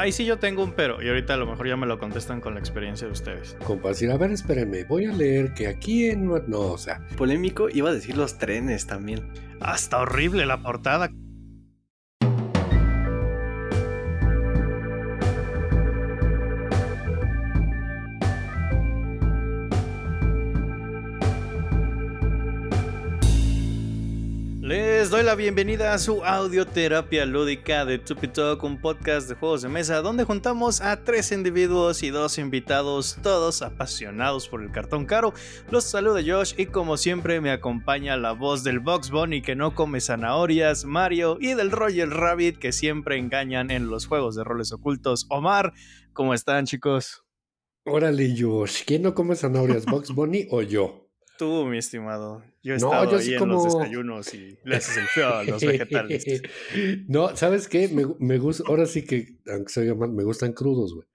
Ahí sí yo tengo un pero, y ahorita a lo mejor ya me lo contestan con la experiencia de ustedes. Compas, a ver, espérenme, voy a leer que aquí en... No, o Polémico, iba a decir los trenes también. Hasta horrible la portada. bienvenida a su audioterapia lúdica de Talk, un podcast de juegos de mesa donde juntamos a tres individuos y dos invitados, todos apasionados por el cartón caro. Los saluda Josh y como siempre me acompaña la voz del Box Bunny que no come zanahorias, Mario y del Royal Rabbit que siempre engañan en los juegos de roles ocultos. Omar, ¿cómo están chicos? Órale Josh, ¿quién no come zanahorias, Box Bunny o yo? tú, mi estimado. Yo he no, estado ahí en los desayunos y le a los vegetales. no, ¿sabes qué? Me, me, gusta, ahora sí que, aunque se mal, me gustan crudos, güey.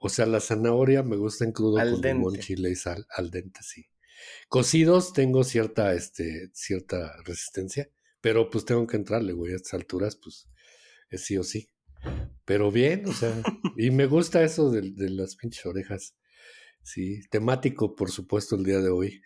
O sea, la zanahoria me gusta en crudo con limón, chile y sal, al dente, sí. Cocidos tengo cierta, este, cierta resistencia, pero pues tengo que entrarle, güey. A estas alturas, pues, es sí o sí. Pero bien, o sea, y me gusta eso de, de las pinches orejas. Sí, temático, por supuesto, el día de hoy.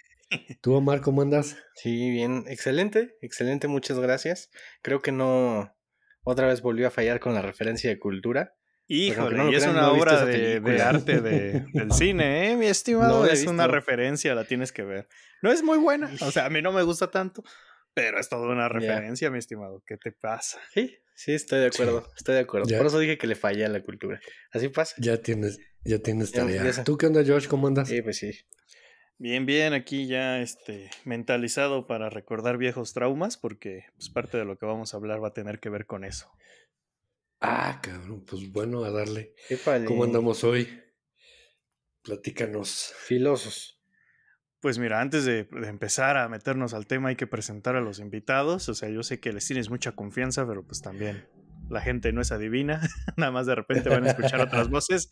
¿Tú, Omar, cómo andas? Sí, bien, excelente, excelente, muchas gracias. Creo que no, otra vez volvió a fallar con la referencia de cultura. Hijo, y es una obra de, arte de, del cine, ¿eh? mi estimado? es una referencia, la tienes que ver. No es muy buena, o sea, a mí no me gusta tanto, pero es toda una referencia, mi estimado. ¿Qué te pasa? Sí, sí, estoy de acuerdo, estoy de acuerdo. Por eso dije que le falla a la cultura. Así pasa. Ya tienes, ya tienes tarea. ¿Tú qué andas, George? ¿Cómo andas? Sí, pues sí. Bien, bien, aquí ya este, mentalizado para recordar viejos traumas, porque pues, parte de lo que vamos a hablar va a tener que ver con eso. Ah, cabrón, pues bueno, a darle. ¿Cómo andamos hoy? Platícanos. Filosos. Pues mira, antes de, de, empezar a meternos al tema hay que presentar a los invitados. O sea, yo sé que les tienes mucha confianza, pero pues también la gente no es adivina, nada más de repente van a escuchar otras voces,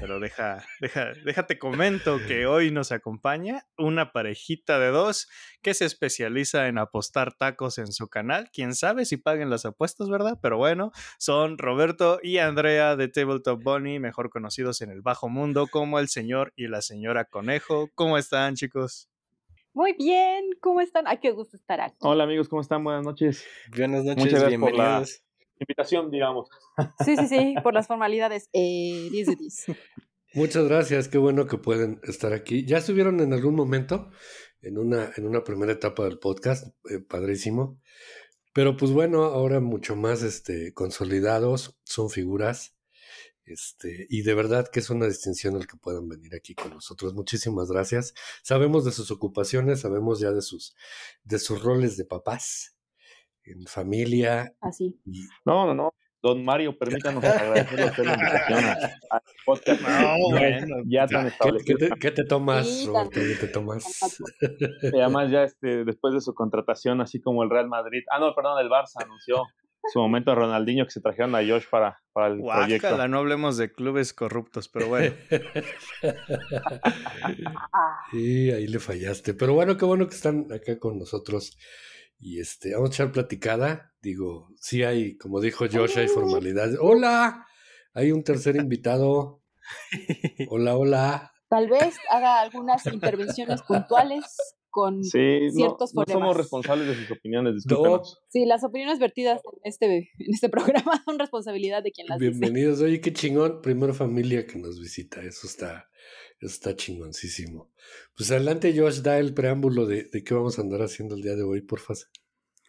pero deja, deja, déjate comento que hoy nos acompaña una parejita de dos que se especializa en apostar tacos en su canal, quién sabe si paguen las apuestas, ¿verdad? Pero bueno, son Roberto y Andrea de Tabletop Bunny, mejor conocidos en el bajo mundo como el señor y la señora Conejo. ¿Cómo están, chicos? Muy bien, ¿cómo están? Ay, qué gusto estar aquí. Hola amigos, ¿cómo están? Buenas noches. Buenas noches, invitación, digamos. Sí, sí, sí, por las formalidades. Eh, Muchas gracias, qué bueno que pueden estar aquí. Ya estuvieron en algún momento, en una, en una primera etapa del podcast, eh, padrísimo. Pero pues bueno, ahora mucho más este, consolidados, son figuras. Este, y de verdad que es una distinción el que puedan venir aquí con nosotros. Muchísimas gracias. Sabemos de sus ocupaciones, sabemos ya de sus, de sus roles de papás, en familia. Así. No, no, no. Don Mario, permítanos agradecerle a la invitación este al podcast. No, bueno, ya tan establecido. ¿Qué, te, tomas, ¿Qué te tomas? además ya este, después de su contratación, así como el Real Madrid, ah, no, perdón, el Barça anunció su momento a Ronaldinho que se trajeron a Josh para, para el proyecto. no hablemos de clubes corruptos, pero bueno. sí, ahí le fallaste. Pero bueno, qué bueno que están acá con nosotros y este, vamos a echar platicada. Digo, sí hay, como dijo Josh, hay formalidades. ¡Hola! Hay un tercer invitado. Hola, hola. Tal vez haga algunas intervenciones puntuales con ciertos no, somos responsables de sus opiniones, Sí, las opiniones vertidas en este, en este programa son responsabilidad de quien las Bienvenidos. Oye, qué chingón. Primero familia que nos visita. Eso está, eso está chingoncísimo. Pues adelante, Josh, da el preámbulo de, de qué vamos a andar haciendo el día de hoy, por favor.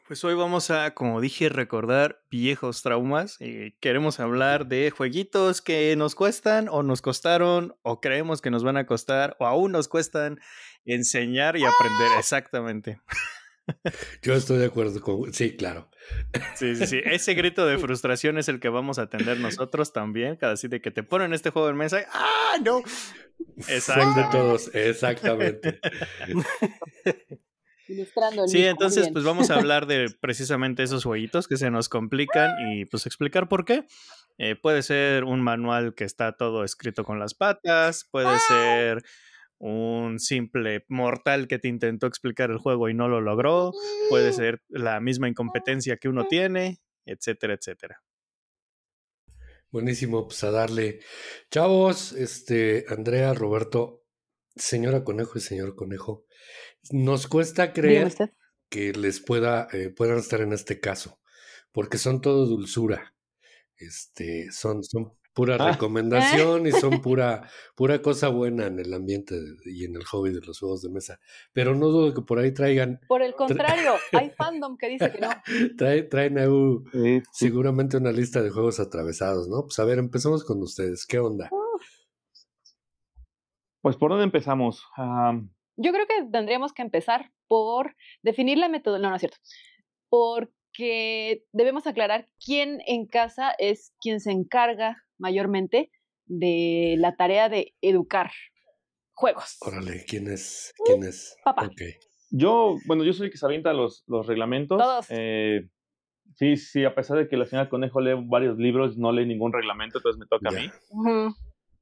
Pues hoy vamos a, como dije, recordar viejos traumas. y eh, queremos hablar de jueguitos que nos cuestan o nos costaron o creemos que nos van a costar o aún nos cuestan enseñar y aprender. ¡Ah! Exactamente. Yo estoy de acuerdo con... Sí, claro. Sí, sí, sí. Ese grito de frustración es el que vamos a atender nosotros también. Cada vez de que te ponen este juego en mesa. ¡Ah, no! Exactamente. de todos, exactamente. Sí, entonces pues vamos a hablar de precisamente esos jueguitos que se nos complican y pues explicar por qué. Eh, puede ser un manual que está todo escrito con las patas, puede ¡Ah! ser un simple mortal que te intentó explicar el juego y no lo logró, puede mm. ser la misma incompetencia que uno tiene, etcétera, etcétera. Buenísimo, pues a darle. Chavos, este, Andrea, Roberto, Señora Conejo y señor Conejo, nos cuesta creer que les pueda, eh, puedan estar en este caso, porque son todo dulzura. Este, son, son pura ah. recomendación y son pura, pura cosa buena en el ambiente y en el hobby de los juegos de mesa. Pero no dudo que por ahí traigan. Por el contrario, hay fandom que dice que no. traen seguramente una lista de juegos atravesados, ¿no? Pues a ver, empezamos con ustedes. ¿Qué onda? Pues por dónde empezamos. Ah, yo creo que tendríamos que empezar por definir la metodología. No, no es cierto. Porque debemos aclarar quién en casa es quien se encarga mayormente de la tarea de educar juegos. Órale, ¿quién es? Uh, papá. Yo, bueno, yo soy el que se avienta los, reglamentos. Todos. Eh, sí, sí, a pesar de que la señora Conejo lee varios libros, no lee ningún reglamento, entonces me toca a mí.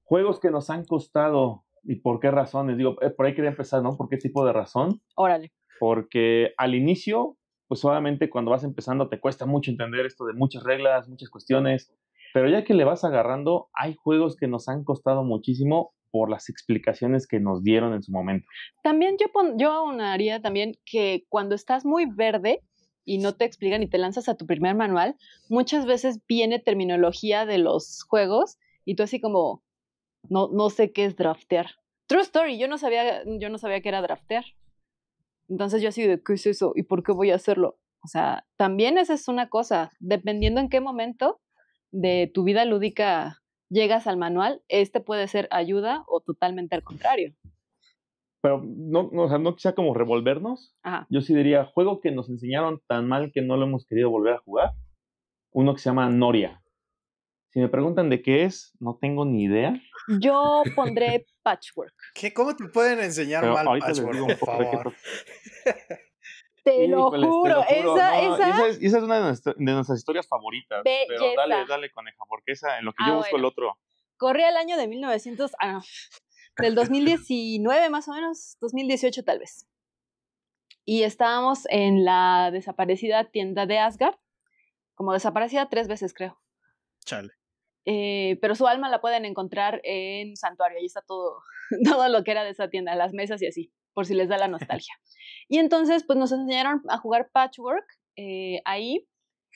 Juegos que nos han costado ¿Y por qué razones? Digo, eh, por ahí quería empezar, ¿no? ¿Por qué tipo de razón? Órale. Porque al inicio, pues obviamente cuando vas empezando te cuesta mucho entender esto de muchas reglas, muchas cuestiones, pero ya que le vas agarrando, hay juegos que nos han costado muchísimo por las explicaciones que nos dieron en su momento. También yo, yo aunaría también que cuando estás muy verde, y no te explican y te lanzas a tu primer manual, muchas veces viene terminología de los juegos y tú así como, no, no sé qué es draftear. True story, yo no sabía, yo no sabía qué era draftear. Entonces yo así de, ¿qué es eso? ¿Y por qué voy a hacerlo? O sea, también esa es una cosa. Dependiendo en qué momento de tu vida lúdica llegas al manual, este puede ser ayuda o totalmente al contrario. Pero no, no, o sea, no quizá como revolvernos. Yo sí diría, juego que nos enseñaron tan mal que no lo hemos querido volver a jugar. Uno que se llama Noria. Si me preguntan de qué es, no tengo ni idea. Yo pondré patchwork. ¿Qué? ¿Cómo te pueden enseñar mal patchwork, Te, lo juro, esa, es, una de, nuestras historias favoritas. Pero dale, dale, coneja, porque esa, en lo que ah, yo busco el otro. Corría el año de 1900, ah, del 2019 más o menos, 2018 tal vez. Y estábamos en la desaparecida tienda de Asgard, como desaparecida tres veces creo. Chale. Eh, pero su alma la pueden encontrar en Santuario, ahí está todo, todo lo que era de esa tienda, las mesas y así, por si les da la nostalgia. Y entonces, pues nos enseñaron a jugar patchwork eh, ahí,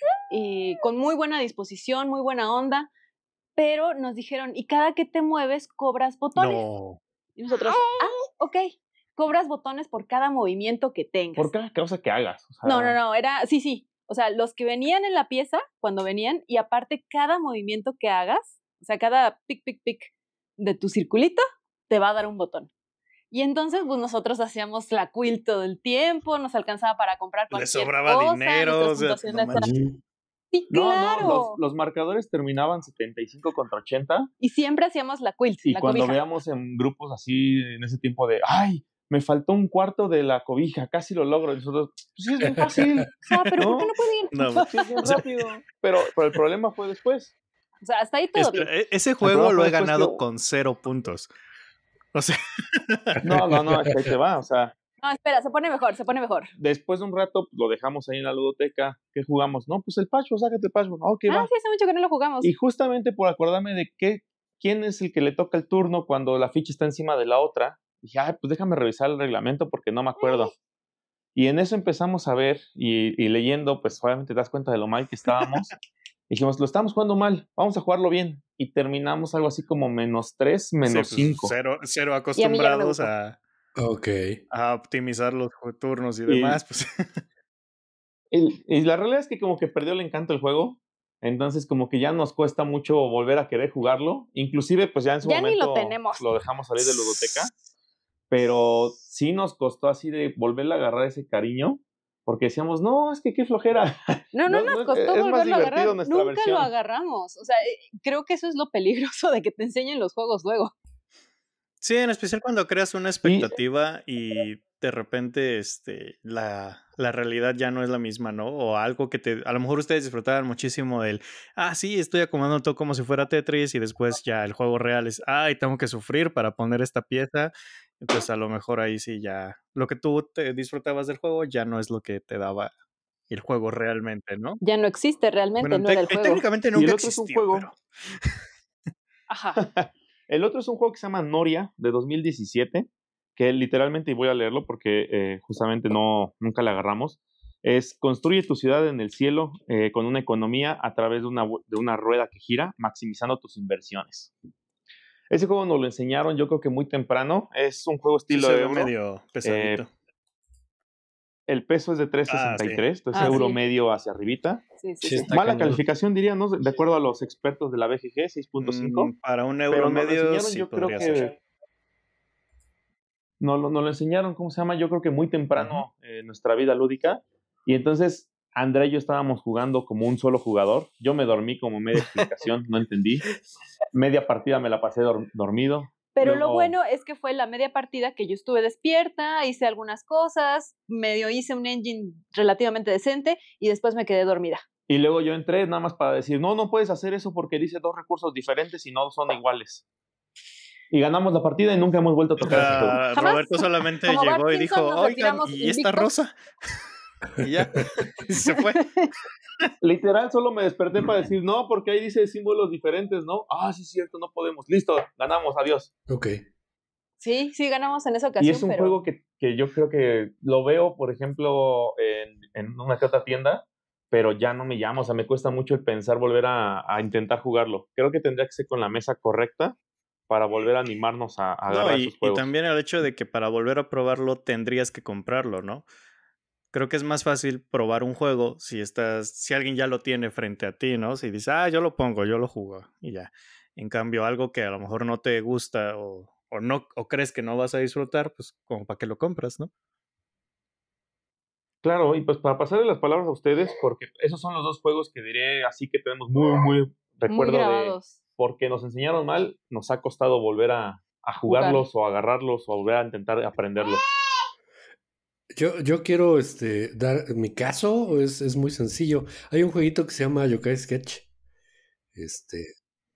ah. con muy buena disposición, muy buena onda, pero nos dijeron, y cada que te mueves cobras botones. Y nosotros, ah, ok, cobras botones por cada movimiento que tengas. Por cada cosa que hagas. No, no, no, era, sí, sí, o sea, los que venían en la pieza, cuando venían, y aparte cada movimiento que hagas, o sea, cada pic, pic, pic de tu circulito, te va a dar un botón. Y entonces, pues nosotros hacíamos la quilt todo el tiempo, nos alcanzaba para comprar cualquier Le sobraba dinero, o los, marcadores terminaban 75 contra 80. Y siempre hacíamos la quilt. Y cuando veamos en grupos así, en ese tiempo de, ay, me faltó un cuarto de la cobija, casi lo logro. nosotros, pues es muy fácil. pero ¿por qué no No, rápido. Pero, el problema fue después. O sea, hasta ahí todo. E-, ese juego lo he ganado con cero puntos. O sea. No, no, no, hasta ahí te va, o sea. No, espera, se pone mejor, se pone mejor. Después de un rato pues, lo dejamos ahí en la ludoteca. ¿Qué jugamos? No, pues el pacho sácate el Patchwork. Ah, okay, ah, sí, hace mucho que no lo jugamos. Y justamente por acordarme de qué, quién es el que le toca el turno cuando la ficha está encima de la otra, dije, ay, pues déjame revisar el reglamento porque no me acuerdo. Y en eso empezamos a ver y, y leyendo, pues obviamente te das cuenta de lo mal que estábamos. dijimos, lo estamos jugando mal, vamos a jugarlo bien. Y terminamos algo así como menos 3, menos 5. Pues, cero, acostumbrados a, okay. a, optimizar los turnos y demás. Y, pues. y, y la realidad es que como que perdió el encanto el juego, entonces, como que ya nos cuesta mucho volver a querer jugarlo. Inclusive, pues ya en su momento lo, lo, dejamos salir de ludoteca pero sí nos costó así de volverle a agarrar ese cariño, porque decíamos, no, es que qué flojera. No, no, nos, costó volverlo a agarrar. Nunca lo agarramos. O sea, eh, creo que eso es lo peligroso de que te enseñen los juegos luego. Sí, en especial cuando creas una expectativa y, de repente este, la, la, realidad ya no es la misma, ¿no? O algo que te... A lo mejor ustedes disfrutaban muchísimo del, ah, sí, estoy acomodando todo como si fuera Tetris y después ya el juego real es, ay, tengo que sufrir para poner esta pieza entonces a lo mejor ahí sí ya lo que tú te disfrutabas del juego ya no es lo que te daba el juego realmente, ¿no? Ya no existe realmente, no era el juego. Técnicamente nunca es un juego. Ajá. el otro es un juego que se llama Noria de 2017, que literalmente y voy a leerlo porque eh, justamente no nunca le agarramos. Es construye tu ciudad en el cielo eh, con una economía a través de una, de una rueda que gira, maximizando tus inversiones. Ese juego nos lo enseñaron, yo creo que muy temprano. Es un juego estilo sí, euro. medio eh, pesadito. el peso es de 3.63, ah, sí. entonces ah, euro medio hacia arribita. Mala calificación, diríamos, de acuerdo a los expertos de la BGG, 6.5. Mm, para un euro medio, yo creo que ser. No, no, lo enseñaron, ¿cómo se llama? Yo creo que muy temprano en nuestra vida lúdica. Y entonces Andrea y yo estábamos jugando como un solo jugador. Yo me dormí como media explicación, no entendí. Media partida me la pasé dormido. Pero lo bueno es que fue la media partida que yo estuve despierta, hice algunas cosas, medio hice un engine relativamente decente y después me quedé dormida. Y luego yo entré nada más para decir, no, no puedes hacer eso porque dice dos recursos diferentes y no son iguales. Y ganamos la partida y nunca hemos vuelto a tocar. Ah, Roberto solamente llegó y dijo, oigan, ¿y esta rosa? Y ya, se fue. Literal, solo me desperté para decir, no, porque ahí dice símbolos diferentes, ¿no? Ah, sí, cierto, no podemos. Listo, ganamos, adiós. Ok. Sí, sí, ganamos en esa ocasión. Y es un juego que, que, yo creo que lo veo, por ejemplo, en, en una cierta tienda, pero ya no me llamo o sea, me cuesta mucho el pensar volver a, a intentar jugarlo. Creo que tendría que ser con la mesa correcta para volver a animarnos a, a agarrar Y también el hecho de que para volver a probarlo tendrías que comprarlo, ¿no? creo que es más fácil probar un juego si estás, si alguien ya lo tiene frente a ti, ¿no? Si dices, ah, yo lo pongo, yo lo juego y ya. En cambio, algo que a lo mejor no te gusta o, o no, o crees que no vas a disfrutar, pues como para qué lo compras, ¿no? Claro, y pues para pasarle las palabras a ustedes, porque esos son los dos juegos que diré así que tenemos muy, muy recuerdo de porque nos enseñaron mal, nos ha costado volver a, jugarlos o agarrarlos o volver a intentar aprenderlos. Yo, yo quiero este, dar mi caso, es, muy sencillo. Hay un jueguito que se llama Yokai Sketch. Este.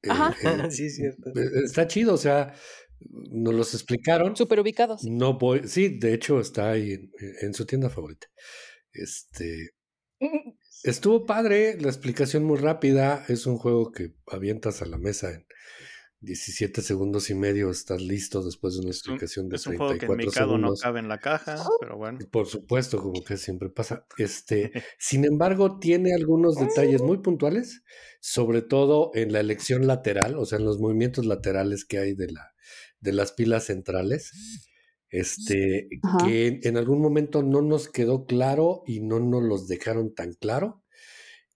sí, cierto. E, está chido, o sea, nos los explicaron. Súper ubicados. Sí. No voy, sí, de hecho está ahí en, en su tienda favorita. Este. Estuvo padre, la explicación muy rápida. Es un juego que avientas a la mesa en 17 segundos y medio estás listo después de una explicación de 34 segundos. no cabe en la caja, pero bueno. Por supuesto, como que siempre pasa. Este, sin embargo, tiene algunos detalles muy puntuales, sobre todo en la elección lateral, o sea, en los movimientos laterales que hay de, la, de las pilas centrales. Este, que en, en algún momento no nos quedó claro y no nos los dejaron tan claro.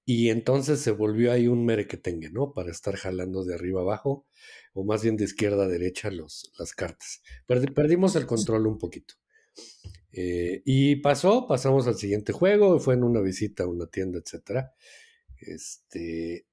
Y entonces se volvió ahí un tenga, ¿no? Para estar jalando de arriba abajo, o más bien de izquierda a derecha los, las cartas. perdimos el control un poquito. Eh, y pasó, pasamos al siguiente juego, fue en una visita a una tienda, etcétera. Este,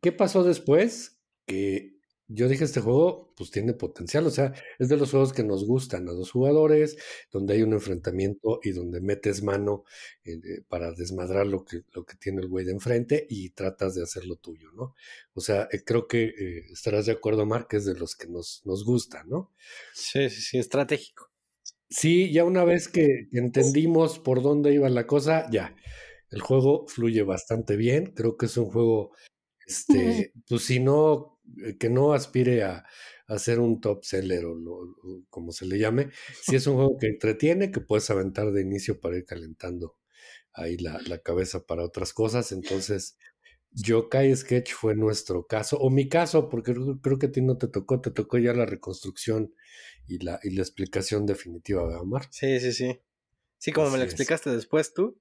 ¿Qué pasó después? Que yo dije, este juego pues tiene potencial, o sea, es de los juegos que nos gustan a los jugadores, donde hay un enfrentamiento y donde metes mano eh, para desmadrar lo que, lo que tiene el güey de enfrente y tratas de hacer lo tuyo, ¿no? O sea, eh, creo que eh, estarás de acuerdo, Mar, que es de los que nos, nos gusta, ¿no? Sí, sí, sí, estratégico. Sí, ya una vez que entendimos por dónde iba la cosa, ya, el juego fluye bastante bien, creo que es un juego, este, pues si no eh, que no aspire a, hacer ser un top seller o, como se le llame, si es un juego que entretiene, que puedes aventar de inicio para ir calentando ahí la, la cabeza para otras cosas, entonces Yokai Sketch fue nuestro caso, o mi caso, porque creo que a ti no te tocó, te tocó ya la reconstrucción y la, y la explicación definitiva de Omar. Sí, sí, sí. Sí, como me lo explicaste después tú.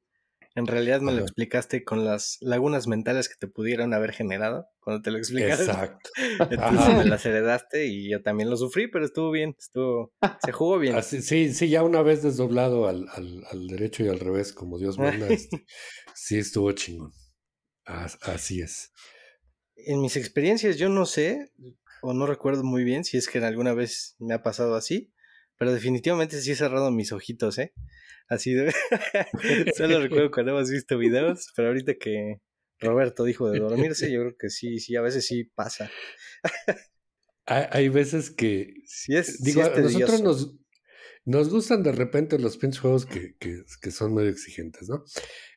En realidad me lo explicaste con las lagunas mentales que te pudieran haber generado cuando te lo explicaste. Exacto. Entonces me las heredaste y yo también lo sufrí, pero estuvo bien, estuvo, se jugó bien. sí, sí, ya una vez desdoblado al, al, derecho y al revés, como Dios manda, este, sí estuvo chingón. Así es. En mis experiencias yo no sé o no recuerdo muy bien si es que alguna vez me ha pasado así, pero definitivamente sí he cerrado mis ojitos, ¿eh? Así de... Solo recuerdo cuando hemos visto videos, pero ahorita que Roberto dijo de dormirse, yo creo que sí, sí, a veces sí pasa. hay, veces que... Sí es, nosotros nos, nos gustan de repente los pinches juegos que, son medio exigentes, ¿no?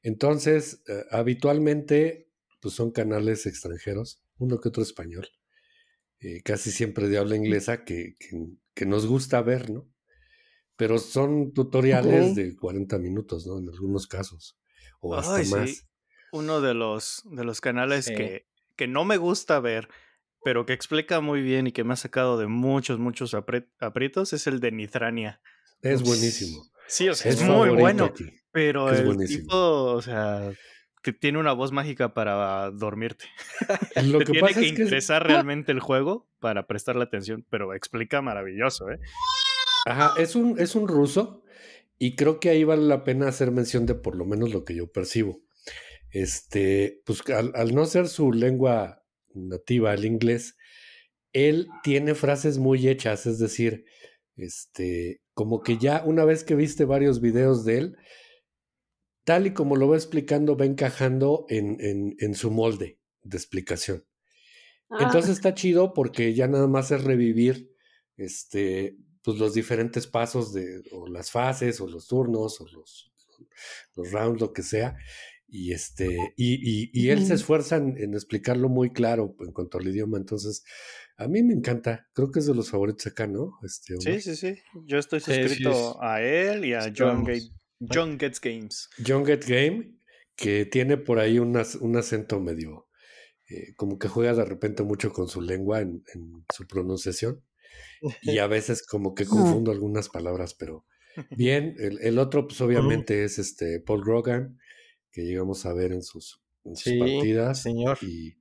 Entonces, eh, habitualmente, pues son canales extranjeros, uno que otro español, eh, casi siempre de habla inglesa, que que nos gusta ver, ¿no? Pero son tutoriales de 40 minutos, ¿no? En algunos casos. O hasta más. Uno de los, de los canales que, que no me gusta ver, pero que explica muy bien y que me ha sacado de muchos, muchos aprietos es el de Nitrania. Es buenísimo. Sí, o sea, es, muy bueno, pero es el buenísimo. tipo, o sea, tiene una voz mágica para dormirte. Lo que tiene pasa que es ¡Ah! realmente el juego para prestarle atención, pero explica maravilloso, ¿eh? Ajá, es un, es un ruso y creo que ahí vale la pena hacer mención de por lo menos lo que yo percibo. Este, pues al, al no ser su lengua nativa, el inglés, él tiene frases muy hechas, es decir, este, como que ya una vez que viste varios videos de él, tal y como lo va explicando, va encajando en, su molde de explicación. Ah. Entonces está chido porque ya nada más es revivir este, pues, los diferentes pasos de, o las fases, o los turnos, o los, los rounds, lo que sea. Y este, y, él se esfuerza en, explicarlo muy claro en cuanto al idioma. Entonces, a mí me encanta. Creo que es de los favoritos acá, ¿no? Este, sí, sí, sí. Yo estoy suscrito a él y a John Gate John Gets Games. John Gets Game, que tiene por ahí un acento medio, eh, como que juega de repente mucho con su lengua en, su pronunciación. Y a veces como que confundo algunas palabras, pero bien. El, otro, pues obviamente, es este Paul Rogan que llegamos a ver en sus, en partidas. Señor. Y,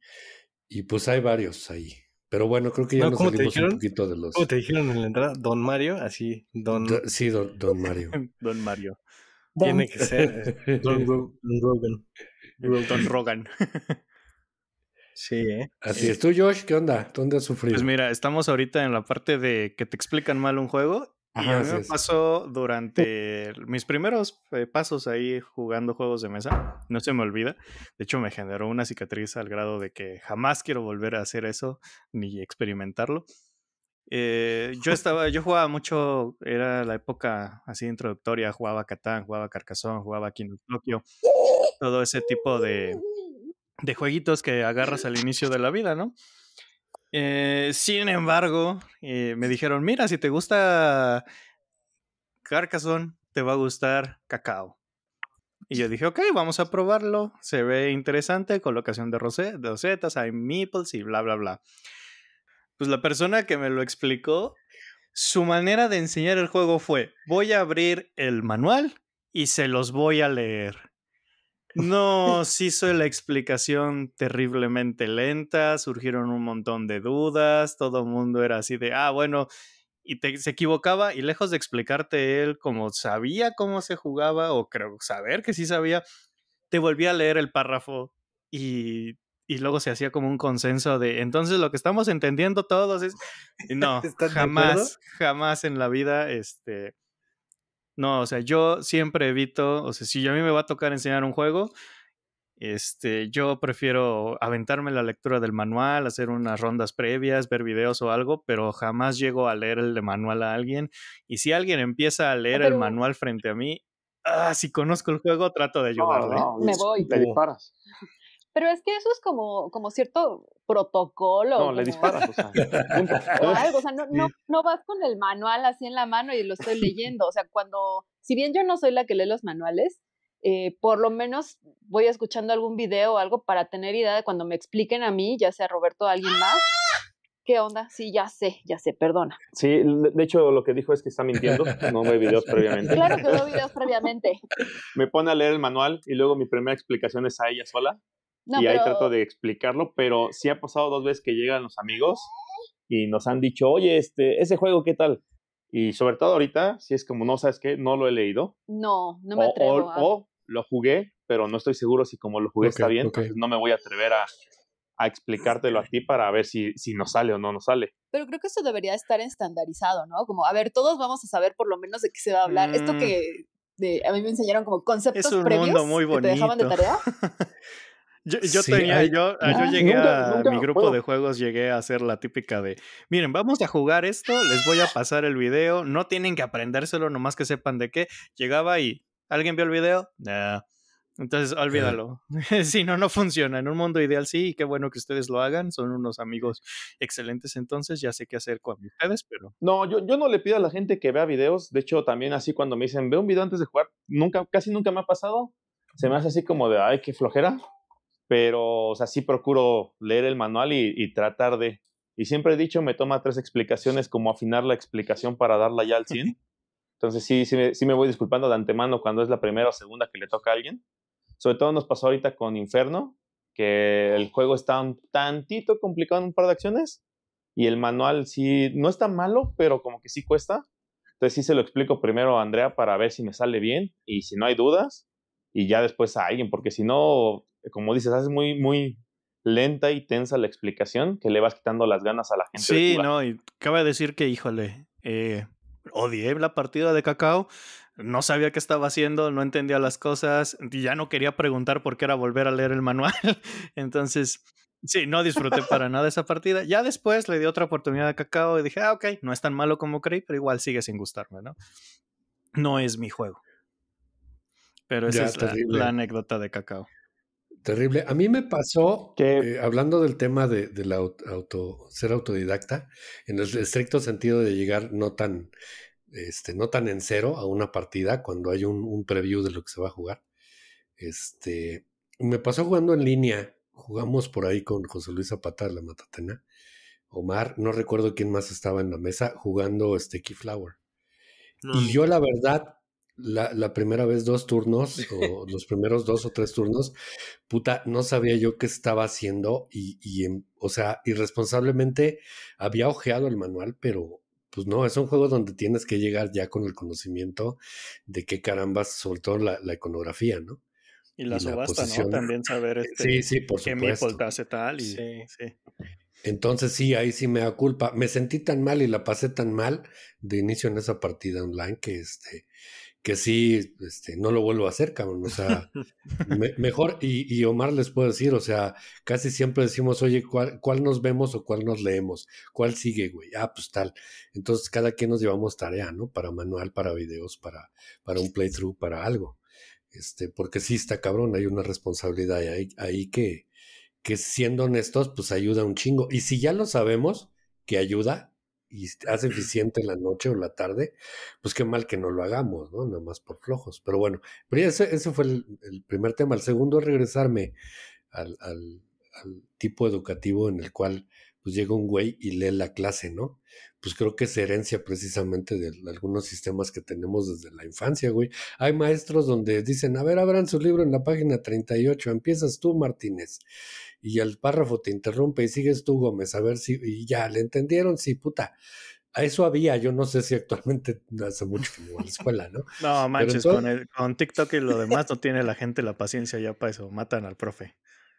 y pues hay varios ahí. Pero bueno, creo que ya nos salimos un poquito de los. ¿Cómo te dijeron en la entrada? Don Mario, así. Don... sí, don, don Mario. don Mario. Tiene que ser. Eh, Don, Rogan. Don Rogan. Sí, ¿eh? Así es. Eh, ¿Tú, Josh, qué onda? ¿Dónde has sufrido? Pues mira, estamos ahorita en la parte de que te explican mal un juego. a mí me pasó durante mis primeros eh, pasos ahí jugando juegos de mesa. No se me olvida. De hecho, me generó una cicatriz al grado de que jamás quiero volver a hacer eso ni experimentarlo. Eh, yo estaba, yo jugaba mucho, era la época así introductoria, jugaba Catán, jugaba Carcassonne, jugaba of Tokyo, todo ese tipo de, de jueguitos que agarras al inicio de la vida, ¿no? Eh, sin embargo, eh, me dijeron, mira, si te gusta Carcassonne, te va a gustar Cacao. Y yo dije, ok, vamos a probarlo, se ve interesante, colocación de, rosetas, hay meeples y bla, bla, bla pues la persona que me lo explicó, su manera de enseñar el juego fue, voy a abrir el manual y se los voy a leer. No, se hizo la explicación terriblemente lenta, surgieron un montón de dudas, todo el mundo era así de, ah, bueno, y se equivocaba y lejos de explicarte él como sabía cómo se jugaba o creo saber que sí sabía, te volví a leer el párrafo y y luego se hacía como un consenso de entonces lo que estamos entendiendo todos es no jamás jamás en la vida este no o sea yo siempre evito o sea si a mí me va a tocar enseñar un juego este yo prefiero aventarme la lectura del manual hacer unas rondas previas ver videos o algo pero jamás llego a leer el manual a alguien y si alguien empieza a leer el manual frente a mí ah si conozco el juego trato de ayudarle me voy te disparas Pero es que eso es como, como cierto protocolo. No, le disparas, o sea. algo, o sea, no, no, vas con el manual así en la mano y lo estoy leyendo. O sea, cuando, si bien yo no soy la que lee los manuales, eh, por lo menos voy escuchando algún video o algo para tener idea de cuando me expliquen a mí, ya sea Roberto o alguien más. ¿Qué onda? Sí, ya sé, ya sé, perdona. Sí, de hecho lo que dijo es que está mintiendo, no ve videos previamente. Claro que veo videos previamente. Me pone a leer el manual y luego mi primera explicación es a ella sola y ahí trato de explicarlo, pero sí ha pasado dos veces que llegan los amigos y nos han dicho, oye, este, ese juego, ¿qué tal? Y sobre todo ahorita, si es como, no, ¿sabes qué? No lo he leído. No, no me atrevo. O, a... o, lo jugué, pero no estoy seguro si como lo jugué está bien, entonces no me voy a atrever a, explicártelo a ti para ver si, si nos sale o no nos sale. Pero creo que eso debería estar estandarizado, ¿no? Como, a ver, todos vamos a saber por lo menos de qué se va a hablar. Esto mm. que de, a mí me enseñaron como conceptos es un previos mundo muy bonito. que te dejaban de tarea. Yo, tenía, yo, yo, llegué a mi grupo de juegos, llegué a hacer la típica de, miren, vamos a jugar esto, les voy a pasar el video, no tienen que aprendérselo, nomás que sepan de qué. Llegaba y, ¿alguien vio el video? Entonces, olvídalo. si no, no funciona. En un mundo ideal sí, y qué bueno que ustedes lo hagan. Son unos amigos excelentes, entonces ya sé qué hacer con ustedes, pero... No, yo, yo no le pido a la gente que vea videos. De hecho, también así cuando me dicen, ve un video antes de jugar, nunca, casi nunca me ha pasado. Se me hace así como de, ay, qué flojera pero, o sea, sí procuro leer el manual y, tratar de. Y siempre he dicho, me toma tres explicaciones, como afinar la explicación para darla ya al 100. Entonces, sí, sí me, sí me voy disculpando de antemano cuando es la primera o segunda que le toca a alguien. Sobre todo nos pasó ahorita con Inferno, que el juego está un tantito complicado en un par de acciones y el manual sí, no está malo, pero como que sí cuesta. Entonces sí se lo explico primero a Andrea para ver si me sale bien y si no hay dudas y ya después a alguien, porque si no, eh, como dices, haces muy, muy lenta y tensa la explicación que le vas quitando las ganas a la gente. Sí, no, y cabe decir que, híjole, eh, odié la partida de cacao. No sabía qué estaba haciendo, no entendía las cosas, ya no quería preguntar por qué era volver a leer el manual. Entonces, Sí, no disfruté para nada esa partida. Ya después le di otra oportunidad a Cacao y dije, ah, ok, no es tan malo como creí, pero igual sigue sin gustarme, ¿no? No es mi juego. Pero esa es la, anécdota de Cacao. Terrible. A mí me pasó, que eh, hablando del tema de, la auto, ser autodidacta, en el estricto sentido de llegar no tan, este, no tan en cero a una partida cuando hay un, preview de lo que se va a jugar. Este, me pasó jugando en línea. Jugamos por ahí con José Luis Zapata de la Matatena, Omar, no recuerdo quién más estaba en la mesa jugando este Keyflower. Y yo la verdad la, la, primera vez dos turnos, o los primeros dos o tres turnos, puta, no sabía yo qué estaba haciendo y, o sea, irresponsablemente había ojeado el manual, pero pues no, es un juego donde tienes que llegar ya con el conocimiento de qué carambas, sobre todo la, iconografía, ¿no? Y la subasta, ¿no? También saber eh, este, sí, sí, por qué me tal y sí. sí. Entonces sí, ahí sí me da culpa. Me sentí tan mal y la pasé tan mal de inicio en esa partida online que este que sí, este, no lo vuelvo a hacer, cabrón. O sea, mejor, y, y, Omar les puedo decir, o sea, casi siempre decimos, oye, ¿cuál, ¿cuál, nos vemos o cuál nos leemos? ¿Cuál sigue, güey? Ah, pues tal. Entonces, cada quien nos llevamos tarea, ¿no? Para manual, para videos, para, para un playthrough, para algo. Este, porque sí está cabrón, hay una responsabilidad ahí, ahí que, que siendo honestos, pues ayuda un chingo. Y si ya lo sabemos, que ayuda, y hace eficiente la noche o la tarde, pues qué mal que no lo hagamos, ¿no? Nada más por flojos. Pero bueno, pero ese, fue el, primer tema. El segundo es regresarme al, al, tipo educativo en el cual pues llega un güey y lee la clase, ¿no? pues creo que es herencia precisamente de, algunos sistemas que tenemos desde la infancia, güey. Hay maestros donde dicen, a ver, abran su libro en la página 38, empiezas tú, Martínez, y el párrafo te interrumpe y sigues tú, Gómez, a ver si, y ya, ¿le entendieron? Sí, puta. A eso había, yo no sé si actualmente hace mucho como en la escuela, ¿no? No, manches, con, el, con TikTok y lo demás no tiene la gente la paciencia ya para eso, matan al profe.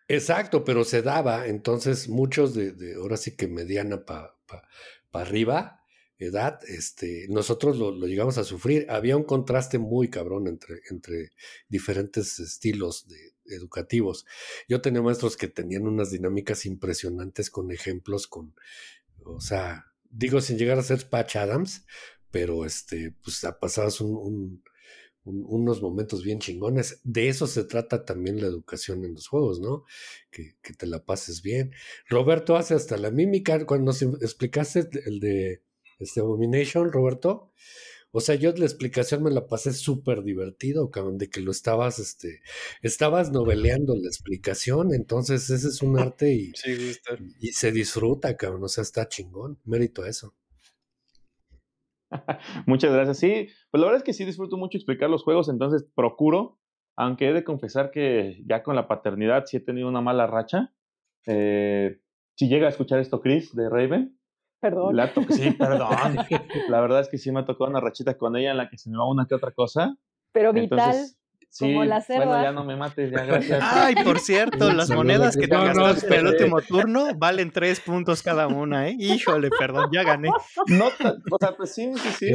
Exacto, pero se daba, entonces muchos de, de ahora sí que mediana pa, pa, para arriba, edad, este, nosotros lo, llegamos a sufrir. Había un contraste muy cabrón entre, entre diferentes estilos de, educativos. Yo tenía maestros que tenían unas dinámicas impresionantes con ejemplos, con, o sea, digo sin llegar a ser Patch Adams, pero este, pues pasabas un unos momentos bien chingones. De eso se trata también la educación en los juegos, ¿no? Que, que te la pases bien. Roberto hace hasta la mímica. Cuando nos explicaste el de este Abomination, Roberto, o sea, yo la explicación me la pasé súper divertido, cabrón, de que lo estabas, este, estabas noveleando la explicación, entonces ese es un arte y, y se disfruta, cabrón, o sea, está chingón, mérito a eso. Muchas gracias. Sí, pues la verdad es que sí disfruto mucho explicar los juegos, entonces procuro, aunque he de confesar que ya con la paternidad sí he tenido una mala racha. Eh, si llega a escuchar esto, Chris, de Raven. Perdón. La sí, perdón. la verdad es que sí me ha tocado una rachita con ella en la que se me va una que otra cosa. Pero vital. Sí, como la bueno, ya no me mates, ya gracias. Ay, por cierto, las monedas que te en el este, último turno valen tres puntos cada una, ¿eh? Híjole, perdón, ya gané. No, o sea, pues sí, sí, sí,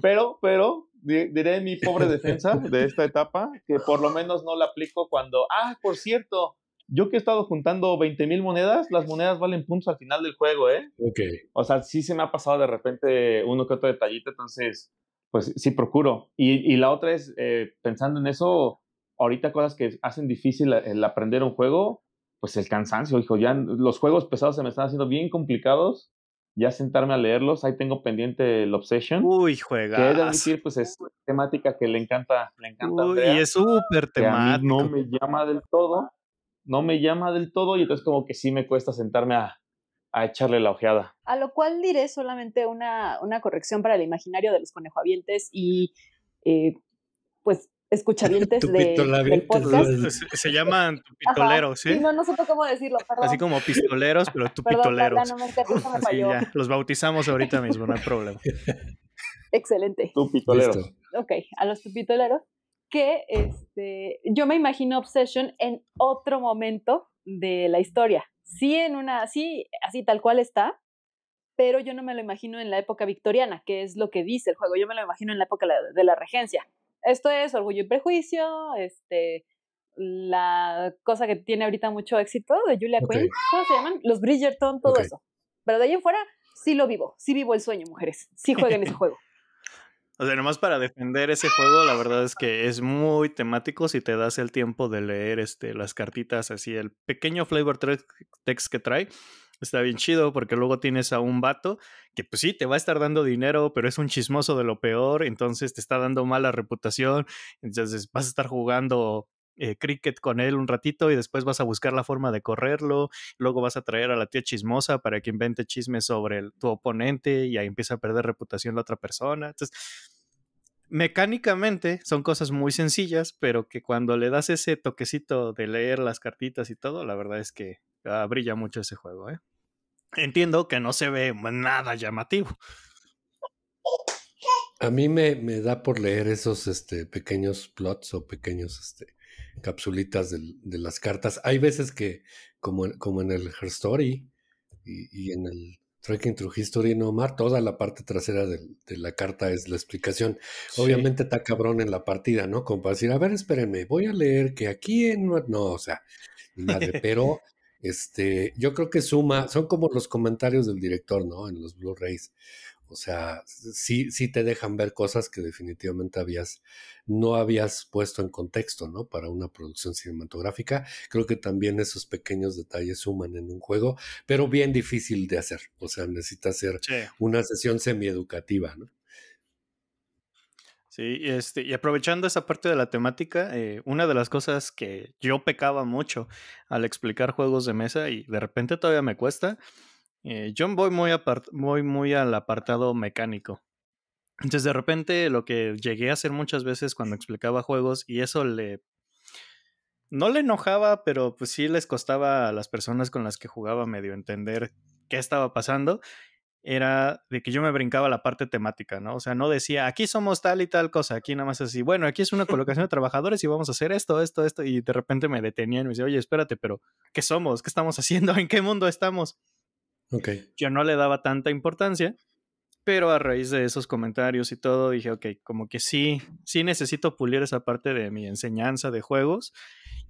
pero, pero, diré mi pobre defensa de esta etapa, que por lo menos no la aplico cuando, ah, por cierto, yo que he estado juntando 20 mil monedas, las monedas valen puntos al final del juego, ¿eh? Ok. O sea, sí se me ha pasado de repente uno que otro detallito, entonces pues sí procuro. Y, la otra es, eh, pensando en eso, ahorita cosas que hacen difícil el aprender un juego, pues el cansancio, hijo, ya los juegos pesados se me están haciendo bien complicados, ya sentarme a leerlos, ahí tengo pendiente el Obsession. Uy, juega. Que es admitir, pues es temática que le encanta, le encanta. y es súper temático. no me llama del todo, no me llama del todo y entonces como que sí me cuesta sentarme a, a echarle la ojeada. A lo cual diré solamente una, una corrección para el imaginario de los conejoavientes y eh, pues escuchavientes de, del podcast. Se, llaman tupitoleros, ¿sí? No, no sé cómo decirlo, perdón. Así como pistoleros, pero tupitoleros. Perdón, perdón, no me, me los bautizamos ahorita mismo, no hay problema. Excelente. Tupitoleros. Ok, a los tupitoleros. Que este, yo me imagino Obsession en otro momento de la historia. Sí, en una, sí, así tal cual está, pero yo no me lo imagino en la época victoriana, que es lo que dice el juego. Yo me lo imagino en la época de la regencia. Esto es Orgullo y Prejuicio, este, la cosa que tiene ahorita mucho éxito de Julia Quinn, ¿cómo se llaman? Los Bridgerton, todo eso. Pero de ahí en fuera sí lo vivo, sí vivo el sueño, mujeres, sí jueguen ese juego. O sea, nomás para defender ese juego, la verdad es que es muy temático si te das el tiempo de leer este, las cartitas, así el pequeño flavor text que trae. Está bien chido porque luego tienes a un vato que pues sí, te va a estar dando dinero, pero es un chismoso de lo peor, entonces te está dando mala reputación, entonces vas a estar jugando eh, cricket con él un ratito y después vas a buscar la forma de correrlo, luego vas a traer a la tía chismosa para que invente chismes sobre tu oponente y ahí empieza a perder reputación la otra persona. Entonces, mecánicamente son cosas muy sencillas, pero que cuando le das ese toquecito de leer las cartitas y todo, la verdad es que ah, brilla mucho ese juego. ¿eh? Entiendo que no se ve nada llamativo. A mí me, me da por leer esos este, pequeños plots o pequeños este, capsulitas de las cartas. Hay veces que, como, en, como en el Her Story y, y en el Trekking Through History, no Omar, toda la parte trasera de, de la carta es la explicación. Obviamente está cabrón en la partida, ¿no? Como para decir, a ver, espérenme, voy a leer que aquí en... No, o sea, pero... Este, yo creo que suma, son como los comentarios del director, ¿no? En los Blu-rays. O sea, sí, sí te dejan ver cosas que definitivamente habías, no habías puesto en contexto, ¿no? Para una producción cinematográfica. Creo que también esos pequeños detalles suman en un juego, pero bien difícil de hacer. O sea, necesita hacer una sesión semieducativa, ¿no? Sí, este, y aprovechando esa parte de la temática, eh, una de las cosas que yo pecaba mucho al explicar juegos de mesa y de repente todavía me cuesta, eh, yo voy muy, muy al apartado mecánico. Entonces, de repente, lo que llegué a hacer muchas veces cuando explicaba juegos, y eso le. No le enojaba, pero pues sí les costaba a las personas con las que jugaba medio entender qué estaba pasando. Era de que yo me brincaba la parte temática, ¿no? O sea, no decía aquí somos tal y tal cosa, aquí nada más así, bueno, aquí es una colocación de trabajadores y vamos a hacer esto, esto, esto, y de repente me detenían y me decía, oye, espérate, pero ¿qué somos? ¿Qué estamos haciendo? ¿En qué mundo estamos? Yo no le daba tanta importancia, pero a raíz de esos comentarios y todo, dije, ok, como que sí, sí necesito pulir esa parte de mi enseñanza de juegos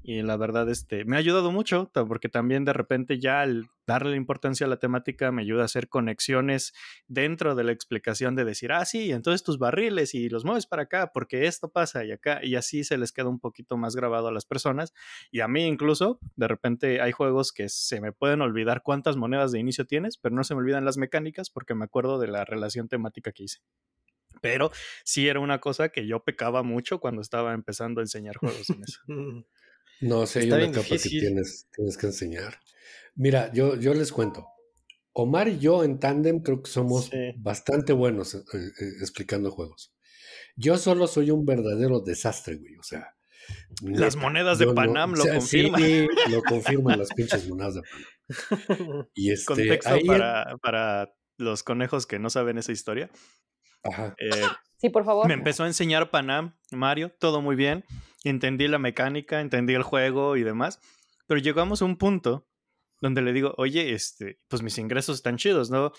y la verdad este me ha ayudado mucho porque también de repente ya al darle importancia a la temática me ayuda a hacer conexiones dentro de la explicación de decir ah sí entonces tus barriles y los mueves para acá porque esto pasa y acá y así se les queda un poquito más grabado a las personas y a mí incluso de repente hay juegos que se me pueden olvidar cuántas monedas de inicio tienes pero no se me olvidan las mecánicas porque me acuerdo de la relación temática que hice pero sí era una cosa que yo pecaba mucho cuando estaba empezando a enseñar juegos en eso. Mm. No, sé, si hay una capa que tienes, tienes que enseñar. Mira, yo, yo les cuento. Omar y yo en tandem creo que somos bastante buenos eh, eh, explicando juegos. Yo solo soy un verdadero desastre, güey. O sea. Las monedas de Panam lo confirman. Sí, lo confirman las pinches monedas de Panam. Y este, Contexto para, para, los conejos que no saben esa historia. Ajá. Eh, Sí, por favor. Me empezó a enseñar Panam, Mario, todo muy bien. Entendí la mecánica, entendí el juego y demás. Pero llegamos a un punto donde le digo, oye, este, pues mis ingresos están chidos, ¿no?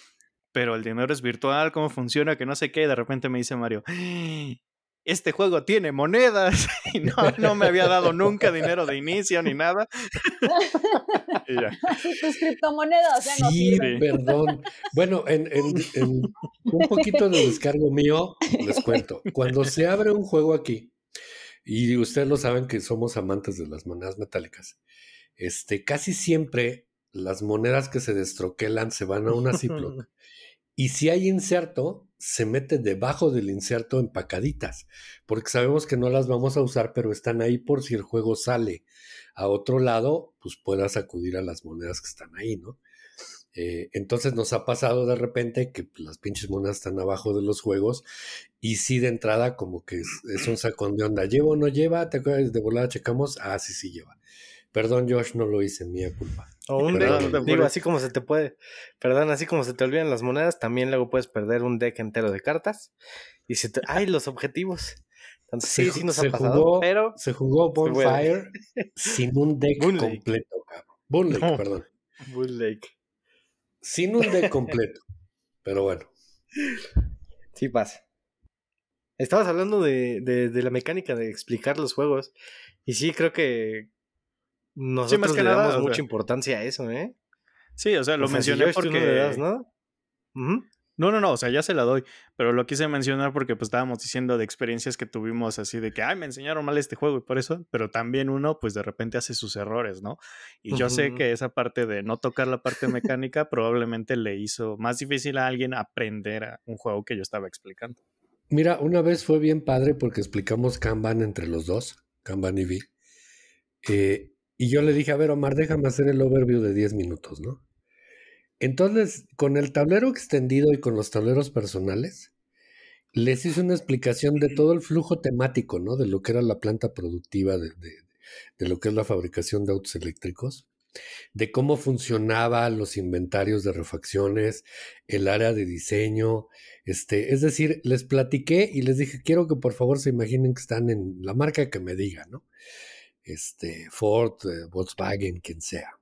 Pero el dinero es virtual, ¿cómo funciona? Que no sé qué. Y de repente me dice Mario, este juego tiene monedas y no, me había dado nunca dinero de inicio ni nada. y Tus criptomonedas sí, perdón. Bueno, en, un poquito de descargo mío, les cuento. Cuando se abre un juego aquí, y ustedes lo saben que somos amantes de las monedas metálicas, este, casi siempre las monedas que se destroquelan se van a una Ziploc Y si hay inserto, se mete debajo del inserto empacaditas, porque sabemos que no las vamos a usar, pero están ahí por si el juego sale a otro lado, pues puedas acudir a las monedas que están ahí, ¿no? Eh, entonces nos ha pasado de repente que las pinches monedas están abajo de los juegos y sí de entrada como que es, es un sacón de onda, ¿lleva o no lleva? ¿Te acuerdas de volada? Checamos, ah, sí, sí lleva. Perdón Josh, no lo hice, mía culpa. O un deck. digo, así como se te puede. Perdón, así como se te olvidan las monedas, también luego puedes perder un deck entero de cartas. Y se te. ¡Ay, los objetivos! sí, sí nos ha pasado. pero se jugó Bonfire sin un deck completo, cabrón. Lake, perdón. Bull Lake. Sin un deck completo. pero bueno. Sí pasa. Estabas hablando de la mecánica de explicar los juegos. Y sí, creo que nosotros le damos mucha importancia a eso, ¿eh? Sí, o sea, lo mencioné porque... No, ¿no? no, o sea, ya se la doy, pero lo quise mencionar porque pues estábamos diciendo de experiencias que tuvimos así de que, ay, me enseñaron mal este juego y por eso, pero también uno pues de repente hace sus errores, ¿no? Y yo sé que esa parte de no tocar la parte mecánica probablemente le hizo más difícil a alguien aprender a un juego que yo estaba explicando. Mira, una vez fue bien padre porque explicamos Kanban entre los dos, Kanban y Vi. Eh, y yo le dije, a ver, Omar, déjame hacer el overview de 10 minutos, ¿no? Entonces, con el tablero extendido y con los tableros personales, les hice una explicación de todo el flujo temático, ¿no? De lo que era la planta productiva, de, lo que es la fabricación de autos eléctricos, de cómo funcionaban los inventarios de refacciones, el área de diseño, este, es decir, les platiqué y les dije, quiero que por favor se imaginen que están en la marca que me diga, ¿no? Este, Ford, eh, Volkswagen, quien sea.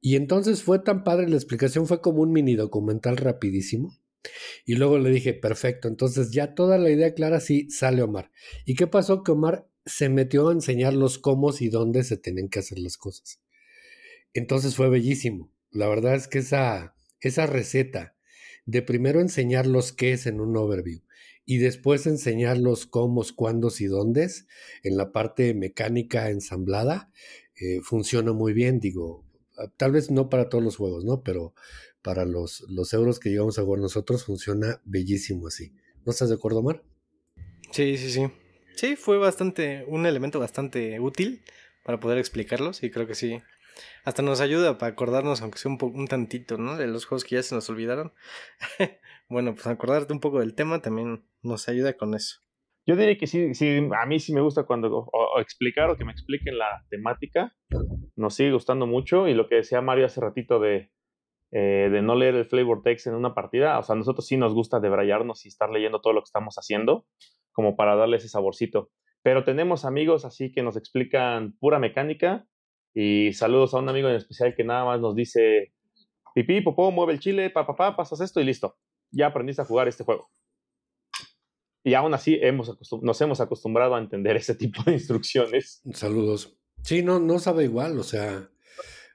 Y entonces fue tan padre la explicación, fue como un mini documental rapidísimo. Y luego le dije, perfecto, entonces ya toda la idea clara, sí, sale Omar. ¿Y qué pasó? Que Omar se metió a enseñar los cómo y dónde se tienen que hacer las cosas. Entonces fue bellísimo. La verdad es que esa, esa receta de primero enseñar los qué es en un overview y después enseñarlos cómo, cuándo y dónde en la parte mecánica ensamblada eh, funciona muy bien, digo, ah, tal vez no para todos los juegos, ¿no? Pero para los, los euros que llevamos a jugar nosotros funciona bellísimo así. ¿No estás de acuerdo, Omar? Sí, sí, sí. Sí, fue bastante, un elemento bastante útil para poder explicarlos y creo que sí. Hasta nos ayuda para acordarnos, aunque sea un, un tantito, ¿no? De los juegos que ya se nos olvidaron. bueno, pues acordarte un poco del tema también nos ayuda con eso. Yo diría que sí, sí a mí sí me gusta cuando explicar o que me expliquen la temática. Nos sigue gustando mucho y lo que decía Mario hace ratito de, eh, de no leer el flavor text en una partida, o sea, nosotros sí nos gusta debrayarnos y estar leyendo todo lo que estamos haciendo como para darle ese saborcito. Pero tenemos amigos así que nos explican pura mecánica y saludos a un amigo en especial que nada más nos dice, pipí, popó, mueve el chile, papá, pa, pa, pasas esto y listo ya aprendiste a jugar este juego. Y aún así hemos nos hemos acostumbrado a entender ese tipo de instrucciones. Saludos. Sí, no, no sabe igual, o sea,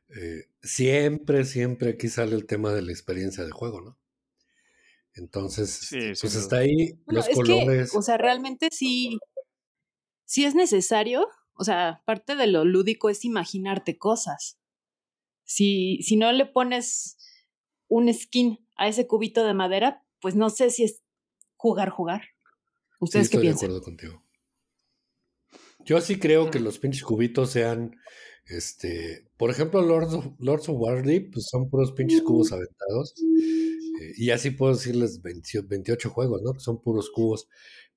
eh, siempre, siempre aquí sale el tema de la experiencia de juego, ¿no? Entonces, este, pues está ahí los es colores. Que, o sea, realmente sí, es necesario. O sea, parte de lo lúdico es imaginarte cosas. Si, si no le pones un skin a ese cubito de madera, pues no sé si es jugar, jugar. ¿Ustedes qué piensan? de acuerdo contigo. Yo sí creo que los pinches cubitos sean, este, por ejemplo, Lords of, Lords of pues son puros pinches cubos mm. aventados. Eh, y así puedo decirles 28 juegos, ¿no? Que son puros cubos.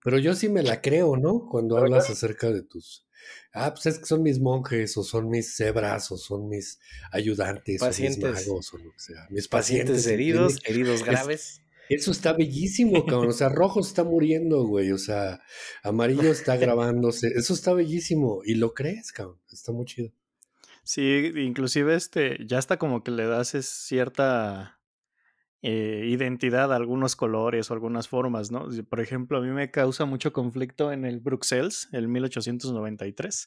Pero yo sí me la creo, ¿no? Cuando hablas acerca de tus... Ah, pues es que son mis monjes, o son mis cebras, o son mis ayudantes, o mis magos, o lo que sea. Mis pacientes, heridos, heridos graves. Eso está bellísimo, cabrón. O sea, rojo está muriendo, güey. O sea, amarillo está grabándose. Eso está bellísimo. Y lo crees, cabrón. Está muy chido. Sí, inclusive este, ya está como que le das cierta eh, identidad algunos colores o algunas formas, ¿no? Por ejemplo, a mí me causa mucho conflicto en el Bruxelles, el 1893.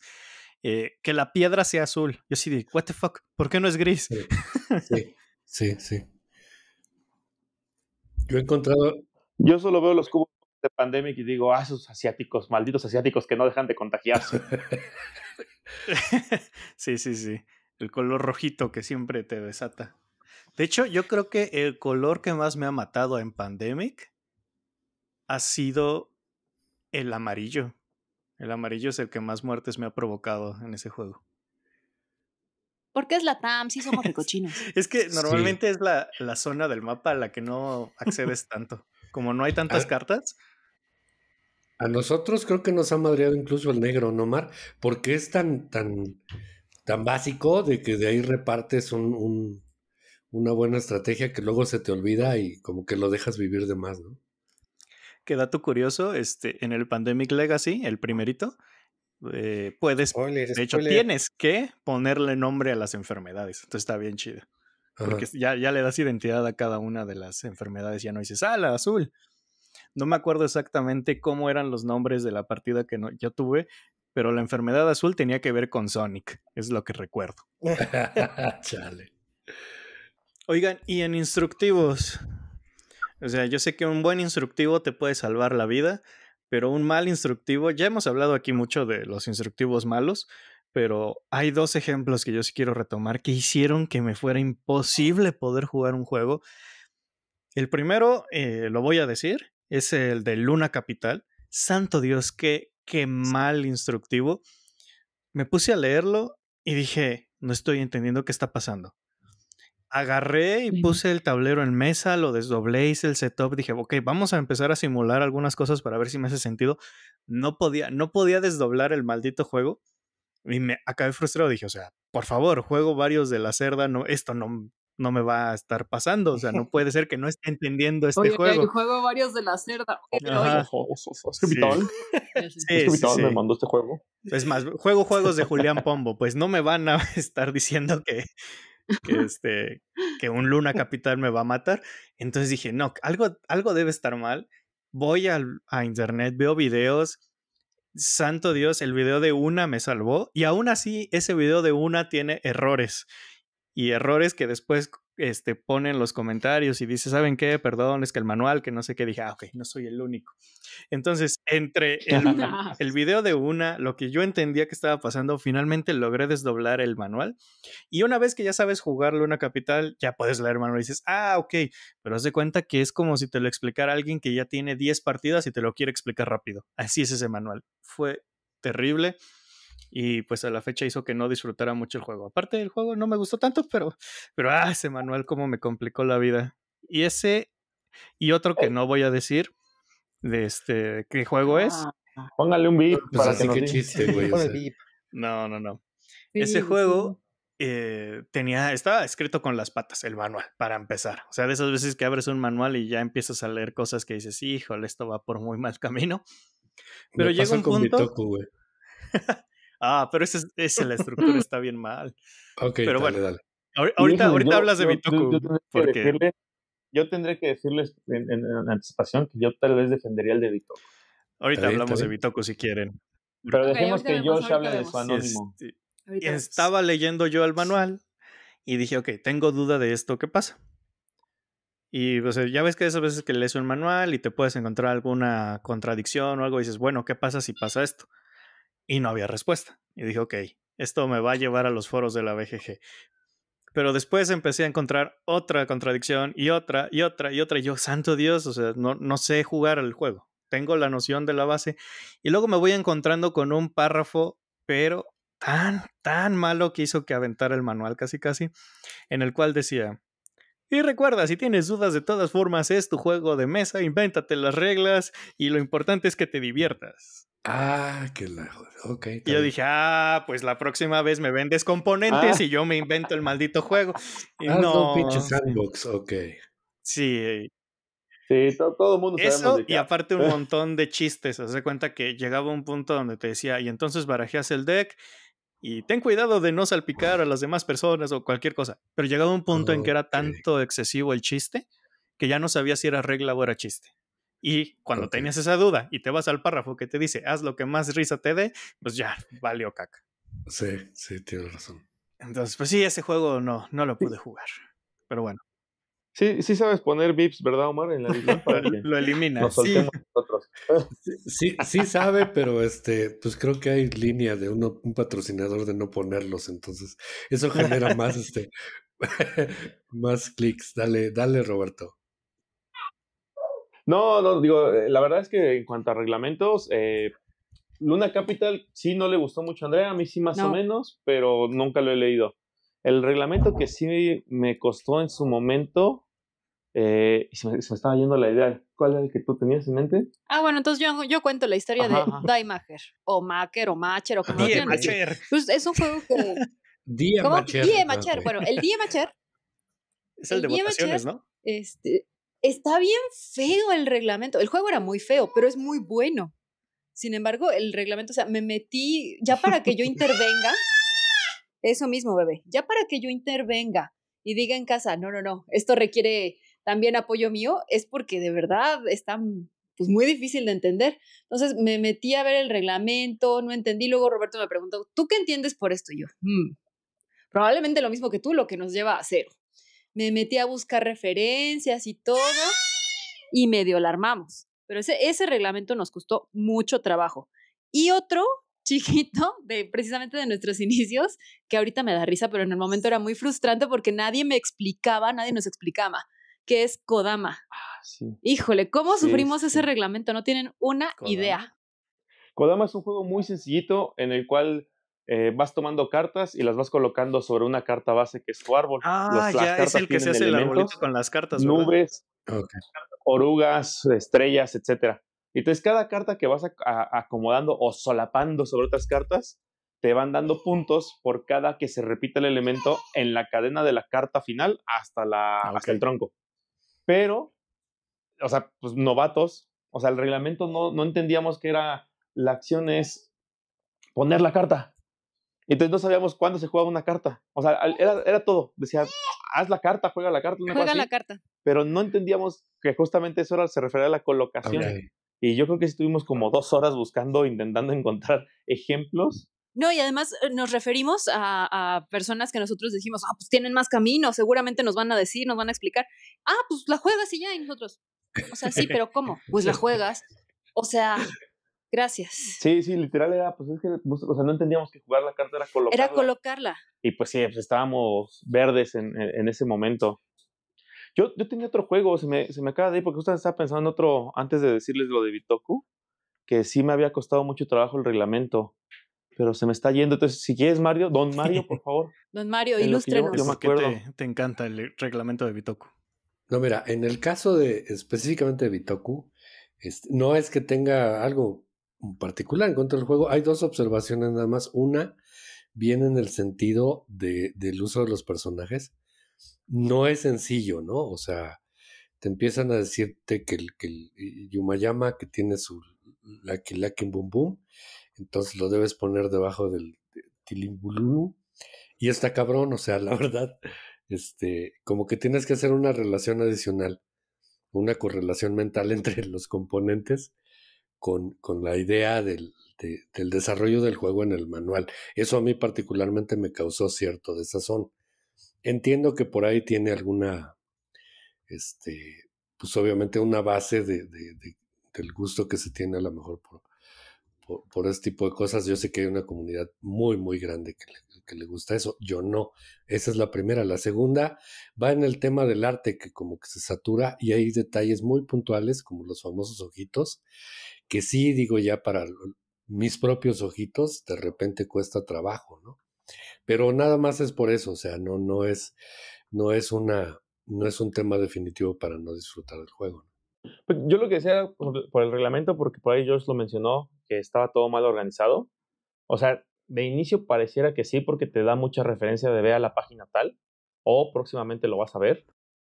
Eh, que la piedra sea azul. Yo sí digo, ¿what the fuck? ¿Por qué no es gris? Sí, sí, sí, Yo he encontrado. Yo solo veo los cubos de pandemia y digo, ah, esos asiáticos, malditos asiáticos que no dejan de contagiarse. sí, sí, sí. El color rojito que siempre te desata. De hecho, yo creo que el color que más me ha matado en Pandemic ha sido el amarillo. El amarillo es el que más muertes me ha provocado en ese juego. Porque es la TAM, sí somos ricochinos. es que normalmente es la, zona del mapa a la que no accedes tanto. Como no hay tantas ah. cartas. A nosotros creo que nos ha madreado incluso el negro, ¿no, Mar? Porque es tan, tan, tan básico de que de ahí repartes un una buena estrategia que luego se te olvida y como que lo dejas vivir de más, ¿no? Qué dato curioso, este, en el Pandemic Legacy, el primerito, eh, puedes, de hecho, tienes que ponerle nombre a las enfermedades. Entonces está bien chido. Porque ya, le das identidad a cada una de las enfermedades. Ya no dices, ah, la azul. No me acuerdo exactamente cómo eran los nombres de la partida que yo tuve, pero la enfermedad azul tenía que ver con Sonic. Es lo que recuerdo. Chale. Oigan, y en instructivos. O sea, yo sé que un buen instructivo te puede salvar la vida, pero un mal instructivo, ya hemos hablado aquí mucho de los instructivos malos, pero hay dos ejemplos que yo sí quiero retomar que hicieron que me fuera imposible poder jugar un juego. El primero, eh, lo voy a decir, es el de Luna Capital. Santo Dios, qué, qué mal instructivo. Me puse a leerlo y dije, no estoy entendiendo qué está pasando agarré y puse el tablero en mesa, lo desdoblé, hice el setup, dije, ok, vamos a empezar a simular algunas cosas para ver si me hace sentido. No podía, no podía desdoblar el maldito juego y me acabé frustrado, dije, o sea, por favor, juego varios de la cerda, no, esto no, no me va a estar pasando, o sea, no puede ser que no esté entendiendo este juego. juego varios de la cerda. Es me mandó este juego. Es más, juego juegos de Julián Pombo, pues no me van a estar diciendo que Este, que, un Luna Capital me va a matar. Entonces dije, no, algo, algo debe estar mal. Voy a, a internet, veo videos. Santo Dios, el video de una me salvó. Y aún así, ese video de una tiene errores. Y errores que después este, pone los comentarios y dice, ¿saben qué? Perdón, es que el manual, que no sé qué, dije, ah, ok, no soy el único. Entonces, entre el, video de una, lo que yo entendía que estaba pasando, finalmente logré desdoblar el manual. Y una vez que ya sabes jugarlo una capital, ya puedes leer el manual y dices, ah, ok, pero haz de cuenta que es como si te lo explicara alguien que ya tiene 10 partidas y te lo quiere explicar rápido. Así es ese manual. Fue terrible y pues a la fecha hizo que no disfrutara mucho el juego. Aparte del juego no me gustó tanto, pero, pero ah, ese manual como me complicó la vida. Y ese y otro que eh no voy a decir de este qué juego es. Ah, póngale un beep pues para que, no No, no, no. ese juego eh, tenía estaba escrito con las patas el manual para empezar. O sea, de esas veces que abres un manual y ya empiezas a leer cosas que dices, "Híjole, esto va por muy mal camino." Pero llega un punto Ah, pero esa, es la estructura está bien mal. Ok, pero dale, bueno, dale. ahorita, ahorita hablas de Bitoku. Yo, porque... yo tendré que decirles en, anticipación que yo tal vez defendería el de Bitoku. Ahorita hablamos de Bitoku si quieren. Pero dejemos que Josh hable de su anónimo. Este, estaba leyendo yo el manual y dije, ok, tengo duda de esto, ¿qué pasa? Y o ya ves que esas veces que lees un manual y te puedes encontrar alguna contradicción o algo y dices, bueno, ¿qué pasa si pasa esto? y no había respuesta. Y dije, ok, esto me va a llevar a los foros de la BGG. Pero después empecé a encontrar otra contradicción y otra y otra y otra. Y yo, santo Dios, o sea, no, sé jugar al juego. Tengo la noción de la base. Y luego me voy encontrando con un párrafo, pero tan, tan malo que hizo que aventara el manual casi casi, en el cual decía, y recuerda, si tienes dudas de todas formas es tu juego de mesa, invéntate las reglas y lo importante es que te diviertas. Ah, qué la Ok. Y yo dije, ah, pues la próxima vez me vendes componentes ah. y yo me invento el maldito juego. ah, no. sandbox, ok. Sí. Sí, todo el mundo Eso, y aparte un montón de chistes. Haz de cuenta que llegaba un punto donde te decía, y entonces barajeas el deck y ten cuidado de no salpicar a las demás personas o cualquier cosa. Pero llegaba un punto en que era tanto excesivo el chiste que ya no sabía si era regla o era chiste. Y cuando tenías esa duda y te vas al párrafo que te dice, haz lo que más risa te dé, pues ya, valió caca. Sí, sí, tienes razón. Entonces, pues sí, ese juego no, no lo pude jugar. Pero bueno. Sí, sí sabes poner vips, ¿verdad, Omar? En la lo elimina. nosotros. sí, sí sabe, pero este, pues creo que hay línea de uno, un patrocinador de no ponerlos, entonces eso genera más este más clics. Dale, dale, Roberto. No, no, digo, eh, la verdad es que en cuanto a reglamentos, eh, Luna Capital sí no le gustó mucho a Andrea, a mí sí más o menos, pero nunca lo he leído. El reglamento que sí me costó en su momento, eh, se me, estaba yendo la idea, ¿cuál era el que tú tenías en mente? Ah, bueno, entonces yo, yo cuento la historia de Macher, o Macher, o Macher, o como quieran Macher. Pues es un juego que... Die Macher, bueno, el Macher. Es el, de votaciones, ¿no? Este, está bien feo el reglamento. El juego era muy feo, pero es muy bueno. Sin embargo, el reglamento, o sea, me metí ya para que yo intervenga. Eso mismo, bebé. Ya para que yo intervenga y diga en casa, no, no, no, esto requiere también apoyo mío, es porque de verdad está pues, muy difícil de entender. Entonces me metí a ver el reglamento, no entendí. Luego Roberto me preguntó, ¿tú qué entiendes por esto? Y yo, mm, probablemente lo mismo que tú, lo que nos lleva a cero me metí a buscar referencias y todo y medio alarmamos. Pero ese, reglamento nos costó mucho trabajo. Y otro chiquito, de, precisamente de nuestros inicios, que ahorita me da risa, pero en el momento era muy frustrante porque nadie me explicaba, nadie nos explicaba, que es Kodama. Ah, sí. Híjole, ¿cómo sufrimos ese reglamento? No tienen una idea. Kodama es un juego muy sencillito en el cual eh, vas tomando cartas y las vas colocando sobre una carta base que es tu árbol. Ah, es el que se hace el arbolito con las cartas. ¿verdad? Nubes, orugas, estrellas, etcétera. Entonces, cada carta que vas acomodando o solapando sobre otras cartas, te van dando puntos por cada que se repita el elemento en la cadena de la carta final hasta, la, ah, hasta el tronco. Pero, o sea, pues novatos, o sea, el reglamento no, no entendíamos que era la acción es poner la carta entonces no sabíamos cuándo se jugaba una carta. O sea, era, era todo. Decía, haz la carta, juega la carta. juega la carta. Pero no entendíamos que justamente eso era, se refería a la colocación. Y yo creo que estuvimos como dos horas buscando, intentando encontrar ejemplos. No, y además eh, nos referimos a, a personas que nosotros dijimos, ah, pues tienen más camino, seguramente nos van a decir, nos van a explicar. Ah, pues la juegas y ya, y nosotros. O sea, sí, pero ¿cómo? Pues la juegas. O sea, Gracias. Sí, sí, literal era, pues es que, pues, no entendíamos que jugar la carta era colocarla. Era colocarla. Y pues sí, pues, estábamos verdes en, en ese momento. Yo, yo tenía otro juego, se me, acaba de ir, porque usted estaba pensando en otro, antes de decirles lo de Bitoku, que sí me había costado mucho trabajo el reglamento, pero se me está yendo. Entonces, si quieres, Mario, don Mario, por favor. don Mario, ilústrenos. Yo, me acuerdo. Te, te encanta el reglamento de Bitoku. No, mira, en el caso de específicamente de Bitoku, este, no es que tenga algo particular en contra al juego, hay dos observaciones nada más. Una viene en el sentido del uso de los personajes. No es sencillo, ¿no? O sea, te empiezan a decirte que el, que el eh, Yumayama que tiene su la que boom bum, entonces lo debes poner debajo del Tilim Y está cabrón, o sea, la verdad, este, como que tienes que hacer una relación adicional, una correlación mental entre los componentes con, la idea del, del, desarrollo del juego en el manual. Eso a mí particularmente me causó cierto desazón. Entiendo que por ahí tiene alguna, este, pues obviamente una base del gusto que se tiene a lo mejor por, por, este tipo de cosas. Yo sé que hay una comunidad muy, muy grande que le, que le gusta eso. Yo no. Esa es la primera. La segunda va en el tema del arte, que como que se satura y hay detalles muy puntuales, como los famosos ojitos, que sí, digo ya para mis propios ojitos, de repente cuesta trabajo, ¿no? Pero nada más es por eso, o sea, no, no es, no es una, no es un tema definitivo para no disfrutar del juego. ¿no? Pues, yo lo que decía por el reglamento, porque por ahí George lo mencionó, que estaba todo mal organizado. O sea, de inicio pareciera que sí, porque te da mucha referencia de ver a la página tal, o próximamente lo vas a ver.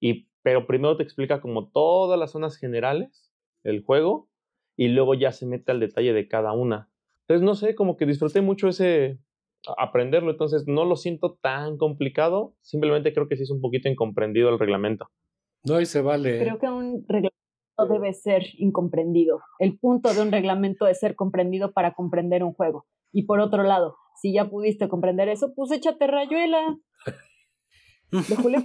Y, pero primero te explica como todas las zonas generales del juego, y luego ya se mete al detalle de cada una. Entonces, no sé, como que disfruté mucho ese aprenderlo, entonces no lo siento tan complicado, simplemente creo que sí es un poquito incomprendido el reglamento. No, y se vale. ¿eh? Creo que un reglamento debe ser incomprendido. El punto de un reglamento es ser comprendido para comprender un juego. Y por otro lado, si ya pudiste comprender eso, pues échate rayuela. De Julio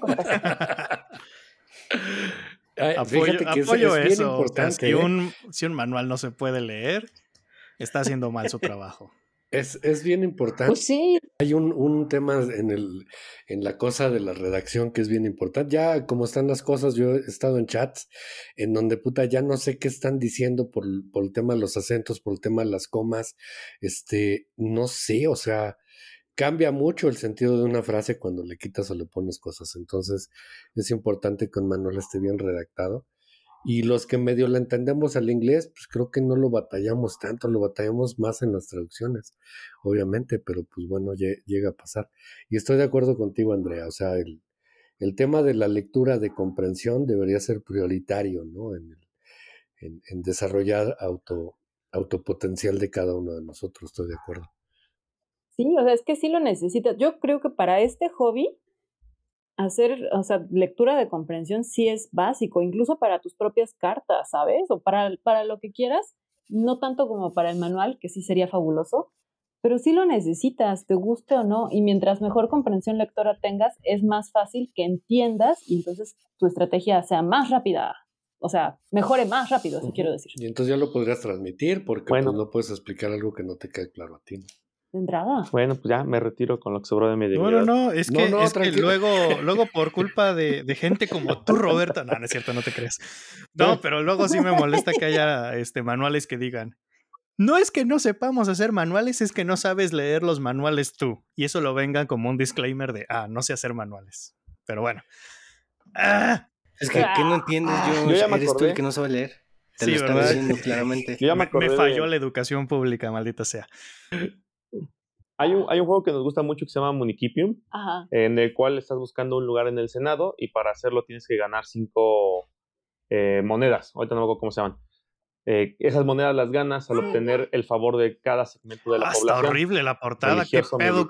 Ah, apoyo, que es, importante, si, ¿eh? un, si un manual no se puede leer, está haciendo mal su trabajo. Es, es, bien importante. Pues Hay un, un, tema en, el, en la cosa de la redacción que es bien importante. Ya como están las cosas, yo he estado en chats en donde puta ya no sé qué están diciendo por, por el tema de los acentos, por el tema de las comas. Este, no sé, o sea, cambia mucho el sentido de una frase cuando le quitas o le pones cosas. Entonces es importante que un manual esté bien redactado. Y los que medio le entendemos al inglés, pues creo que no lo batallamos tanto, lo batallamos más en las traducciones, obviamente, pero pues bueno, llega a pasar. Y estoy de acuerdo contigo, Andrea, o sea, el, tema de la lectura de comprensión debería ser prioritario, ¿no? En, en, desarrollar auto, autopotencial de cada uno de nosotros, estoy de acuerdo. Sí, o sea, es que sí lo necesitas. Yo creo que para este hobby, hacer, o sea, lectura de comprensión sí es básico, incluso para tus propias cartas, ¿sabes? O para, para lo que quieras, no tanto como para el manual, que sí sería fabuloso, pero sí lo necesitas, te guste o no, y mientras mejor comprensión lectora tengas, es más fácil que entiendas y entonces tu estrategia sea más rápida. O sea, mejore más rápido, si quiero decir. Y entonces ya lo podrías transmitir porque pues, no puedes explicar algo que no te cae claro a ti entrada. Bueno, pues ya me retiro con lo que sobró de mi dinero Bueno, no, es que, es que luego, luego por culpa de, gente como tú, Roberto. no, no es cierto, no te creas. No, pero luego sí me molesta que haya este, manuales que digan, no es que no sepamos hacer manuales, es que no sabes leer los manuales tú. Y eso lo vengan como un disclaimer de, ah, no sé hacer manuales. Pero bueno. Ah. Es que, ¿qué no entiendes, yo, ah. Eres tú el que no sabe leer. Te lo están diciendo claramente. me, falló la educación pública, maldita sea. Hay un, juego que nos gusta mucho que se llama Municipium, en el cual estás buscando un lugar en el Senado y para hacerlo tienes que ganar cinco eh, monedas. Ahorita no me acuerdo cómo se llaman. Eh, esas monedas las ganas al mm. obtener el favor de cada segmento de la ah, población. Está horrible la portada, qué pedo.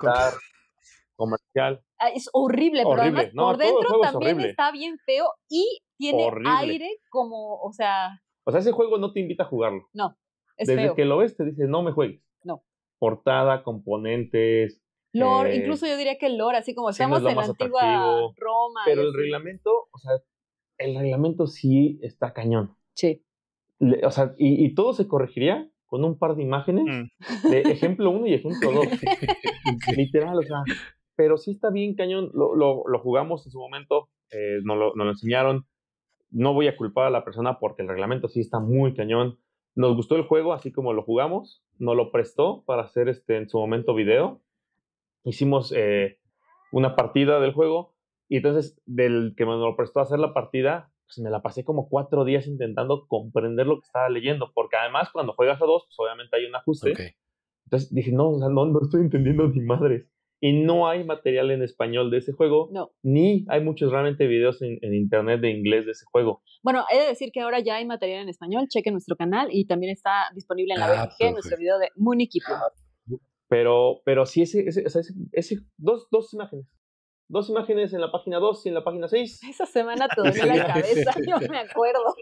comercial. Ah, es horrible, pero además por dentro también está bien feo y tiene aire como, o sea... O sea, ese juego no te invita a jugarlo. No, es Desde que lo ves te dices, no me juegues portada, componentes. Lore, eh incluso yo diría que el lore, así como estamos en la antigua Roma. Pero el reglamento, o sea, el reglamento sí está cañón. Sí. o sea, y, todo se corregiría con un par de imágenes mm. de ejemplo 1 y ejemplo 2. Literal, o sea, pero sí está bien cañón. Lo, lo, lo jugamos en su momento, eh, lo, nos, lo, enseñaron. No voy a culpar a la persona porque el reglamento sí está muy cañón. Nos gustó el juego así como lo jugamos, nos lo prestó para hacer este, en su momento video. Hicimos eh, una partida del juego y entonces del que me lo prestó a hacer la partida, pues me la pasé como cuatro días intentando comprender lo que estaba leyendo, porque además cuando juegas a dos, pues obviamente hay un ajuste. Entonces dije, no, no, no estoy entendiendo ni madres y no hay material en español de ese juego, no. ni hay muchos realmente videos en, internet de inglés de ese juego. Bueno, he de decir que ahora ya hay material en español, chequen nuestro canal y también está disponible en la ah, nuestro video de Munich Pero, pero sí, ese, dos, dos imágenes dos imágenes en la página 2 y en la página 6. Esa semana te doy la cabeza, yo me acuerdo.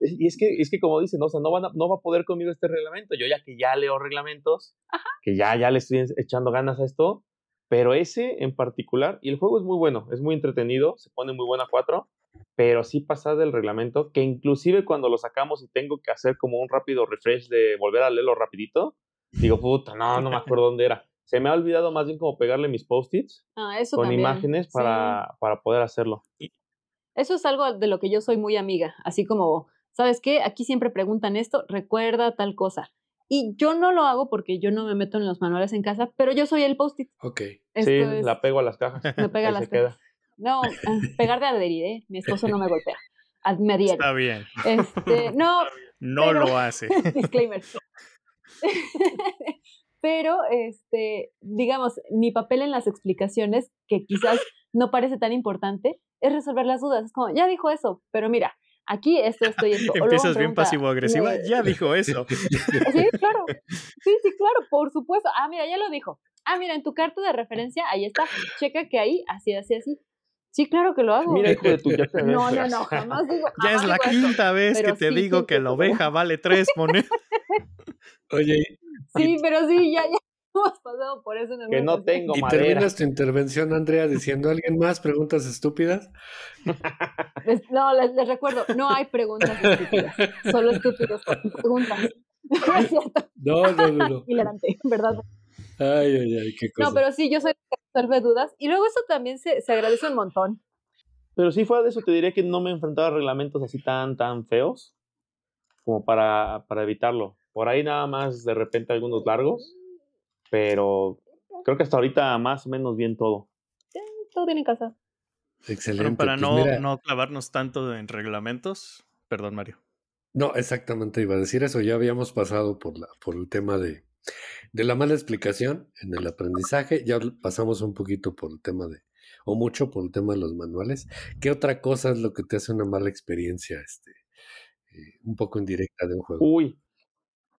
Y es que, es que como dicen, ¿no? o sea, no, no va a poder conmigo este reglamento. Yo ya que ya leo reglamentos, que ya, ya le estoy echando ganas a esto, pero ese en particular, y el juego es muy bueno, es muy entretenido, se pone muy buena a cuatro, pero sí pasa del reglamento, que inclusive cuando lo sacamos y tengo que hacer como un rápido refresh de volver a leerlo rapidito, digo, puta, no, no me acuerdo dónde era. Se me ha olvidado más bien como pegarle mis post-its ah, con imágenes para, para poder hacerlo. Eso es algo de lo que yo soy muy amiga, así como ¿sabes qué? Aquí siempre preguntan esto, recuerda tal cosa. Y yo no lo hago porque yo no me meto en los manuales en casa, pero yo soy el post-it. Ok. sí, la pego a las cajas. Me pega a las cajas. No, pegar de adherir, ¿eh? Mi esposo no me golpea. Me Está bien. Este, no. No lo hace. Disclaimer. pero, este, digamos, mi papel en las explicaciones, que quizás no parece tan importante, es resolver las dudas. Es como, ya dijo eso, pero mira, aquí esto, estoy... y Empiezas bien pasivo-agresiva, ya dijo eso. Sí, claro, sí, sí, claro, por supuesto. Ah, mira, ya lo dijo. Ah, mira, en tu carta de referencia, ahí está, checa que ahí, así, así, así. Sí, claro que lo hago. Mira, hijo de tu, ya No, no, no, jamás digo. Ya es la quinta vez que te digo que la oveja vale tres monedas. Oye. Sí, pero sí, ya, ya has pasado por eso en el Que no tengo Y terminas tu intervención, Andrea, diciendo, ¿alguien más? ¿Preguntas estúpidas? no, les, recuerdo, no hay preguntas estúpidas, solo estúpidos preguntas. No, es cierto. no, no, no. no. ¿verdad? Ay, ay, ay, qué cosa. No, pero sí, yo soy que resuelve dudas y luego eso también se, se agradece un montón. Pero si fuera de eso, te diría que no me enfrentaba a reglamentos así tan, tan feos como para, para evitarlo. Por ahí nada más de repente algunos largos, pero creo que hasta ahorita más o menos bien todo. todo bien en casa. Excelente. Pero para pues no, no clavarnos tanto en reglamentos, perdón Mario. No, exactamente, iba a decir eso. Ya habíamos pasado por, la, por el tema de, de la mala explicación en el aprendizaje. Ya pasamos un poquito por el tema de, o mucho por el tema de los manuales. ¿Qué otra cosa es lo que te hace una mala experiencia, este, eh, un poco indirecta de un juego? Uy,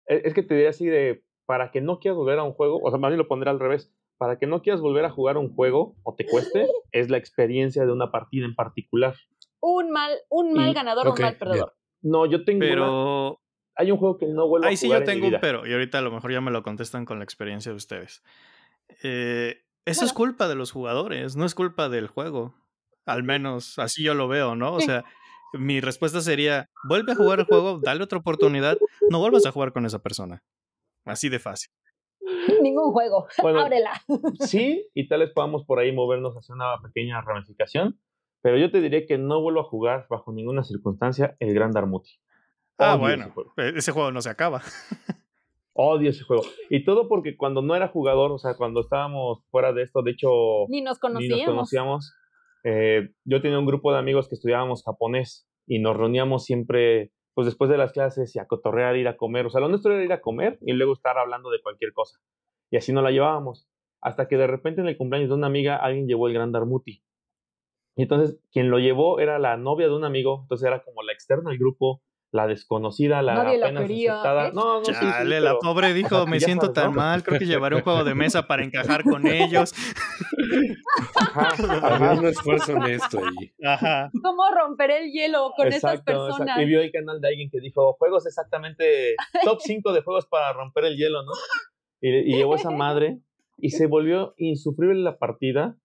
e, es que te diría así de para que no quieras volver a un juego, o sea, más bien lo pondré al revés, para que no quieras volver a jugar un juego o te cueste, es la experiencia de una partida en particular. Un mal, un mm, mal ganador o un mal perdedor. No, yo tengo. Pero. hay un juego que no vuelvo a jugar. Ahí sí yo tengo un pero, y ahorita a lo mejor ya me lo contestan con la experiencia de ustedes. Eh, eso es culpa de los jugadores, no es culpa del juego. Al menos así yo lo veo, ¿no? O sea, mi respuesta sería, vuelve a jugar el juego, dale otra oportunidad, no vuelvas a jugar con esa persona. Así de fácil. Ningún juego. Ábrela. Sí, y tal vez podamos por ahí movernos hacia una pequeña ramificación. Pero yo te diré que no vuelvo a jugar bajo ninguna circunstancia el Gran Darmuti. Ah, bueno. E, ese juego. no se acaba. Odio ese juego. Y todo porque cuando no era jugador, o sea, cuando estábamos fuera de esto, de hecho. Ni nos conocíamos. Eh, yo tenía un grupo de amigos que estudiábamos japonés y nos reuníamos siempre pues después de las clases y a cotorrear, ir a comer. O sea, lo nuestro era ir a comer y luego estar hablando de cualquier cosa. Y así no la llevábamos. Hasta que de repente en el cumpleaños de una amiga alguien llevó el gran Darmuti. Y entonces quien lo llevó era la novia de un amigo, entonces era como la externa del grupo, la desconocida, la apenas No, la pobre dijo, me siento tan mal, creo que llevaré un juego de mesa para encajar con ellos. Ajá, ajá. un esfuerzo honesto ahí. ¿Cómo romper el hielo con esas personas? Exacto. Y vio el canal de alguien que dijo, juegos exactamente top 5 de juegos para romper el hielo, ¿no? Y, y llevó esa madre y se volvió insufrible la partida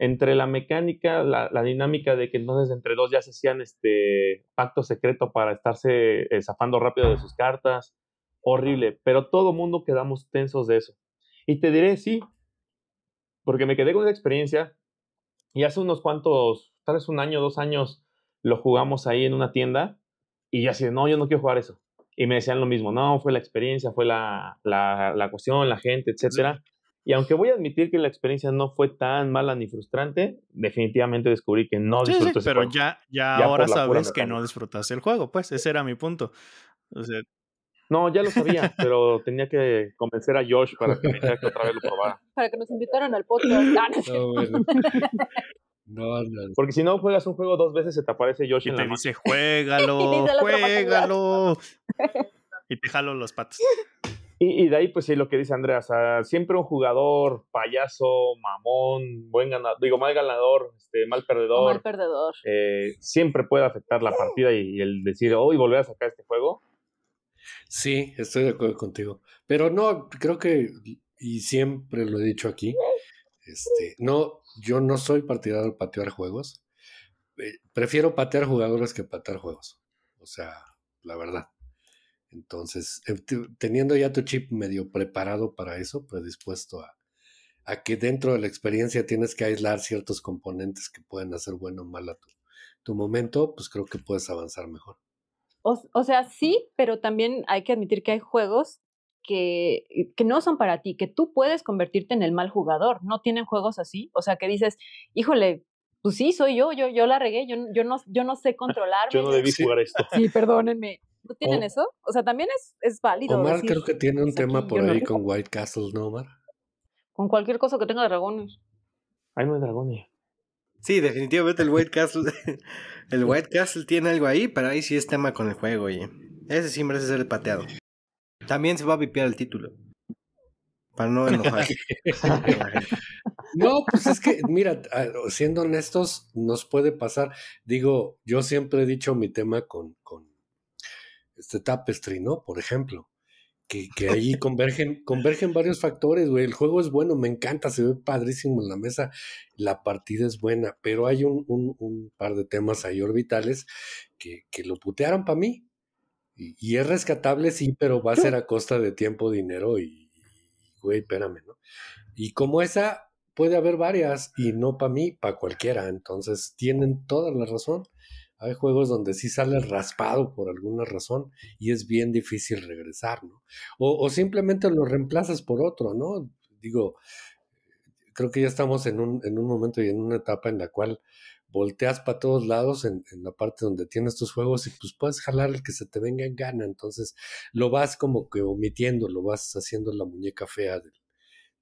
entre la mecánica, la, dinámica de que entonces entre dos ya se hacían este pacto secreto para estarse eh, zafando rápido de sus cartas, horrible, pero todo mundo quedamos tensos de eso. Y te diré, sí, porque me quedé con esa experiencia y hace unos cuantos, tal vez un año, dos años, lo jugamos ahí en una tienda y ya así, no, yo no quiero jugar eso. Y me decían lo mismo, no, fue la experiencia, fue la, la, la cuestión, la gente, etcétera. Y aunque voy a admitir que la experiencia no fue tan mala ni frustrante, definitivamente descubrí que no sí, disfruté sí, pero Ya, ya, ahora sabes que no disfrutaste el juego, pues ese era mi punto. No, ya lo sabía, pero tenía que convencer a Josh para que me que otra vez lo probara. Para que nos invitaran al podcast. No, No, no, Porque si no juegas un juego dos veces, se te aparece Josh y te dice, juégalo, juégalo. y te jalo los patos. Y, de ahí, pues sí, lo que dice Andrea, siempre un jugador payaso, mamón, buen ganador, digo, mal ganador, este, mal perdedor. perdedor. Eh, siempre puede afectar la partida y, el decir, hoy ¿y volver a sacar este juego. Sí, estoy de acuerdo contigo. Pero no, creo que, y siempre lo he dicho aquí, este, no, yo no soy partidario de patear juegos. Eh, prefiero patear jugadores que patear juegos. O sea, la verdad. Entonces, eh, teniendo ya tu chip medio preparado para eso, predispuesto a, a que dentro de la experiencia tienes que aislar ciertos componentes que pueden hacer bueno o mal a tu, momento, pues creo que puedes avanzar mejor. O, sea, sí, pero también hay que admitir que hay juegos que, eh, que, no son para ti, que tú puedes convertirte en el mal jugador. No tienen juegos así. O sea, que dices, híjole, pues sí, soy yo, yo, la regué, yo, no, yo no sé controlar. yo no debí jugar esto. Sí, perdónenme. ¿No tienen eso? O sea, también es, es válido. Omar creo que tiene un tema por ahí con White Castle, ¿no, Omar? Con cualquier cosa que tenga dragones. Ahí no hay dragones. Sí, definitivamente el White Castle. el White Castle tiene algo ahí, pero ahí sí es tema con el juego, oye. Ese sí merece ser el pateado. También se va a vipiar el título. Para no enojar. no, pues es que, mira, siendo honestos, nos puede pasar. Digo, yo siempre he dicho mi tema con, con este Tapestry, ¿no? Por ejemplo. Que, que ahí convergen, convergen varios factores, güey. El juego es bueno, me encanta, se ve padrísimo en la mesa, la partida es buena, pero hay un, un, par de temas ahí orbitales que, lo putearon para mí. Y, y, es rescatable, sí, pero va a ser a costa de tiempo, dinero y, güey, espérame, ¿no? Y como esa, puede haber varias y no para mí, para cualquiera. Entonces, tienen toda la razón. Hay juegos donde sí sales raspado por alguna razón y es bien difícil regresar, ¿no? O, simplemente lo reemplazas por otro, ¿no? Digo, creo que ya estamos en un, momento y en una etapa en la cual volteas para todos lados en, la parte donde tienes tus juegos y pues puedes jalar el que se te venga en gana. Entonces lo vas como que omitiendo, lo vas haciendo la muñeca fea del,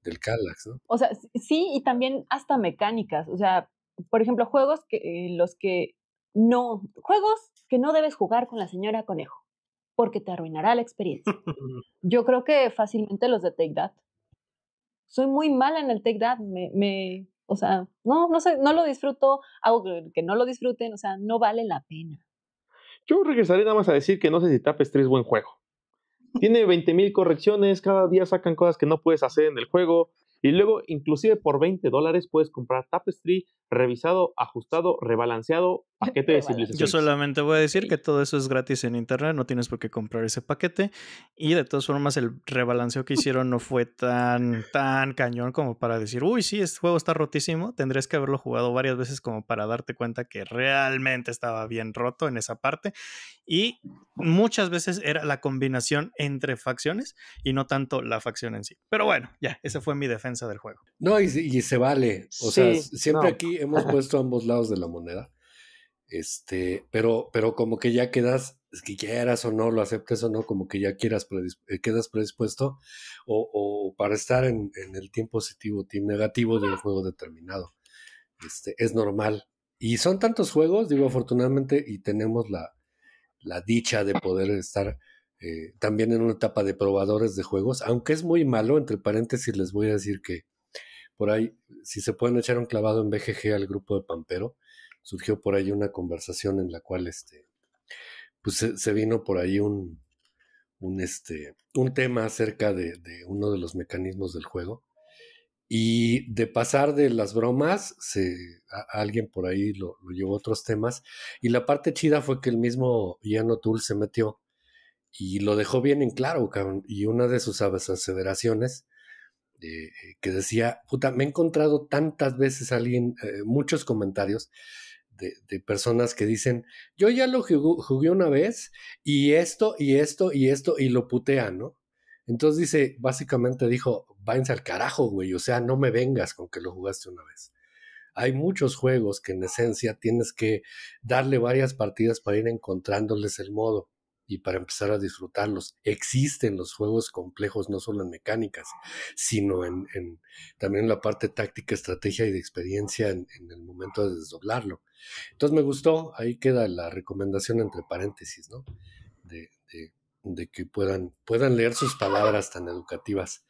del Calax, ¿no? O sea, sí, y también hasta mecánicas. O sea, por ejemplo, juegos que eh, los que no, juegos que no debes jugar con la señora conejo, porque te arruinará la experiencia. Yo creo que fácilmente los de Take That. Soy muy mala en el Take That, me, me o sea, no, no sé, no lo disfruto, hago que no lo disfruten, o sea, no vale la pena. Yo regresaré nada más a decir que no sé si Tapestry es buen juego. Tiene 20.000 correcciones, cada día sacan cosas que no puedes hacer en el juego, y luego, inclusive por 20 dólares, puedes comprar Tapestry revisado, ajustado, rebalanceado, paquete de civilización. Yo solamente voy a decir que todo eso es gratis en internet, no tienes por qué comprar ese paquete. Y de todas formas, el rebalanceo que hicieron no fue tan, tan cañón como para decir, uy, sí, este juego está rotísimo. Tendrías que haberlo jugado varias veces como para darte cuenta que realmente estaba bien roto en esa parte. Y muchas veces era la combinación entre facciones y no tanto la facción en sí. Pero bueno, ya, esa fue mi defensa del juego. No, y, se vale. O sea, siempre aquí hemos puesto ambos lados de la moneda. Este, pero, pero como que ya quedas, que quieras o no, lo aceptes o no, como que ya quieras eh, quedas predispuesto, o, para estar en, el tiempo positivo, team negativo del juego determinado. Este, es normal. Y son tantos juegos, digo, afortunadamente, y tenemos la dicha de poder estar eh, también en una etapa de probadores de juegos, aunque es muy malo, entre paréntesis les voy a decir que por ahí, si se pueden echar un clavado en BGG al grupo de Pampero, surgió por ahí una conversación en la cual este, pues se, vino por ahí un, este, un tema acerca de, uno de los mecanismos del juego. Y de pasar de las bromas, se, alguien por ahí lo, lo, llevó a otros temas. Y la parte chida fue que el mismo Ian O'Toole se metió y lo dejó bien en claro, cabrón. Y una de sus aseveraciones eh, eh, que decía, puta, me he encontrado tantas veces alguien, eh, muchos comentarios de, personas que dicen, yo ya lo jugué una vez y esto y esto y esto y lo putea ¿no? Entonces dice, básicamente dijo, váyanse al carajo, güey, o sea, no me vengas con que lo jugaste una vez. Hay muchos juegos que en esencia tienes que darle varias partidas para ir encontrándoles el modo y para empezar a disfrutarlos. Existen los juegos complejos, no solo en mecánicas, sino en, también en la parte táctica, estrategia y de experiencia en, el momento de desdoblarlo. Entonces me gustó, ahí queda la recomendación entre paréntesis, ¿no? De, que puedan, puedan leer sus palabras tan educativas.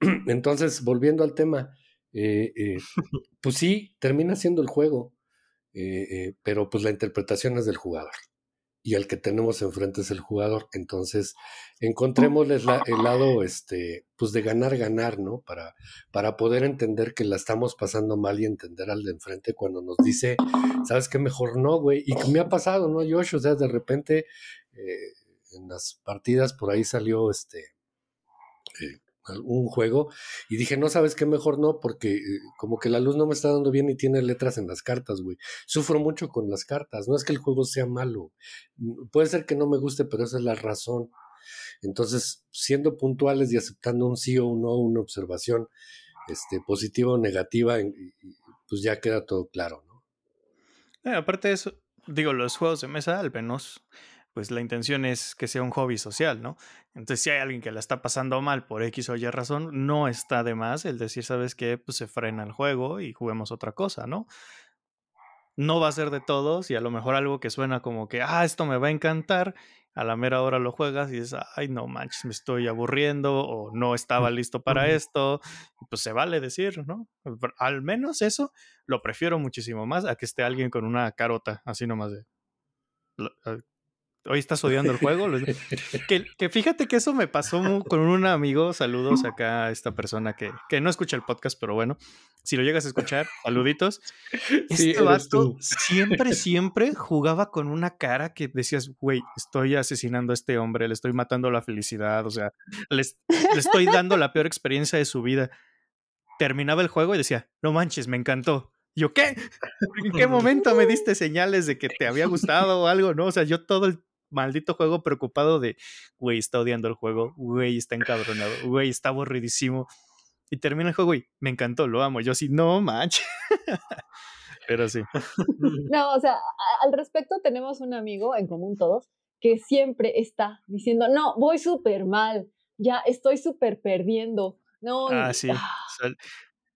Entonces, volviendo al tema, eh, eh, pues sí, termina siendo el juego, eh, pero pues la interpretación es del jugador y el que tenemos enfrente es el jugador. Entonces, encontremos el lado este, pues de ganar, ganar, ¿no? Para, para poder entender que la estamos pasando mal y entender al de enfrente cuando nos dice, ¿sabes qué? Mejor no, güey. Y me ha pasado, ¿no, Josh? O sea, de repente eh, en las partidas por ahí salió este. Eh, un juego y dije, no sabes qué, mejor no, porque eh, como que la luz no me está dando bien y tiene letras en las cartas, güey. Sufro mucho con las cartas, no es que el juego sea malo, mm, puede ser que no me guste, pero esa es la razón. Entonces, siendo puntuales y aceptando un sí o un no, una observación este, positiva o negativa, pues ya queda todo claro, ¿no? Eh, aparte de eso, digo, los juegos de mesa, al menos, pues la intención es que sea un hobby social, ¿no? Entonces, si hay alguien que la está pasando mal por X o Y razón, no está de más el decir, ¿sabes qué? Pues se frena el juego y juguemos otra cosa, ¿no? No va a ser de todos y a lo mejor algo que suena como que, ah, esto me va a encantar, a la mera hora lo juegas y dices, ay, no manches, me estoy aburriendo o no estaba listo para esto, pues se vale decir, ¿no? Al menos eso lo prefiero muchísimo más a que esté alguien con una carota así nomás de eh, hoy estás odiando el juego. que, fíjate que eso me pasó con un amigo. Saludos acá a esta persona que, no escucha el podcast, pero bueno, si lo llegas a escuchar, saluditos. este siempre, siempre jugaba con una cara que decías, güey, estoy asesinando a este hombre, le estoy matando la felicidad, o sea, le, estoy dando la peor experiencia de su vida. Terminaba el juego y decía, no manches, me encantó. ¿Yo qué? ¿En qué momento me diste señales de que te había gustado o algo? No, o sea, yo todo el maldito juego preocupado de, güey, está odiando el juego, güey, está encabronado, güey, está aburridísimo. Y termina el juego, güey, me encantó, lo amo. Yo sí, no manches. Pero sí. No, o sea, al respecto tenemos un amigo en común todos que siempre está diciendo, no, voy súper mal, ya estoy súper perdiendo. No, ah, sí. Ah".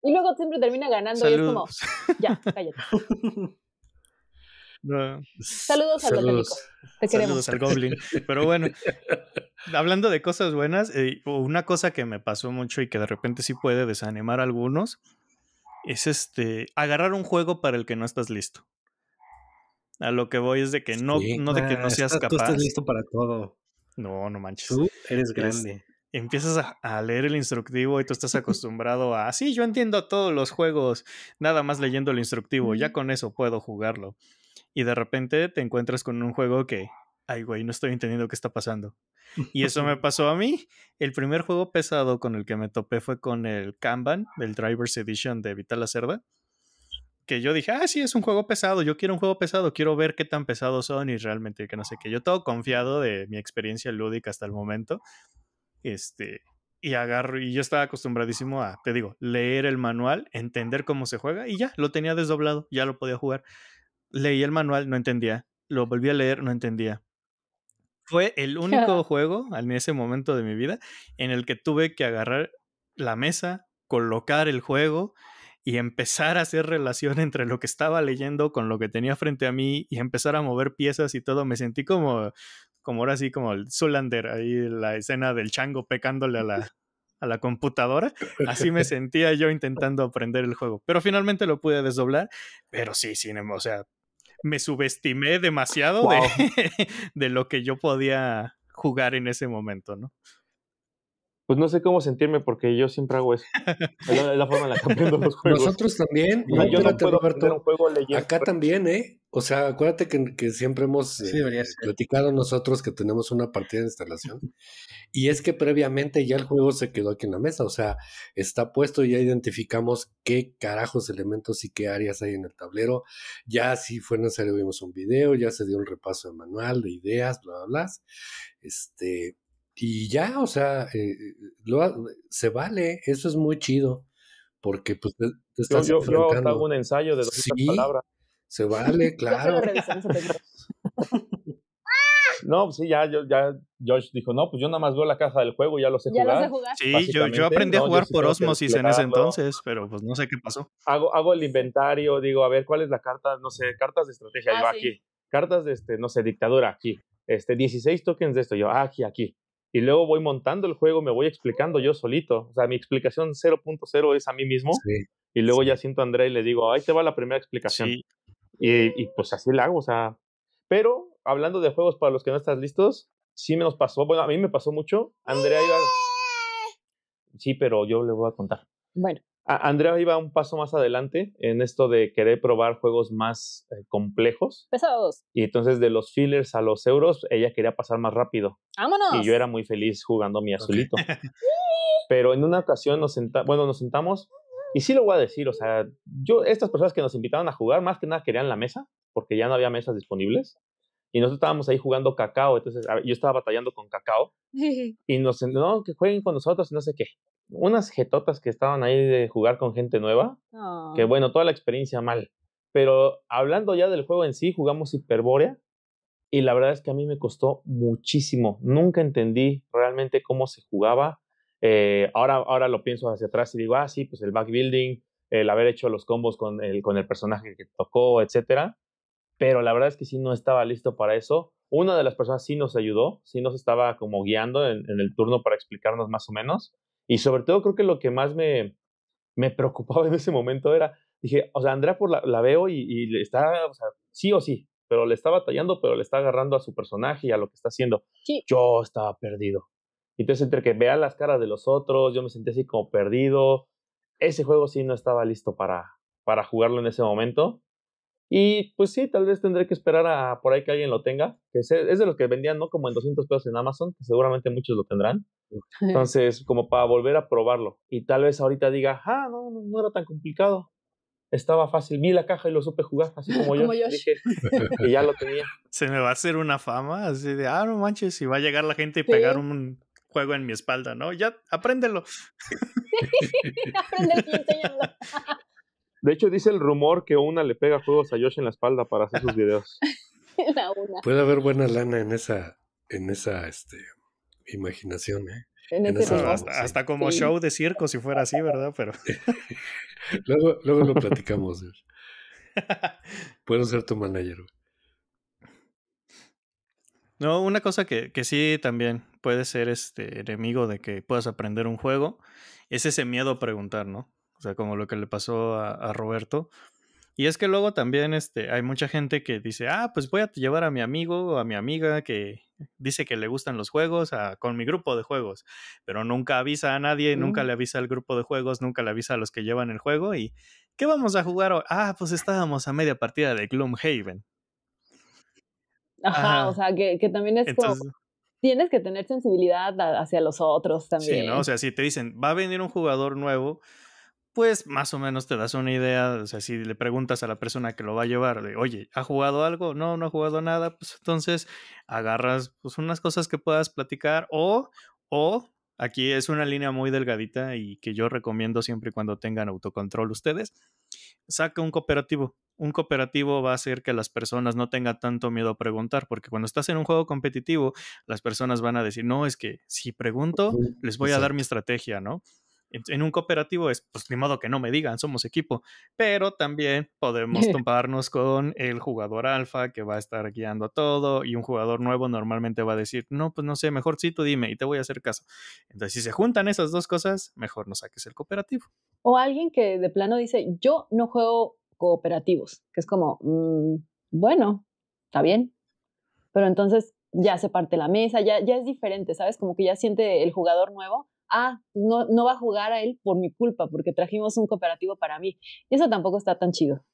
Y luego siempre termina ganando y es como, ya, cállate. Saludos, saludos al al Goblin. Pero bueno, hablando de cosas buenas, eh, una cosa que me pasó mucho y que de repente sí puede desanimar a algunos es este agarrar un juego para el que no estás listo. A lo que voy es de que no, no de que no ah, seas capaz. Tú estás listo para todo. No, no manches. Tú eres grande. empiezas a, a, leer el instructivo y tú estás acostumbrado a, sí, yo entiendo todos los juegos, nada más leyendo el instructivo, ya con eso puedo jugarlo y de repente te encuentras con un juego que, ay güey, no estoy entendiendo qué está pasando. Y eso me pasó a mí. El primer juego pesado con el que me topé fue con el Kanban del Drivers Edition de Vital la Cerda. Que yo dije, ah, sí, es un juego pesado, yo quiero un juego pesado, quiero ver qué tan pesados son y realmente que no sé qué. Yo todo confiado de mi experiencia lúdica hasta el momento. Este, y agarro, y yo estaba acostumbradísimo a, te digo, leer el manual, entender cómo se juega y ya, lo tenía desdoblado, ya lo podía jugar leí el manual, no entendía. Lo volví a leer, no entendía. Fue el único juego en ese momento de mi vida en el que tuve que agarrar la mesa, colocar el juego y empezar a hacer relación entre lo que estaba leyendo con lo que tenía frente a mí y empezar a mover piezas y todo. Me sentí como, como ahora sí, como el Zulander, ahí la escena del chango pecándole a la, a la computadora. Así me sentía yo intentando aprender el juego. Pero finalmente lo pude desdoblar. Pero sí, sin, em, o sea, me subestimé demasiado de, de, lo que yo podía jugar en ese momento, ¿no? Pues no sé cómo sentirme porque yo siempre hago eso. Es la, forma en la que los juegos. Nosotros también. Roberto, Acá también, ¿eh? O sea, acuérdate que, siempre hemos eh, platicado nosotros que tenemos una partida de instalación. Y es que previamente ya el juego se quedó aquí en la mesa. O sea, está puesto y ya identificamos qué carajos elementos y qué áreas hay en el tablero. Ya si fue necesario vimos un video, ya se dio un repaso de manual, de ideas, bla, bla, bla. Este, y ya, o sea, eh, eh, se vale, eso es muy chido, porque pues te, estás yo, yo, hago un ensayo de 200 palabras. Se vale, claro. no, pues sí, ya, yo, ya Josh dijo, no, pues yo nada más veo la caja del juego, ya lo sé jugar. Sí, yo, aprendí a jugar por osmosis en ese entonces, pero pues no sé qué pasó. Hago, hago el inventario, digo, a ver, ¿cuál es la carta? No sé, cartas de estrategia, ah, yo aquí. Cartas de, este, no sé, dictadura, aquí. Este, 16 tokens de esto, yo ah, aquí, aquí y luego voy montando el juego, me voy explicando yo solito. O sea, mi explicación 0.0 es a mí mismo. y luego ya siento a André y le digo, ahí te va la primera explicación. Y, pues así la hago, o sea. Pero hablando de juegos para los que no estás listos, sí me nos pasó. Bueno, a mí me pasó mucho. Andrea iba. ¡Ah! Sí, pero yo le voy a contar. Bueno. Andrea iba un paso más adelante en esto de querer probar juegos más eh, complejos. Pesados. Y entonces de los fillers a los euros, ella quería pasar más rápido. ¡Vámonos! Y yo era muy feliz jugando mi azulito. Pero en una ocasión nos sentamos, bueno, nos sentamos, y sí lo voy a decir, o sea, yo, estas personas que nos invitaron a jugar, más que nada querían la mesa, porque ya no había mesas disponibles y nosotros estábamos ahí jugando cacao, entonces yo estaba batallando con cacao y nos, no, que jueguen con nosotros, no sé qué. Unas jetotas que estaban ahí de jugar con gente nueva, que bueno, toda la experiencia mal. Pero hablando ya del juego en sí, jugamos Hiperbórea y la verdad es que a mí me costó muchísimo. Nunca entendí realmente cómo se jugaba. Eh, ahora, ahora lo pienso hacia atrás y digo, ah, sí, pues el backbuilding, el haber hecho los combos con el, con el personaje que tocó, etcétera pero la verdad es que sí no estaba listo para eso. Una de las personas sí nos ayudó, sí nos estaba como guiando en, el turno para explicarnos más o menos. Y sobre todo creo que lo que más me, me preocupaba en ese momento era, dije, o sea, Andrea por la, la veo y, y, está, o sea, sí o sí, pero le está batallando, pero le está agarrando a su personaje y a lo que está haciendo. Yo estaba perdido. Entonces, entre que vea las caras de los otros, yo me sentí así como perdido. Ese juego sí no estaba listo para, para jugarlo en ese momento. Y pues sí, tal vez tendré que esperar a por ahí que alguien lo tenga, que es, de los que vendían, ¿no? Como en 200 pesos en Amazon, que seguramente muchos lo tendrán. Entonces, como para volver a probarlo. Y tal vez ahorita diga, ah, no, no, era tan complicado. Estaba fácil, vi la caja y lo supe jugar, así como yo. Dije Y ya lo tenía. Se me va a hacer una fama, así de, ah, no manches, y va a llegar la gente y pegar un juego en mi espalda, ¿no? Ya, apréndelo. Aprende de hecho, dice el rumor que una le pega juegos a Josh en la espalda para hacer sus videos. Puede haber buena lana en esa, en esa este, imaginación, ¿eh? En hasta, como show de circo, si fuera así, ¿verdad? Pero. luego, lo platicamos. Puedo ser tu manager. No, una cosa que, que sí también puede ser este enemigo de que puedas aprender un juego es ese miedo a preguntar, ¿no? sea, como lo que le pasó a, Roberto. Y es que luego también este, hay mucha gente que dice, ah, pues voy a llevar a mi amigo o a mi amiga que dice que le gustan los juegos con mi grupo de juegos, pero nunca avisa a nadie, nunca mm. le avisa al grupo de juegos, nunca le avisa a los que llevan el juego y ¿qué vamos a jugar hoy? Ah, pues estábamos a media partida de Gloomhaven. Ajá, o sea, que, que también es como... Tienes que tener sensibilidad hacia los otros también. Sí, ¿no? O sea, si te dicen, va a venir un jugador nuevo, pues más o menos te das una idea, o sea, si le preguntas a la persona que lo va a llevar, oye, ¿ha jugado algo? No, no ha jugado nada, pues entonces agarras pues, unas cosas que puedas platicar o, o, aquí es una línea muy delgadita y que yo recomiendo siempre cuando tengan autocontrol ustedes, saca un cooperativo. Un cooperativo va a hacer que las personas no tengan tanto miedo a preguntar, porque cuando estás en un juego competitivo, las personas van a decir, no, es que si pregunto, les voy a dar mi estrategia, ¿no? en un cooperativo es, pues ni modo que no me digan, somos equipo, pero también podemos toparnos con el jugador alfa que va a estar guiando todo y un jugador nuevo normalmente va a decir, no, pues no sé, mejor sí tú dime y te voy a hacer caso. Entonces, si se juntan esas dos cosas, mejor no saques el cooperativo. O alguien que de plano dice, yo no juego cooperativos, que es como, mm, bueno, está bien, pero entonces ya se parte la mesa, ya, ya es diferente, ¿sabes? Como que ya siente el jugador nuevo ah, pues no, no va a jugar a él por mi culpa, porque trajimos un cooperativo para mí. Y eso tampoco está tan chido.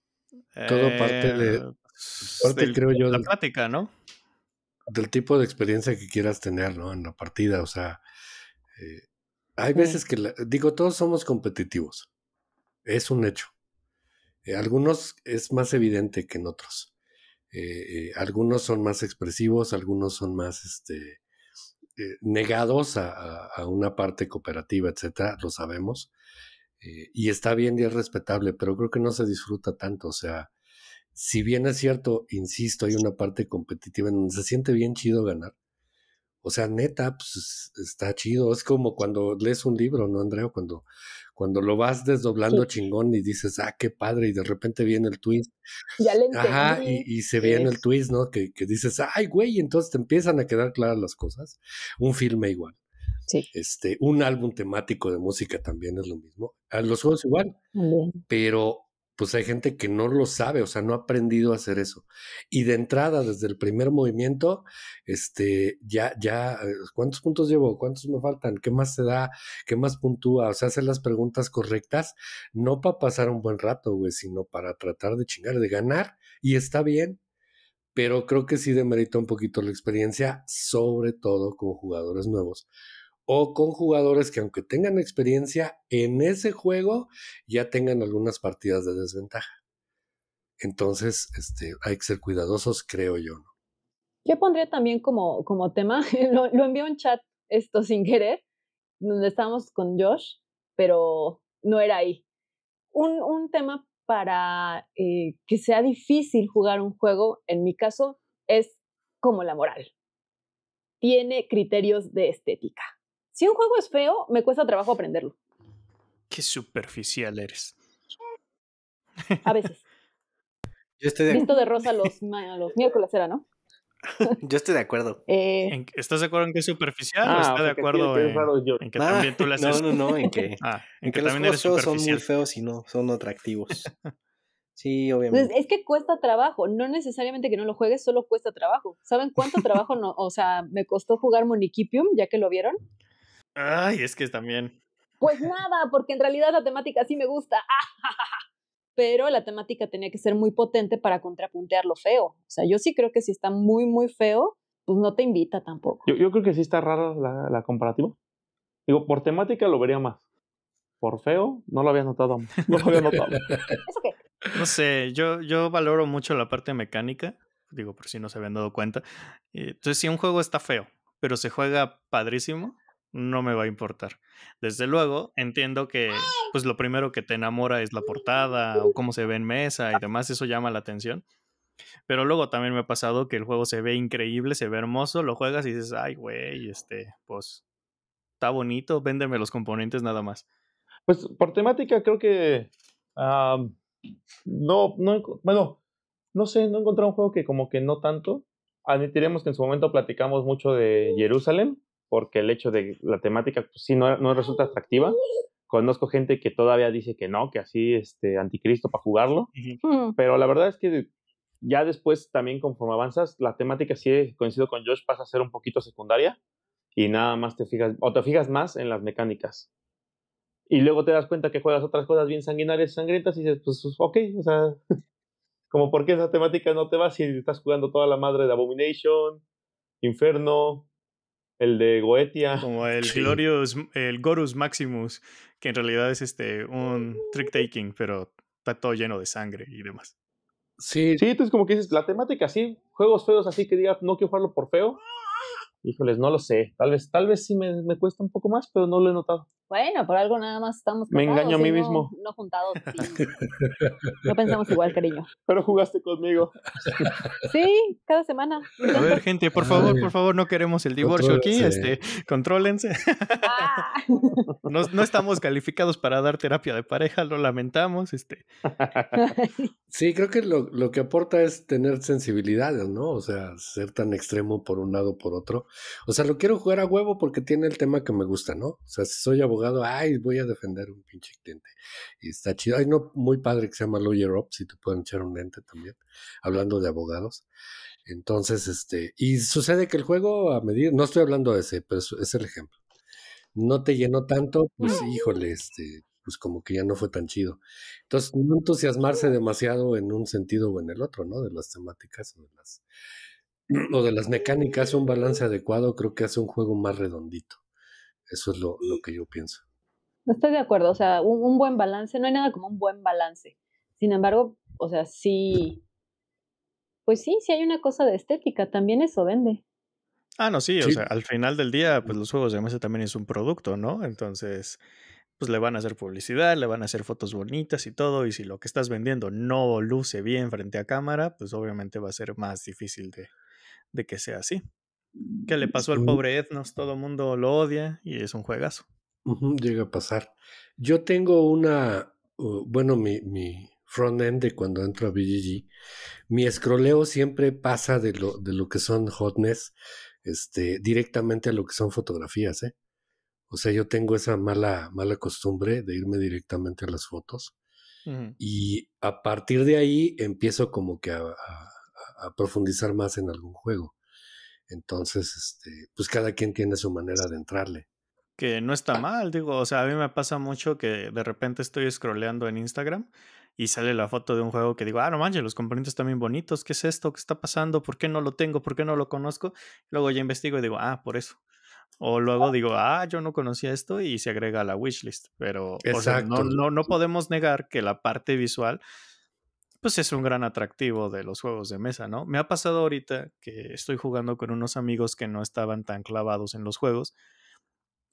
Todo eh, parte de, parte creo yo, la ¿no? Del tipo de experiencia que quieras tener, ¿no? En la partida, o sea, eh, hay veces que, digo, todos somos competitivos, es un hecho. Eh, algunos es más evidente que en otros. algunos son más expresivos, algunos son más, este, eh, negados a, una parte cooperativa, etcétera, lo sabemos. Eh, y está bien y es respetable, pero creo que no se disfruta tanto. O sea, si bien es cierto, insisto, hay una parte competitiva en donde se siente bien chido ganar. O sea, neta, pues está chido. Es como cuando lees un libro, ¿no, Andrea? Cuando, cuando lo vas desdoblando chingón y dices, ah, qué padre, y de repente viene el twist. Ya le Ajá, y, se ve en el twist, ¿no? Que, dices, ay, güey, entonces te empiezan a quedar claras las cosas. Un filme igual. Sí. Este, un álbum temático de música también es lo mismo. A los juegos igual. Bien. Pero pues hay gente que no lo sabe, o sea, no ha aprendido a hacer eso. Y de entrada, desde el primer movimiento, este, ya, ya, eh, ¿cuántos puntos llevo? ¿Cuántos me faltan? ¿Qué más se da? ¿Qué más puntúa? O sea, hacer las preguntas correctas, no para pasar un buen rato, güey, sino para tratar de chingar, de ganar, y está bien, pero creo que sí demerita un poquito la experiencia, sobre todo con jugadores nuevos o con jugadores que aunque tengan experiencia en ese juego, ya tengan algunas partidas de desventaja. Entonces, este, hay que ser cuidadosos, creo yo. Yo pondría también como, como tema, lo, lo envió un chat esto sin querer, donde estábamos con Josh, pero no era ahí. Un, tema para eh, que sea difícil jugar un juego, en mi caso, es como la moral. Tiene criterios de estética si un juego es feo, me cuesta trabajo aprenderlo. Qué superficial eres. A veces. Yo estoy de... Visto de rosa los, miércoles era, ¿no? Yo estoy de acuerdo. Eh, ¿Estás de acuerdo en que es superficial o ah, estás de acuerdo en, que también tú las No, no, no, en que, ah, los juegos son muy feos y no son atractivos. Sí, pues, obviamente. es que cuesta trabajo, no necesariamente que no lo juegues, solo cuesta trabajo. ¿Saben cuánto trabajo no, o sea, me costó jugar Moniquipium, ya que lo vieron? Ay, es que también. Pues nada, porque en realidad la temática sí me gusta. Pero la temática tenía que ser muy potente para contrapuntear lo feo. O sea, yo sí creo que si está muy, muy feo, pues no te invita tampoco. Yo, creo que sí está rara la, la comparativa. Digo, por temática lo vería más. Por feo, no lo había notado. No lo había notado. ¿Eso qué? No sé, yo, yo valoro mucho la parte mecánica. Digo, por si no se habían dado cuenta. Eh, entonces, si un juego está feo, pero se juega padrísimo, no me va a importar. Desde luego, entiendo que pues lo primero que te enamora es la portada o cómo se ve en mesa y demás, eso llama la atención. Pero luego también me ha pasado que el juego se ve increíble, se ve hermoso, lo juegas y dices, ay, güey, este, pues está bonito, véndeme los componentes nada más. Pues por temática creo que... no, no, bueno, no sé, no he encontrado un juego que como que no tanto. Admitiremos que en su momento platicamos mucho de Jerusalén, porque el hecho de la temática pues, sí no, resulta atractiva. Conozco gente que todavía dice que no, que así este anticristo para jugarlo, pero la verdad es que ya después también conforme avanzas, la temática sí coincido con Josh pasa a ser un poquito secundaria y nada más te fijas o te fijas más en las mecánicas. Y luego te das cuenta que juegas otras cosas bien sanguinarias, sangrientas y dices, pues, pues ok, o sea, como por qué esa temática no te va si estás jugando toda la madre de Abomination, Inferno, el de Goetia. Como el Glorious, el Gorus Maximus, que en realidad es este un trick taking, pero está todo lleno de sangre y demás. Sí. Sí, entonces como que dices, la temática así, juegos feos así que digas no quiero jugarlo por feo. Híjoles, no lo sé. Tal vez, tal vez sí me, me cuesta un poco más, pero no lo he notado. Bueno, por algo nada más estamos. Me engaño a ¿eh? mí mismo. No juntados. No pensamos igual, cariño. Pero jugaste conmigo. Sí, cada semana. A ver, gente, por favor, por favor, no queremos el divorcio aquí. Este, contrólense. Ah. No, estamos calificados para dar terapia de pareja, lo lamentamos. Este. Sí, creo que lo, que aporta es tener sensibilidades, ¿no? O sea, ser tan extremo por un lado o por otro. O sea, lo quiero jugar a huevo porque tiene el tema que me gusta, ¿no? O sea, soy abogado ay, voy a defender un pinche cliente. Y está chido. Hay no muy padre que se llama Lawyer Up, si te pueden echar un lente también, hablando de abogados. Entonces, este, y sucede que el juego a medida no estoy hablando de ese, pero es el ejemplo. No te llenó tanto, pues híjole, este, pues como que ya no fue tan chido. Entonces, no entusiasmarse demasiado en un sentido o en el otro, ¿no? De las temáticas o de las, o de las mecánicas, un balance adecuado creo que hace un juego más redondito. Eso es lo, lo que yo pienso. Estoy de acuerdo, o sea, un, buen balance, no hay nada como un buen balance. Sin embargo, o sea, sí, pues sí, si hay una cosa de estética, también eso vende. Ah, no, sí, o sea, al final del día, pues los juegos de mesa también es un producto, ¿no? Entonces, pues le van a hacer publicidad, le van a hacer fotos bonitas y todo, y si lo que estás vendiendo no luce bien frente a cámara, pues obviamente va a ser más difícil de, de que sea así. ¿Qué le pasó al pobre Ethnos? todo el mundo lo odia y es un juegazo. llega a pasar. Yo tengo una, bueno, mi, mi front-end de cuando entro a BGG, mi escroleo siempre pasa de lo, de lo que son hotness este, directamente a lo que son fotografías. ¿eh? O sea, yo tengo esa mala, mala costumbre de irme directamente a las fotos. Y a partir de ahí empiezo como que a profundizar más en algún juego. Entonces, este, pues cada quien tiene su manera de entrarle. Que no está ah. mal, digo, o sea, a mí me pasa mucho que de repente estoy scrolleando en Instagram y sale la foto de un juego que digo, ah, no manches, los componentes están bien bonitos, ¿qué es esto? ¿Qué está pasando? ¿Por qué no lo tengo? ¿Por qué no lo conozco? Luego ya investigo y digo, ah, por eso. O luego ah. digo, ah, yo no conocía esto y se agrega a la wishlist. Pero no, no, no podemos negar que la parte visual pues es un gran atractivo de los juegos de mesa, ¿no? Me ha pasado ahorita que estoy jugando con unos amigos que no estaban tan clavados en los juegos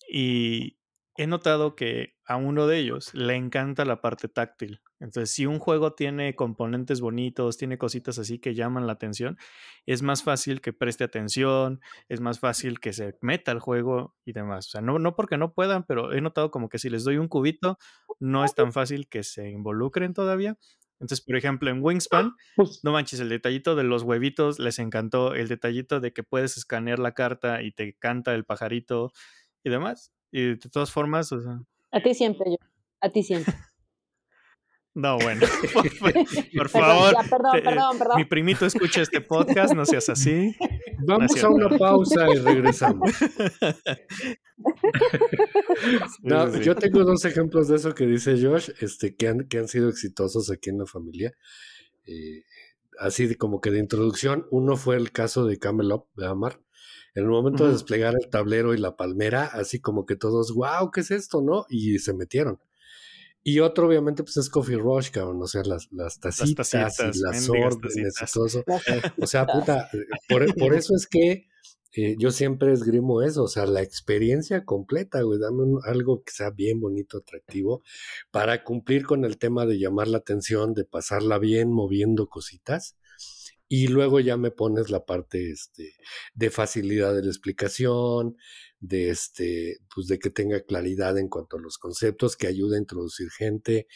y he notado que a uno de ellos le encanta la parte táctil. Entonces, si un juego tiene componentes bonitos, tiene cositas así que llaman la atención, es más fácil que preste atención, es más fácil que se meta al juego y demás. O sea, no, no porque no puedan, pero he notado como que si les doy un cubito, no es tan fácil que se involucren todavía entonces, por ejemplo, en Wingspan, pues no manches, el detallito de los huevitos les encantó, el detallito de que puedes escanear la carta y te canta el pajarito y demás. Y de todas formas, A ti siempre, yo. A ti siempre. No, bueno, por, favor. Eh, perdón, perdón, mi primito escucha este podcast, no seas así. Vamos a una pausa y regresamos. yo tengo dos ejemplos de eso que dice Josh, este, que, han, que han sido exitosos aquí en la familia. Eh, así como que de introducción, uno fue el caso de Camelot de Amar. En el momento de desplegar el tablero y la palmera, así como que todos, wow, ¿qué es esto? ¿No? Y se metieron. Y otro, obviamente, pues es Coffee Rush, cabrón. O sea, las, las, tacitas, las las órdenes y eso. O sea, puta, eh, por, eso es que eh, yo siempre esgrimo eso. O sea, la experiencia completa, güey. Dame algo que sea bien bonito, atractivo, para cumplir con el tema de llamar la atención, de pasarla bien moviendo cositas y luego ya me pones la parte este, de facilidad de la explicación, de, este, pues de que tenga claridad en cuanto a los conceptos, que ayude a introducir gente.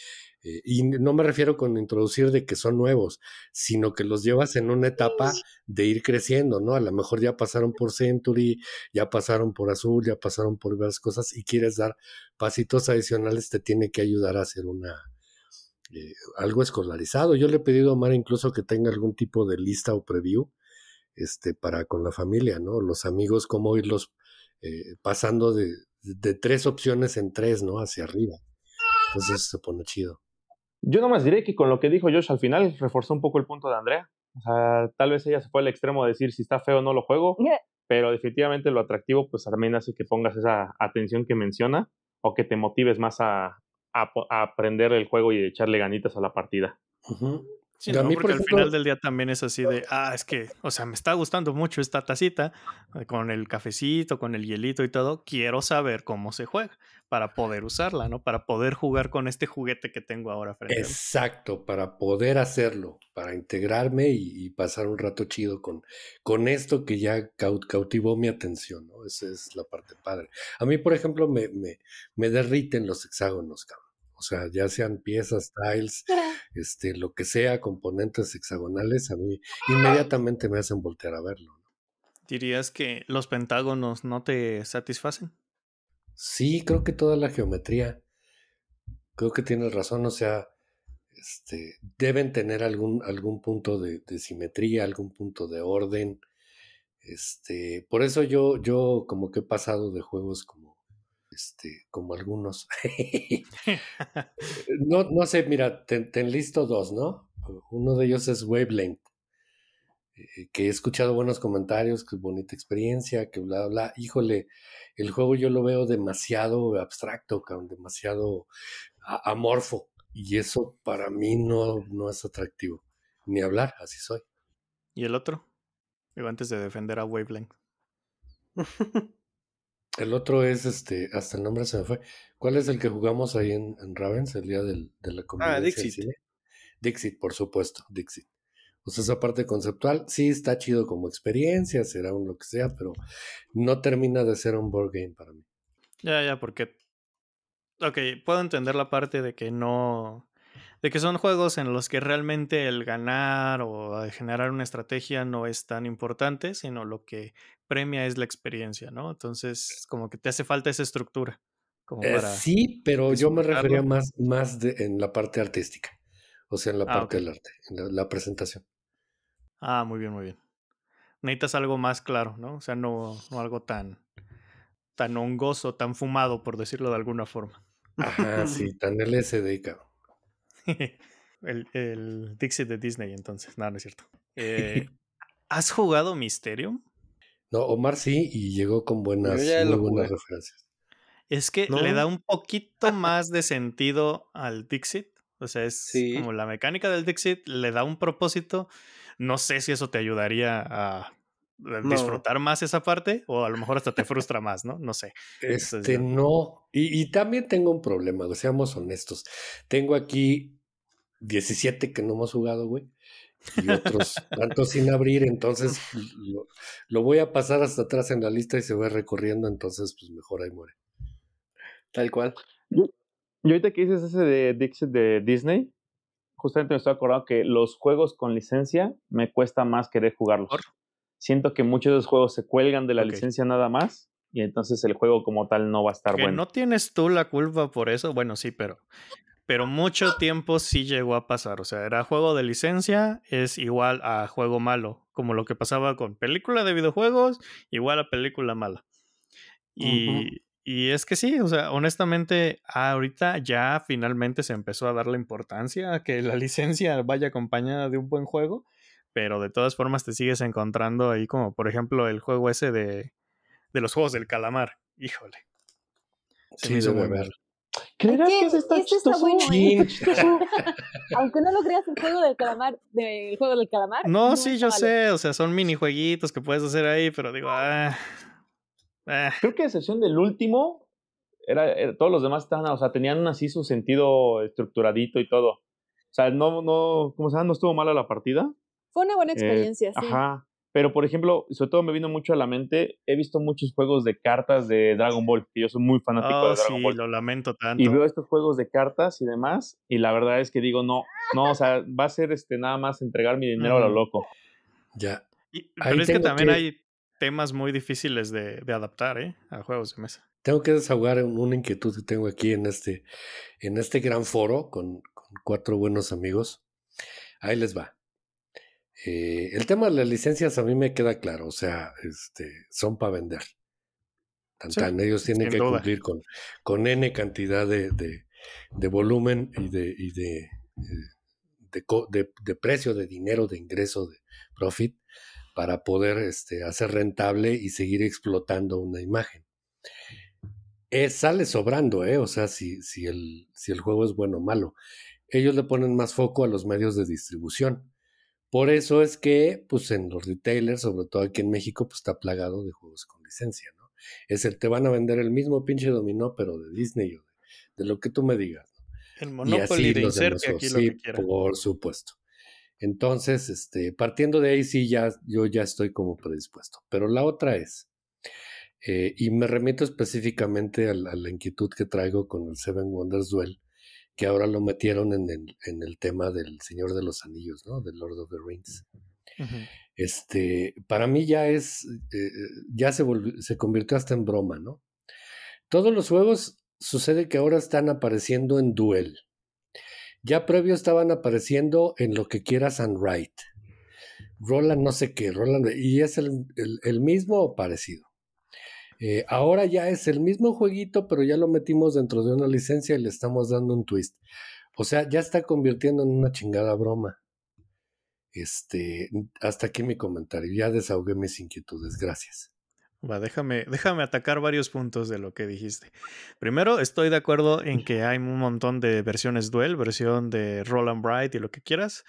Eh, y no me refiero con introducir de que son nuevos, sino que los llevas en una etapa de ir creciendo, ¿no? A lo mejor ya pasaron por Century, ya pasaron por Azul, ya pasaron por varias cosas y quieres dar pasitos adicionales, te tiene que ayudar a hacer una, eh, algo escolarizado. Yo le he pedido a Mara incluso que tenga algún tipo de lista o preview este, para con la familia, ¿no? Los amigos, cómo irlos eh, pasando de, tres opciones en tres, ¿no? Hacia arriba. Entonces se pone chido. Yo nomás diré que con lo que dijo Josh al final reforzó un poco el punto de Andrea. O sea, tal vez ella se fue al extremo de decir si está feo no lo juego, pero definitivamente lo atractivo pues también hace que pongas esa atención que menciona o que te motives más a, a, aprender el juego y echarle ganitas a la partida. porque al final del día también es así de, ah, es que, o sea, me está gustando mucho esta tacita eh, con el cafecito, con el hielito y todo, quiero saber cómo se juega para poder usarla, ¿no? Para poder jugar con este juguete que tengo ahora frente Exacto, para poder hacerlo, para integrarme y, pasar un rato chido con, con esto que ya cautivó mi atención, ¿no? Esa es la parte padre. A mí, por ejemplo, me, me, me derriten los hexágonos, cabrón. O sea, ya sean piezas, tiles, este, lo que sea, componentes hexagonales, a mí inmediatamente me hacen voltear a verlo. ¿Dirías que los pentágonos no te satisfacen? Sí, creo que toda la geometría, creo que tienes razón, o sea, este, deben tener algún, algún punto de, simetría, algún punto de orden. Este, por eso yo, yo como que he pasado de juegos como, este, como algunos. no, no sé, mira, ten listo dos, ¿no? Uno de ellos es Wavelength. Eh, que he escuchado buenos comentarios, que bonita experiencia, que bla, bla. Híjole, el juego yo lo veo demasiado abstracto, demasiado amorfo. Y eso para mí no, no es atractivo. Ni hablar, así soy. ¿Y el otro? antes de defender a Wavelength. el otro es este, hasta el nombre se me fue. ¿Cuál es el que jugamos ahí en, Ravens el día del, de la comunidad Ah, Dixit. Dixit, por supuesto, Dixit. O pues, sea, esa parte conceptual sí está chido como experiencia, será un lo que sea, pero no termina de ser un board game para mí. Ya, ya, porque. Ok, puedo entender la parte de que no. De que son juegos en los que realmente el ganar o eh, generar una estrategia no es tan importante, sino lo que premia es la experiencia, ¿no? Entonces, como que te hace falta esa estructura. Como eh, sí, pero yo me refería más, más en la parte artística, o sea, en la ah, parte del arte, en la presentación. Ah, muy bien, muy bien. Necesitas algo más claro, ¿no? O sea, no, no algo tan, tan hongoso, tan fumado, por decirlo de alguna forma. Ajá, sí, tan LSD, cabrón. el, el de Disney, entonces. No, no es cierto. Eh, ¿Has jugado Mysterium? No, Omar sí, y llegó con buenas, buenas referencias. Es que le da un poquito más de sentido al Dixit. O sea, es como la mecánica del Dixit, le da un propósito no sé si eso te ayudaría a disfrutar más esa parte o a lo mejor hasta te frustra más, ¿no? No sé. Este no. Y, también tengo un problema, seamos honestos. Tengo aquí 17 que no hemos jugado, güey. Y otros tantos sin abrir, entonces lo, voy a pasar hasta atrás en la lista y se va recorriendo, entonces pues mejor ahí muere. Tal cual. Y ahorita que dices ese de Dixit de Disney, justamente me estoy acordando que los juegos con licencia me cuesta más querer jugarlos. Siento que muchos de esos juegos se cuelgan de la licencia nada más y entonces el juego como tal no va a estar bueno. No tienes tú la culpa por eso, bueno, sí, pero pero mucho tiempo sí llegó a pasar, o sea, era juego de licencia es igual a juego malo, como lo que pasaba con película de videojuegos igual a película mala. Y y es que sí, o sea, honestamente, ah, ahorita ya finalmente se empezó a dar la importancia a que la licencia vaya acompañada de un buen juego, pero de todas formas te sigues encontrando ahí como, por ejemplo, el juego ese de, de los juegos del calamar. Híjole. sí, me hizo que, está, Aunque no lo creas, el juego del calamar, del juego del calamar. No, sí, yo sé, o sea, son minijueguitos que puedes hacer ahí, pero digo, ah, eh. Creo que a excepción del último, era, eh, todos los demás estaban, o sea, tenían así su sentido estructuradito y todo. O sea, no, no, como se no estuvo mala la partida. Fue una buena eh, experiencia, sí. Ajá. Pero, por ejemplo, sobre todo me vino mucho a la mente, he visto muchos juegos de cartas de Dragon Ball, que yo soy muy fanático oh, de Dragon Ball. lo lamento tanto. Y veo estos juegos de cartas y demás, y la verdad es que digo, no, no, o sea, va a ser este nada más entregar mi dinero a lo loco. Ya. Y, pero es que también hay temas muy difíciles de, adaptar ¿eh? a juegos de mesa. Tengo que desahogar una inquietud que tengo aquí en este, en este gran foro con, cuatro buenos amigos. Ahí les va. Eh, el tema de las licencias a mí me queda claro, o sea, este, son para vender. Tan, ellos tienen que cumplir con, con N cantidad de, de, volumen y de, y eh, de, de, precio, de dinero, de ingreso, de profit para poder este, hacer rentable y seguir explotando una imagen. Eh, sale sobrando, ¿eh? O sea, si, si, el, si el juego es bueno o malo. Ellos le ponen más foco a los medios de distribución. Por eso es que, pues en los retailers, sobre todo aquí en México, pues está plagado de juegos con licencia, ¿no? Es el, te van a vender el mismo pinche dominó, pero de Disney o de, lo que tú me digas. El Monopoly de los aquí lo sí, Por supuesto. Entonces, este, partiendo de ahí sí, ya, yo ya estoy como predispuesto. Pero la otra es, eh, y me remito específicamente a la, inquietud que traigo con el Seven Wonders Duel, que ahora lo metieron en el, tema del Señor de los Anillos, ¿no? Del Lord of the Rings. Este, para mí ya es, eh, eh, ya se, se convirtió hasta en broma, ¿no? Todos los juegos sucede que ahora están apareciendo en duel. Ya previo estaban apareciendo en lo que quieras and Roland no sé qué, Roland, y es el, mismo o parecido. Eh, ahora ya es el mismo jueguito, pero ya lo metimos dentro de una licencia y le estamos dando un twist. O sea, ya está convirtiendo en una chingada broma. Este, hasta aquí mi comentario. Ya desahogué mis inquietudes. Gracias. Va, déjame, déjame atacar varios puntos de lo que dijiste. Primero, estoy de acuerdo en que hay un montón de versiones Duel, versión de Roland Bright y lo que quieras.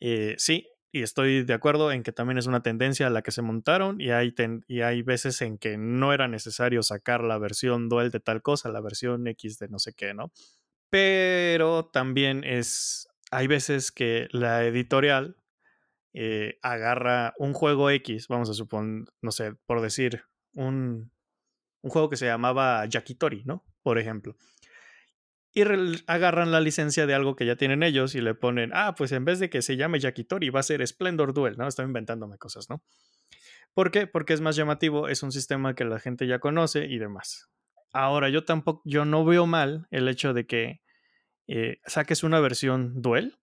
Eh, sí, y estoy de acuerdo en que también es una tendencia a la que se montaron y hay, y hay veces en que no era necesario sacar la versión Duel de tal cosa, la versión X de no sé qué, ¿no? Pero también es, hay veces que la editorial eh, agarra un juego X, vamos a suponer, no sé, por decir un, un juego que se llamaba Yakitori, ¿no? Por ejemplo. Y agarran la licencia de algo que ya tienen ellos y le ponen, ah, pues en vez de que se llame Yakitori, va a ser Splendor Duel, ¿no? Estoy inventándome cosas, ¿no? ¿Por qué? Porque es más llamativo, es un sistema que la gente ya conoce y demás. Ahora, yo tampoco, yo no veo mal el hecho de que eh, saques una versión Duel.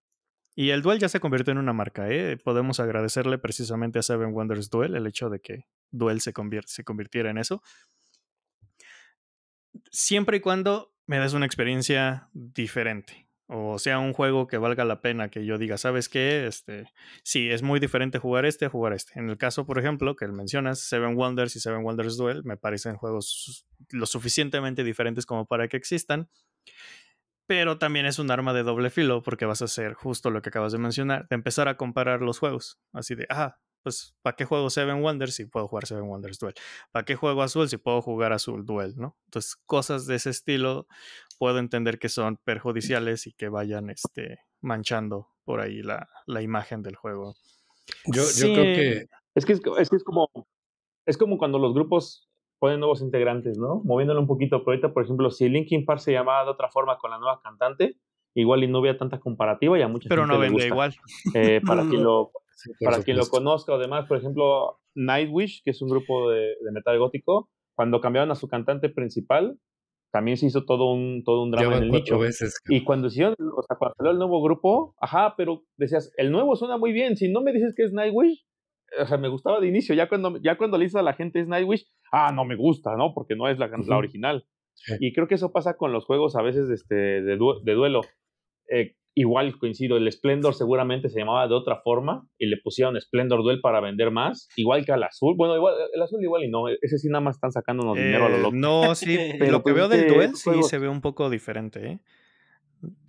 Y el Duel ya se convirtió en una marca, ¿eh? Podemos agradecerle precisamente a Seven Wonders Duel el hecho de que Duel se, se convirtiera en eso. Siempre y cuando me des una experiencia diferente. O sea, un juego que valga la pena que yo diga, ¿sabes qué? Este, sí, es muy diferente jugar este a jugar este. En el caso, por ejemplo, que mencionas, Seven Wonders y Seven Wonders Duel, me parecen juegos lo suficientemente diferentes como para que existan. Pero también es un arma de doble filo porque vas a hacer justo lo que acabas de mencionar, de empezar a comparar los juegos. Así de, ah, pues, ¿para qué juego Seven Wonders si puedo jugar Seven Wonders Duel? ¿Para qué juego Azul si puedo jugar Azul Duel, ¿no? Entonces, cosas de ese estilo puedo entender que son perjudiciales y que vayan este, manchando por ahí la, imagen del juego. Yo, creo que... Es que es, como... Es como cuando los grupos ponen nuevos integrantes, ¿no? Moviéndolo un poquito. ahorita, por ejemplo, si Linkin Park se llamaba de otra forma con la nueva cantante, igual y no había tanta comparativa y a mucha Pero no vende igual. Eh, para, que lo, para quien lo conozca o demás, por ejemplo, Nightwish, que es un grupo de, metal gótico, cuando cambiaron a su cantante principal, también se hizo todo un, todo un drama en el nicho. Veces, y cuando hicieron, o sea, cuando salió el nuevo grupo, ajá, pero decías, el nuevo suena muy bien, si no me dices que es Nightwish, o sea, me gustaba de inicio, ya cuando, ya cuando le dices a la gente es Nightwish, ah, no me gusta, ¿no? Porque no es la, original. Y creo que eso pasa con los juegos a veces de, este, de, duelo. Eh, igual coincido, el Splendor seguramente se llamaba de otra forma y le pusieron Splendor Duel para vender más, igual que al azul. Bueno, igual, el azul igual y no, ese sí nada más están sacándonos dinero a lo eh, loco. No, sí, lo que veo del Duel sí se ve un poco diferente. ¿eh?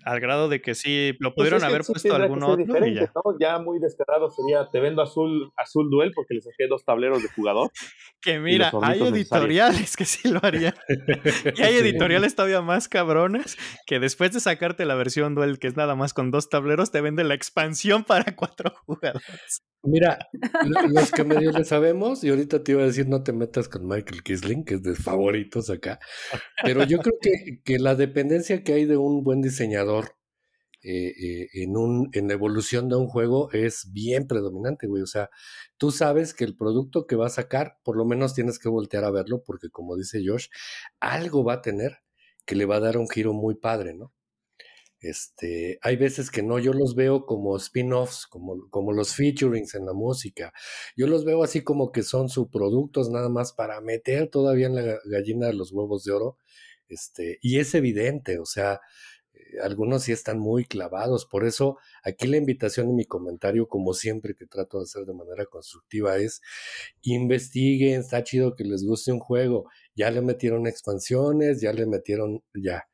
Al grado de que sí, lo pues pudieron haber puesto algún otro. ya. muy descarado sería, te vendo azul, azul duel porque les saqué dos tableros de jugador. que mira, hay editoriales que sí lo harían. y hay editoriales todavía más cabronas que después de sacarte la versión duel, que es nada más con dos tableros, te venden la expansión para cuatro jugadores. Mira, los que medio le sabemos, y ahorita te iba a decir no te metas con Michael Kisling, que es de favoritos acá, pero yo creo que, que la dependencia que hay de un buen diseñador eh, eh, en, un, en la evolución de un juego es bien predominante, güey. O sea, tú sabes que el producto que va a sacar, por lo menos tienes que voltear a verlo, porque como dice Josh, algo va a tener que le va a dar un giro muy padre, ¿no? Este, hay veces que no, yo los veo como spin-offs, como, como los featurings en la música. Yo los veo así como que son subproductos nada más para meter todavía en la gallina de los huevos de oro. Este, y es evidente, o sea, algunos sí están muy clavados. Por eso, aquí la invitación y mi comentario, como siempre que trato de hacer de manera constructiva, es investiguen, está chido que les guste un juego. Ya le metieron expansiones, ya le metieron ya.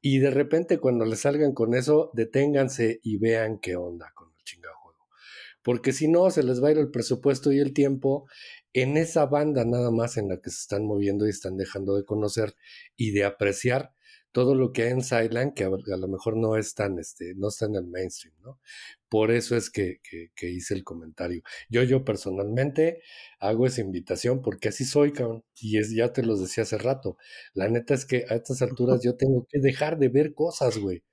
Y de repente, cuando le salgan con eso, deténganse y vean qué onda con el chingado juego. Porque si no, se les va a ir el presupuesto y el tiempo en esa banda nada más en la que se están moviendo y están dejando de conocer y de apreciar todo lo que hay en Sideline, que a, lo mejor no es tan, este, no está en el mainstream, ¿no? Por eso es que, hice el comentario. Yo, yo personalmente hago esa invitación porque así soy, cabrón. Y es, ya te los decía hace rato. La neta es que a estas alturas yo tengo que dejar de ver cosas, güey.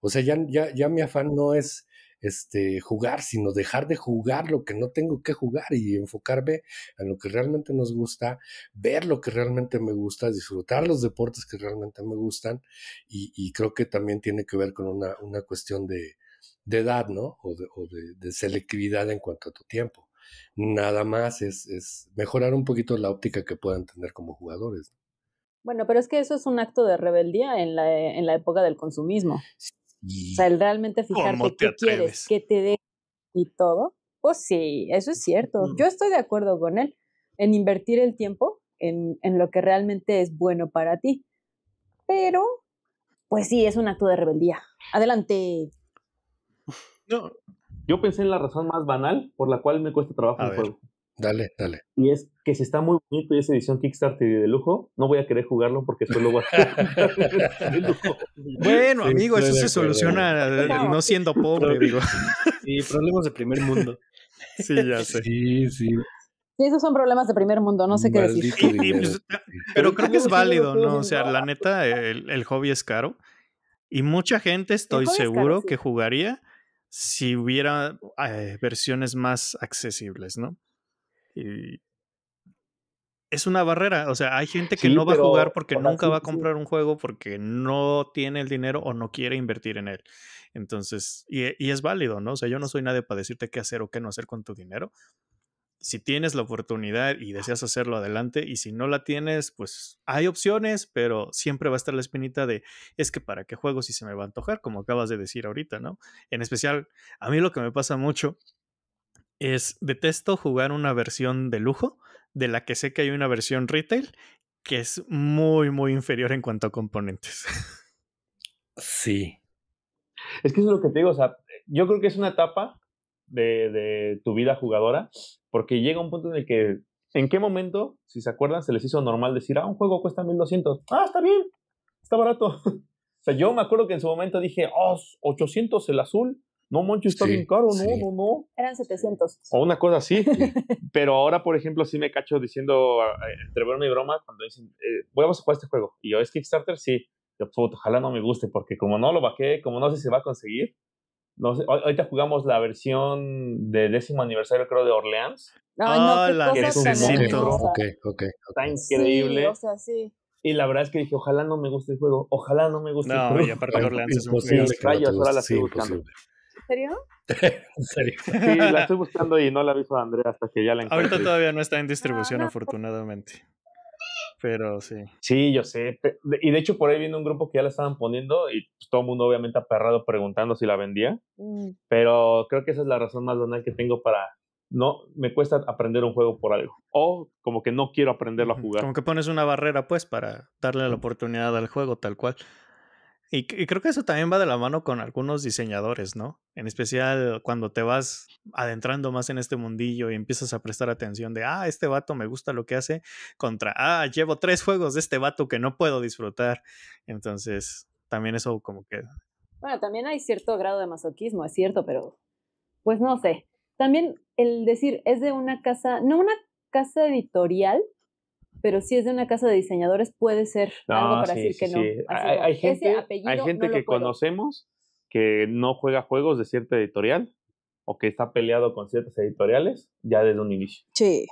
O sea, ya, ya, ya mi afán no es este, jugar, sino dejar de jugar lo que no tengo que jugar y enfocarme en lo que realmente nos gusta, ver lo que realmente me gusta, disfrutar los deportes que realmente me gustan y, creo que también tiene que ver con una, cuestión de, edad, ¿no? O, de, o selectividad en cuanto a tu tiempo. Nada más es, es mejorar un poquito la óptica que puedan tener como jugadores. Bueno, pero es que eso es un acto de rebeldía en la, en la época del consumismo o sea, el realmente fijarte qué quieres, qué te dé y todo. Pues sí, eso es cierto. Yo estoy de acuerdo con él en invertir el tiempo en, en lo que realmente es bueno para ti. Pero, pues sí, es un acto de rebeldía. Adelante. No. Yo pensé en la razón más banal por la cual me cuesta trabajo el juego. Dale, dale. Y es que si está muy bonito y es edición Kickstarter y de lujo, no voy a querer jugarlo porque estoy Bueno, amigo, eso se soluciona eh, no, siendo pobre, digo. Sí, problemas de primer mundo. Sí, ya sé. Sí, sí. Sí, esos son problemas de primer mundo, no sé qué decir. Pues, pero creo que es válido, ¿no? O sea, la neta, el, hobby es caro. Y mucha gente, estoy seguro, que jugaría si hubiera eh, versiones más accesibles, ¿no? es una barrera. O sea, hay gente que no va a jugar porque nunca va a comprar un juego porque no tiene el dinero o no quiere invertir en él. Entonces, e, y, es válido, ¿no? O sea, yo no soy nadie para decirte qué hacer o qué no hacer con tu dinero. Si tienes la oportunidad y deseas hacerlo adelante, y si no la tienes, pues hay opciones, pero siempre va a estar la espinita de es que para qué juego si se me va a antojar, como acabas de decir ahorita, ¿no? En especial, a mí lo que me pasa mucho es detesto jugar una versión de lujo de la que sé que hay una versión retail que es muy, muy inferior en cuanto a componentes. Sí. Es que eso es lo que te digo, o sea, yo creo que es una etapa de, tu vida jugadora, porque llega un punto en el que, ¿en qué momento, si se acuerdan, se les hizo normal decir, ah, un juego cuesta 1200, ah, está bien, está barato. O sea, yo me acuerdo que en su momento dije, oh, 800 el azul, no, Moncho, está bien caro, no, no, no. Eran 700. O una cosa así. Pero ahora, por ejemplo, sí me cacho diciendo entre broma y broma cuando dicen, eh, voy a jugar este juego. Y yo, ¿es Kickstarter? Sí. Yo, puto, ojalá no me guste, porque como no lo bajé, como no sé si se va a conseguir. No ahorita jugamos la versión de décimo aniversario, creo, de Orleans. ah no, la que necesito. Okay, Está increíble. Y la verdad es que dije, ojalá no me guste el juego, ojalá no me guste el juego. No, y aparte Orleans es, es posible. ¿En serio? Sí, la estoy buscando y no la aviso a Andrea hasta que ya la encontré. Ahorita todavía no está en distribución, ah, afortunadamente. Pero sí. Sí, yo sé. Y de hecho, por ahí viene un grupo que ya la estaban poniendo y pues, todo el mundo obviamente aperrado preguntando si la vendía. Mm. Pero creo que esa es la razón más banal que tengo para. No, me cuesta aprender un juego por algo. O como que no quiero aprenderlo a jugar. Como que pones una barrera, pues, para darle la oportunidad al juego tal cual. Y, creo que eso también va de la mano con algunos diseñadores, ¿no? En especial cuando te vas adentrando más en este mundillo y empiezas a prestar atención de, ah, este vato me gusta lo que hace, contra, ah, llevo tres juegos de este vato que no puedo disfrutar. Entonces, también eso como que... Bueno, también hay cierto grado de masoquismo, es cierto, pero pues no sé. También el decir, es de una casa, no una casa editorial, pero si es de una casa de diseñadores puede ser no, algo para decir que no. Hay, hay, gente, hay, gente, que conocemos que no juega juegos de cierta editorial o que está peleado con ciertas editoriales ya desde un inicio. Sí.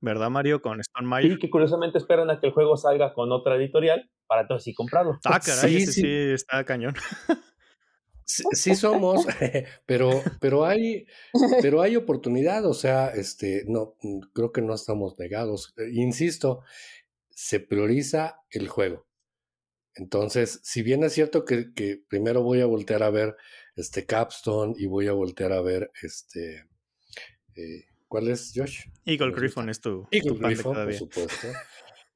¿Verdad, Mario? Con Stone Mayer. Y que curiosamente esperan a que el juego salga con otra editorial para entonces sí comprarlo. Ah, caray, ese sí está cañón. sí, somos, pero, pero, hay, pero hay oportunidad, o sea, este, no, mm, creo que no estamos negados. Eh, insisto, se prioriza el juego. Entonces, si bien es cierto que, que primero voy a voltear a ver este Capstone y voy a voltear a ver este... Eh, ¿Cuál es, Josh? Eagle Griffon es tu, Eagle supuesto.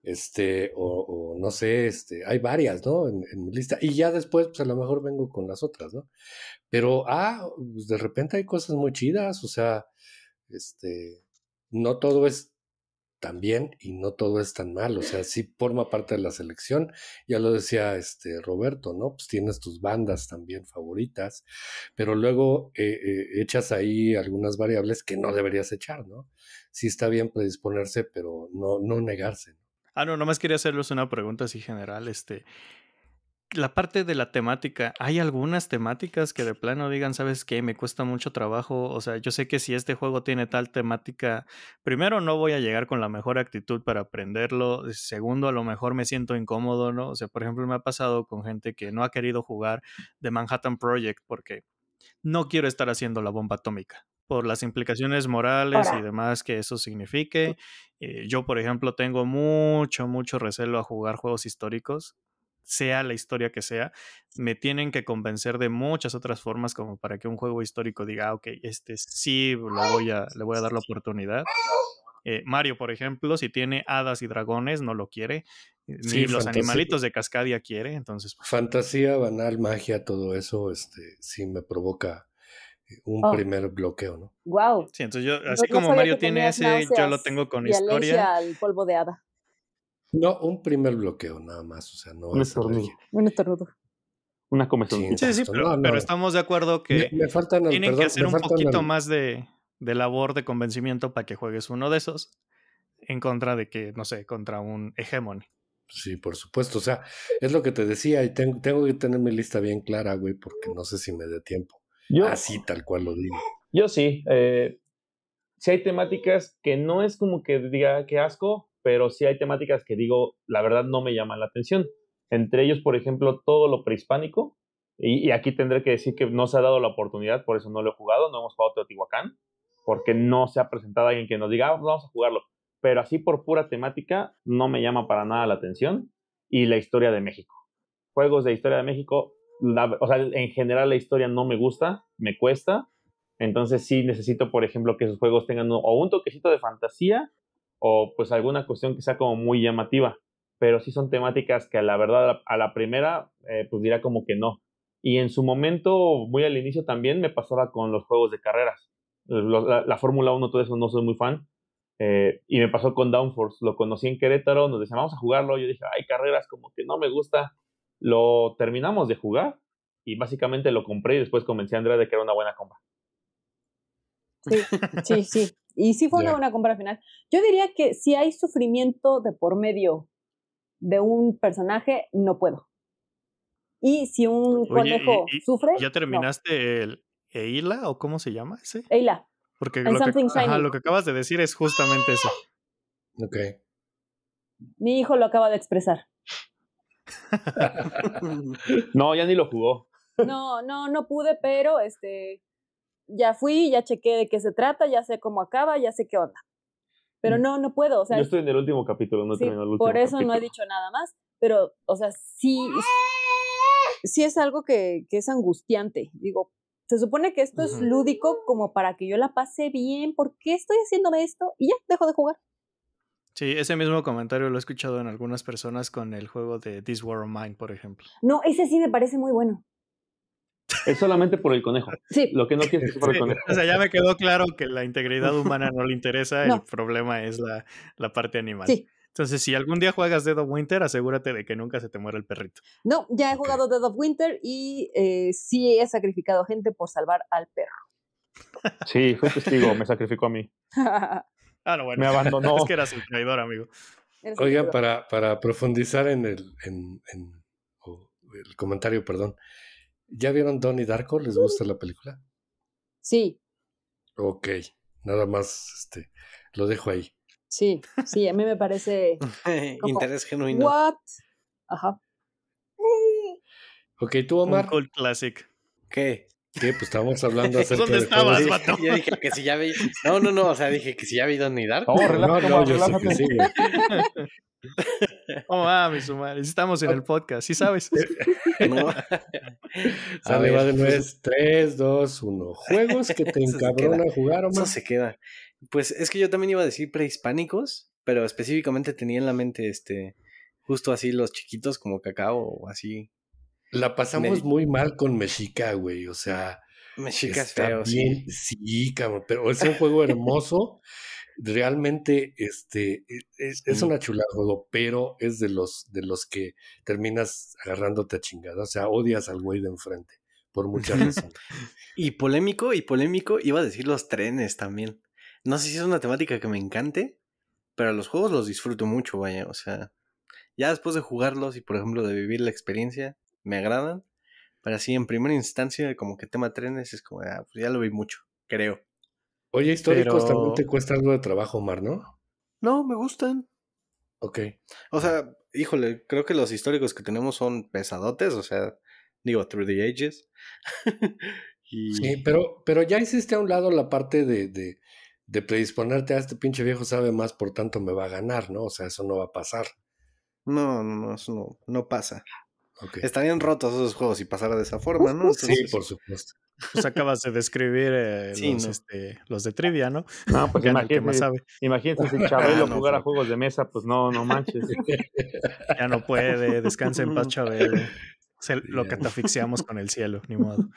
Este, o, no sé, este, hay varias, ¿no? En, mi lista. Y ya después, pues a lo mejor vengo con las otras, ¿no? Pero, ah, pues, de repente hay cosas muy chidas, o sea, este, no todo es tan bien y no todo es tan mal, o sea, sí forma parte de la selección, ya lo decía este Roberto, ¿no? Pues tienes tus bandas también favoritas, pero luego eh, eh, echas ahí algunas variables que no deberías echar, ¿no? Sí está bien predisponerse, pero no, no negarse. Ah, no, nomás quería hacerles una pregunta así general, este la parte de la temática, hay algunas temáticas que de plano digan, ¿sabes qué? Me cuesta mucho trabajo. O sea, yo sé que si este juego tiene tal temática, primero no voy a llegar con la mejor actitud para aprenderlo. Segundo, a lo mejor me siento incómodo, ¿no? O sea, por ejemplo, me ha pasado con gente que no ha querido jugar The Manhattan Project porque no quiero estar haciendo la bomba atómica por las implicaciones morales y demás que eso signifique. Eh, yo, por ejemplo, tengo mucho, mucho recelo a jugar juegos históricos, sea la historia que sea. Me tienen que convencer de muchas otras formas como para que un juego histórico diga, ah, ok, este sí lo voy a, le voy a dar la oportunidad. Eh, Mario, por ejemplo, si tiene hadas y dragones, no lo quiere. Eh, ni los animalitos de Cascadia quiere. Entonces. Pues fantasía, banal, magia, todo eso, este, sí me provoca eh, un oh. primer bloqueo, ¿no? Wow. Sí, entonces yo, así como Mario tiene ese, yo lo tengo con historia. Al polvo de hada. No, un primer bloqueo nada más, o sea, no un estornudo. Un estornudo. Una comezón. Sí, sí, pero, estamos de acuerdo que me, tienen que hacer un poquito más de, labor de convencimiento para que juegues uno de esos en contra de que, no sé, contra un hegemony. Sí, por supuesto. O sea, es lo que te decía y tengo que tener mi lista bien clara, güey, porque no sé si me dé tiempo. Yo, Así tal cual lo digo. Yo sí. Eh, si hay temáticas que no es como que diga que asco, pero sí hay temáticas que digo, la verdad no me llaman la atención. Entre ellos, por ejemplo, todo lo prehispánico. Y, aquí tendré que decir que no se ha dado la oportunidad, por eso no lo he jugado, no hemos jugado Teotihuacán, porque no se ha presentado alguien que nos diga, ah, pues vamos a jugarlo. Pero así por pura temática, no me llama para nada la atención. Y la historia de México. Juegos de historia de México, o sea, en general la historia no me gusta, me cuesta. Entonces sí necesito, por ejemplo, que esos juegos tengan un, o un toquecito de fantasía o pues alguna cuestión que sea como muy llamativa. Pero sí son temáticas que a la verdad a la, primera eh, pues dirá como que no. Y en su momento, muy al inicio también, me pasaba con los juegos de carreras. La, Fórmula 1, todo eso no soy muy fan. Eh, y me pasó con Downforce. Lo conocí en Querétaro, nos decían, vamos a jugarlo. Yo dije, hay carreras, como que no me gusta. Lo terminamos de jugar y básicamente lo compré y después convencí a Andrea de que era una buena compra. Sí, sí, sí. Y sí fue una buena compra final. Yo diría que si hay sufrimiento de por medio de un personaje, no puedo. Y si un conejo sufre. ¿Ya terminaste el Eila o cómo se llama ese? Eila. Porque lo lo que acabas de decir es justamente eso. Ok. Mi hijo lo acaba de expresar. no, ya ni lo jugó. No, no, no pude, pero este ya fui, ya chequé de qué se trata, ya sé cómo acaba, ya sé qué onda. Pero mm. no, no puedo. Yo estoy en el último capítulo, no sí, terminado el último. Por eso no he dicho nada más. Pero, o sea, sí, sí es algo que, es angustiante. Digo, se supone que esto es lúdico como para que yo la pase bien. ¿Por qué estoy haciéndome esto? Y ya, dejo de jugar. Sí, ese mismo comentario lo he escuchado en algunas personas con el juego de This War of Mine, por ejemplo. No, ese sí me parece muy bueno. Es solamente por el conejo. Sí. Lo que no quieres es por el conejo. o sea, ya me quedó claro que la integridad humana no le interesa, el problema es la, parte animal. Entonces, si algún día juegas Dead of Winter, asegúrate de que nunca se te muera el perrito. No, ya he jugado Dead of Winter y eh, sí he sacrificado gente por salvar al perro. Sí, fue testigo, me sacrificó a mí. Ah, no, bueno. Me abandonó. es que era su traidor, amigo. Oigan, para, para profundizar en el, el comentario, perdón. ¿Ya vieron Donnie Darko? ¿Les uh. gusta la película? Sí. Ok, nada más este, lo dejo ahí. Sí, sí, a mí me parece. Interés genuino. ¿What? Ajá. Ok, tú, Omar. Un cult classic. ¿Qué? ¿Qué? Pues estábamos hablando acerca ¿Dónde estabas, vato? dije que si ya vi. No, no, no. O sea, dije que si ya vi Donnie Dark. No, relájate, no, no, relájate. Yo sé que sí, oh, mames, Estamos en el podcast, ¿sí sabes? No. de nuez. 3, 2, 1. Juegos que te encabrona jugar, Omar. Eso se queda. Pues es que yo también iba a decir prehispánicos, pero específicamente tenía en la mente este. Justo así los chiquitos como cacao o así la pasamos muy mal con Mexica, güey. O sea, Mexica es feo, Sí. cabrón, pero es un juego hermoso. Realmente, este, e, es, una chula juego, pero es de los, de los que terminas agarrándote a chingada. O sea, odias al güey de enfrente, por muchas razones. y polémico, y polémico, iba a decir los trenes también. No sé si es una temática que me encante, pero los juegos los disfruto mucho, vaya. O sea, ya después de jugarlos y, por ejemplo, de vivir la experiencia, me agradan. Pero así en primera instancia, como que tema trenes es como, ah, pues, ya lo vi mucho, creo. Oye, históricos también te cuesta algo de trabajo, Omar, ¿no? No, me gustan. Ok. O sea, híjole, creo que los históricos que tenemos son pesadotes, o sea, digo, through the ages. Sí, pero, pero ya hiciste a un lado la parte de, de, predisponerte a este pinche viejo sabe más, por tanto me va a ganar, ¿no? O sea, eso no va a pasar. No, no, no, eso no, no pasa. Estarían rotos esos juegos y pasara de esa forma, ¿no? sí, por supuesto. Pues acabas de describir eh, este, los, de trivia, ¿no? No, porque pues imagínate, sabe. si ah, Chabelo jugara juegos de mesa, pues no, no manches. ya no puede, descansa en paz Chabelo. lo catafixiamos con el cielo, ni modo.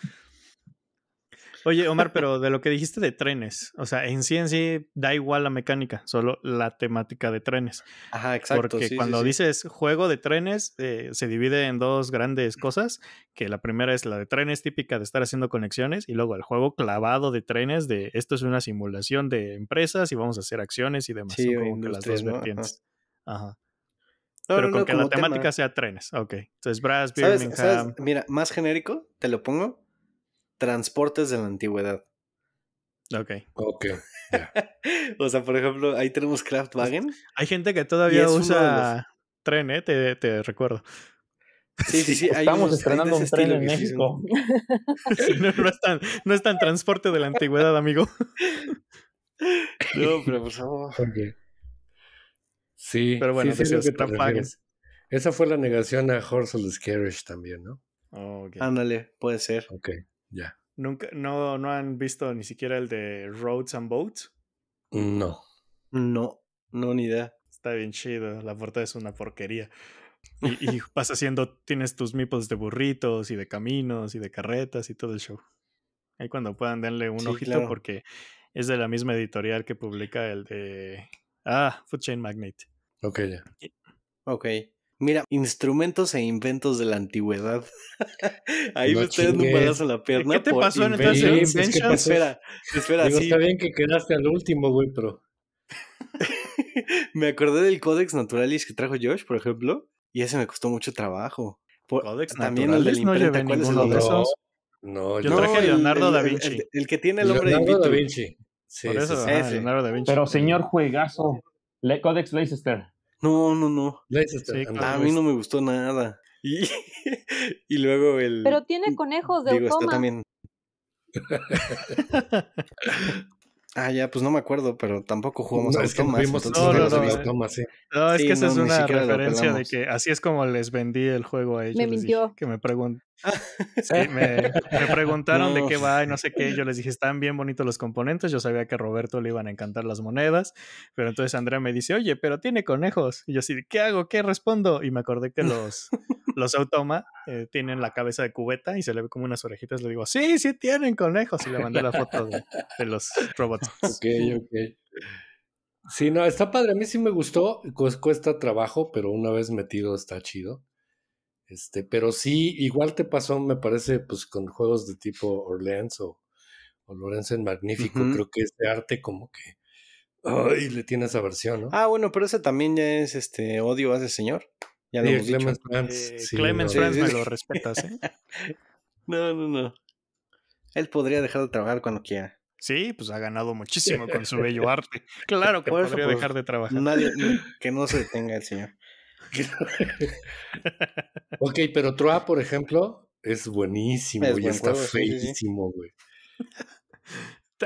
Oye, Omar, pero de lo que dijiste de trenes, o sea, en sí en sí da igual la mecánica, solo la temática de trenes. Ajá, exacto. Porque cuando dices juego de trenes, eh, se divide en dos grandes cosas, que la primera es la de trenes típica de estar haciendo conexiones y luego el juego clavado de trenes de esto es una simulación de empresas y vamos a hacer acciones y demás. Sí, las dos Ajá. pero con que la temática sea trenes, ok. Entonces, Brass, Birmingham... Mira, más genérico, te lo pongo transportes de la antigüedad. Ok. o sea, por ejemplo, ahí tenemos Kraftwagen. Hay gente que todavía usa tren, ¿eh? Te, recuerdo. Sí, sí, sí. Estamos estrenando un tren en México. no, es tan, transporte de la antigüedad, amigo. no, pero por pues, favor. Okay. Sí. Pero bueno, sí, Esa fue la negación a Horseless Carriage también, ¿no? Ándale, puede ser. Ok. Ya. Nunca, no, no han visto ni siquiera el de Roads and Boats. No. No, no, ni idea. Está bien chido. La portada es una porquería. Y, vas haciendo, tienes tus mipos de burritos y de caminos y de carretas y todo el show. Ahí cuando puedan denle un ojito porque es de la misma editorial que publica el de... Ah, Food Chain Magnate. Ok, ya. Ok. Mira, instrumentos e inventos de la antigüedad. Ahí me estoy dando un palazo en la pierna. ¿Qué te pasó en entonces? Sí, pues, espera, espera. Está bien que quedaste al último, güey, pero. me acordé del Codex Naturalis que trajo Josh, por ejemplo, y ese me costó mucho trabajo. Codex también Naturalis no ¿cuál es el de esos? No, yo traje Leonardo da Vinci. El, que tiene el hombre de Leonardo da Vinci. Sí, por eso, sí, Leonardo da Vinci. Pero señor juegazo, Le Codex Leicester. No, no, no. A mí no me gustó nada. Y, luego el. Pero tiene conejos de digo, también. Ah, ya, pues no me acuerdo, pero tampoco jugamos no, a Vimos, no, no, no, no, es que esa es una referencia de que así es como les vendí el juego a ellos. Me mintió. Que me, me, preguntaron de qué va y no sé qué. Yo les dije, están bien bonitos los componentes. Yo sabía que a Roberto le iban a encantar las monedas. Pero entonces Andrea me dice, oye, pero tiene conejos. Y yo así, ¿qué hago? ¿Qué respondo? Y me acordé que los los automa eh, tienen la cabeza de cubeta y se le ve como unas orejitas. Le digo, sí, sí tienen conejos. Y le mandé la foto de, los robots. Ok, ok. Sí, no, está padre. A mí sí me gustó. Cuesta trabajo, pero una vez metido está chido. Este, pero sí, igual te pasó, me parece, pues con juegos de tipo Orleans o, o Lorenzo en Magnífico. Creo que este arte como que. Ay, le tiene esa versión, ¿no? Ah, bueno, pero ese también ya es este odio a ese señor. Clemens me lo respetas, no, no, no. Él podría dejar de trabajar cuando quiera. Sí, pues ha ganado muchísimo con su bello arte. Claro que podría pues, dejar de trabajar. Nadie, que no se detenga el señor. ok, pero Troa, por ejemplo, es buenísimo y está feísimo, güey.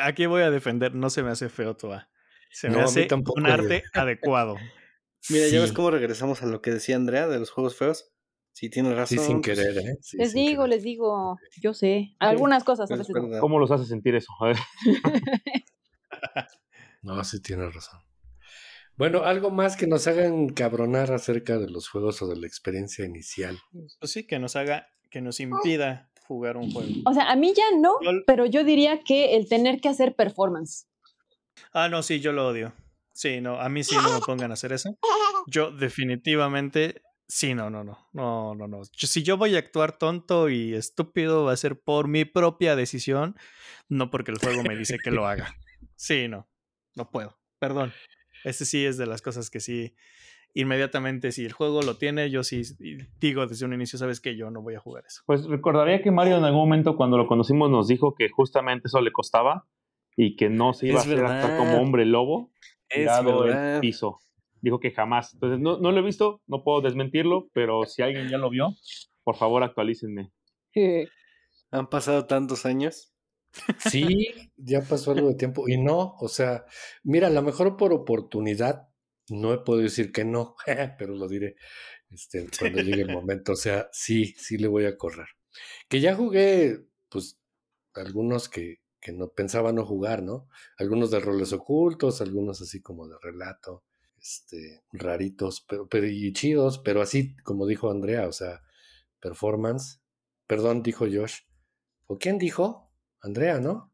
Aquí voy a defender, no se me hace feo Troa. Se me hace un arte adecuado. Mira, ya ves cómo regresamos a lo que decía Andrea de los juegos feos. Sí, tiene razón. Sí, sin querer, ¿eh? les digo, les digo, yo sé. Algunas cosas. ¿Cómo los hace sentir eso? A ver. no, sí tiene razón. Bueno, algo más que nos hagan cabronar acerca de los juegos o de la experiencia inicial. Pues sí, que nos haga, que nos impida jugar un juego. O sea, a mí ya no, pero yo diría que el tener que hacer performance. Ah, no, sí, yo lo odio. Sí, no, a mí sí no me pongan a hacer eso. Yo definitivamente, sí, no, no, no, no, no, no. Si yo voy a actuar tonto y estúpido, va a ser por mi propia decisión, no porque el juego me dice que lo haga. Sí, no, no puedo, perdón. Este sí es de las cosas que sí, inmediatamente si el juego lo tiene, yo sí digo desde un inicio, sabes que yo no voy a jugar eso. Pues recordaría que Mario en algún momento cuando lo conocimos nos dijo que justamente eso le costaba y que no se iba a hacer hasta como hombre lobo tirado el piso. Dijo que jamás. Entonces, no, lo he visto, no puedo desmentirlo, pero si alguien ya lo vio, por favor actualícenme. Han pasado tantos años. Sí, ya pasó algo de tiempo. Y no, o sea, mira, a lo mejor por oportunidad no he podido decir que no, pero lo diré este, cuando llegue el momento. O sea, sí, sí le voy a correr. Que ya jugué, pues, algunos que, que no pensaba no jugar, ¿no? Algunos de roles ocultos, algunos así como de relato, este, raritos, pero, y chidos, pero así como dijo Andrea, o sea, performance. Perdón, dijo Josh. ¿O quién dijo? Andrea, ¿no?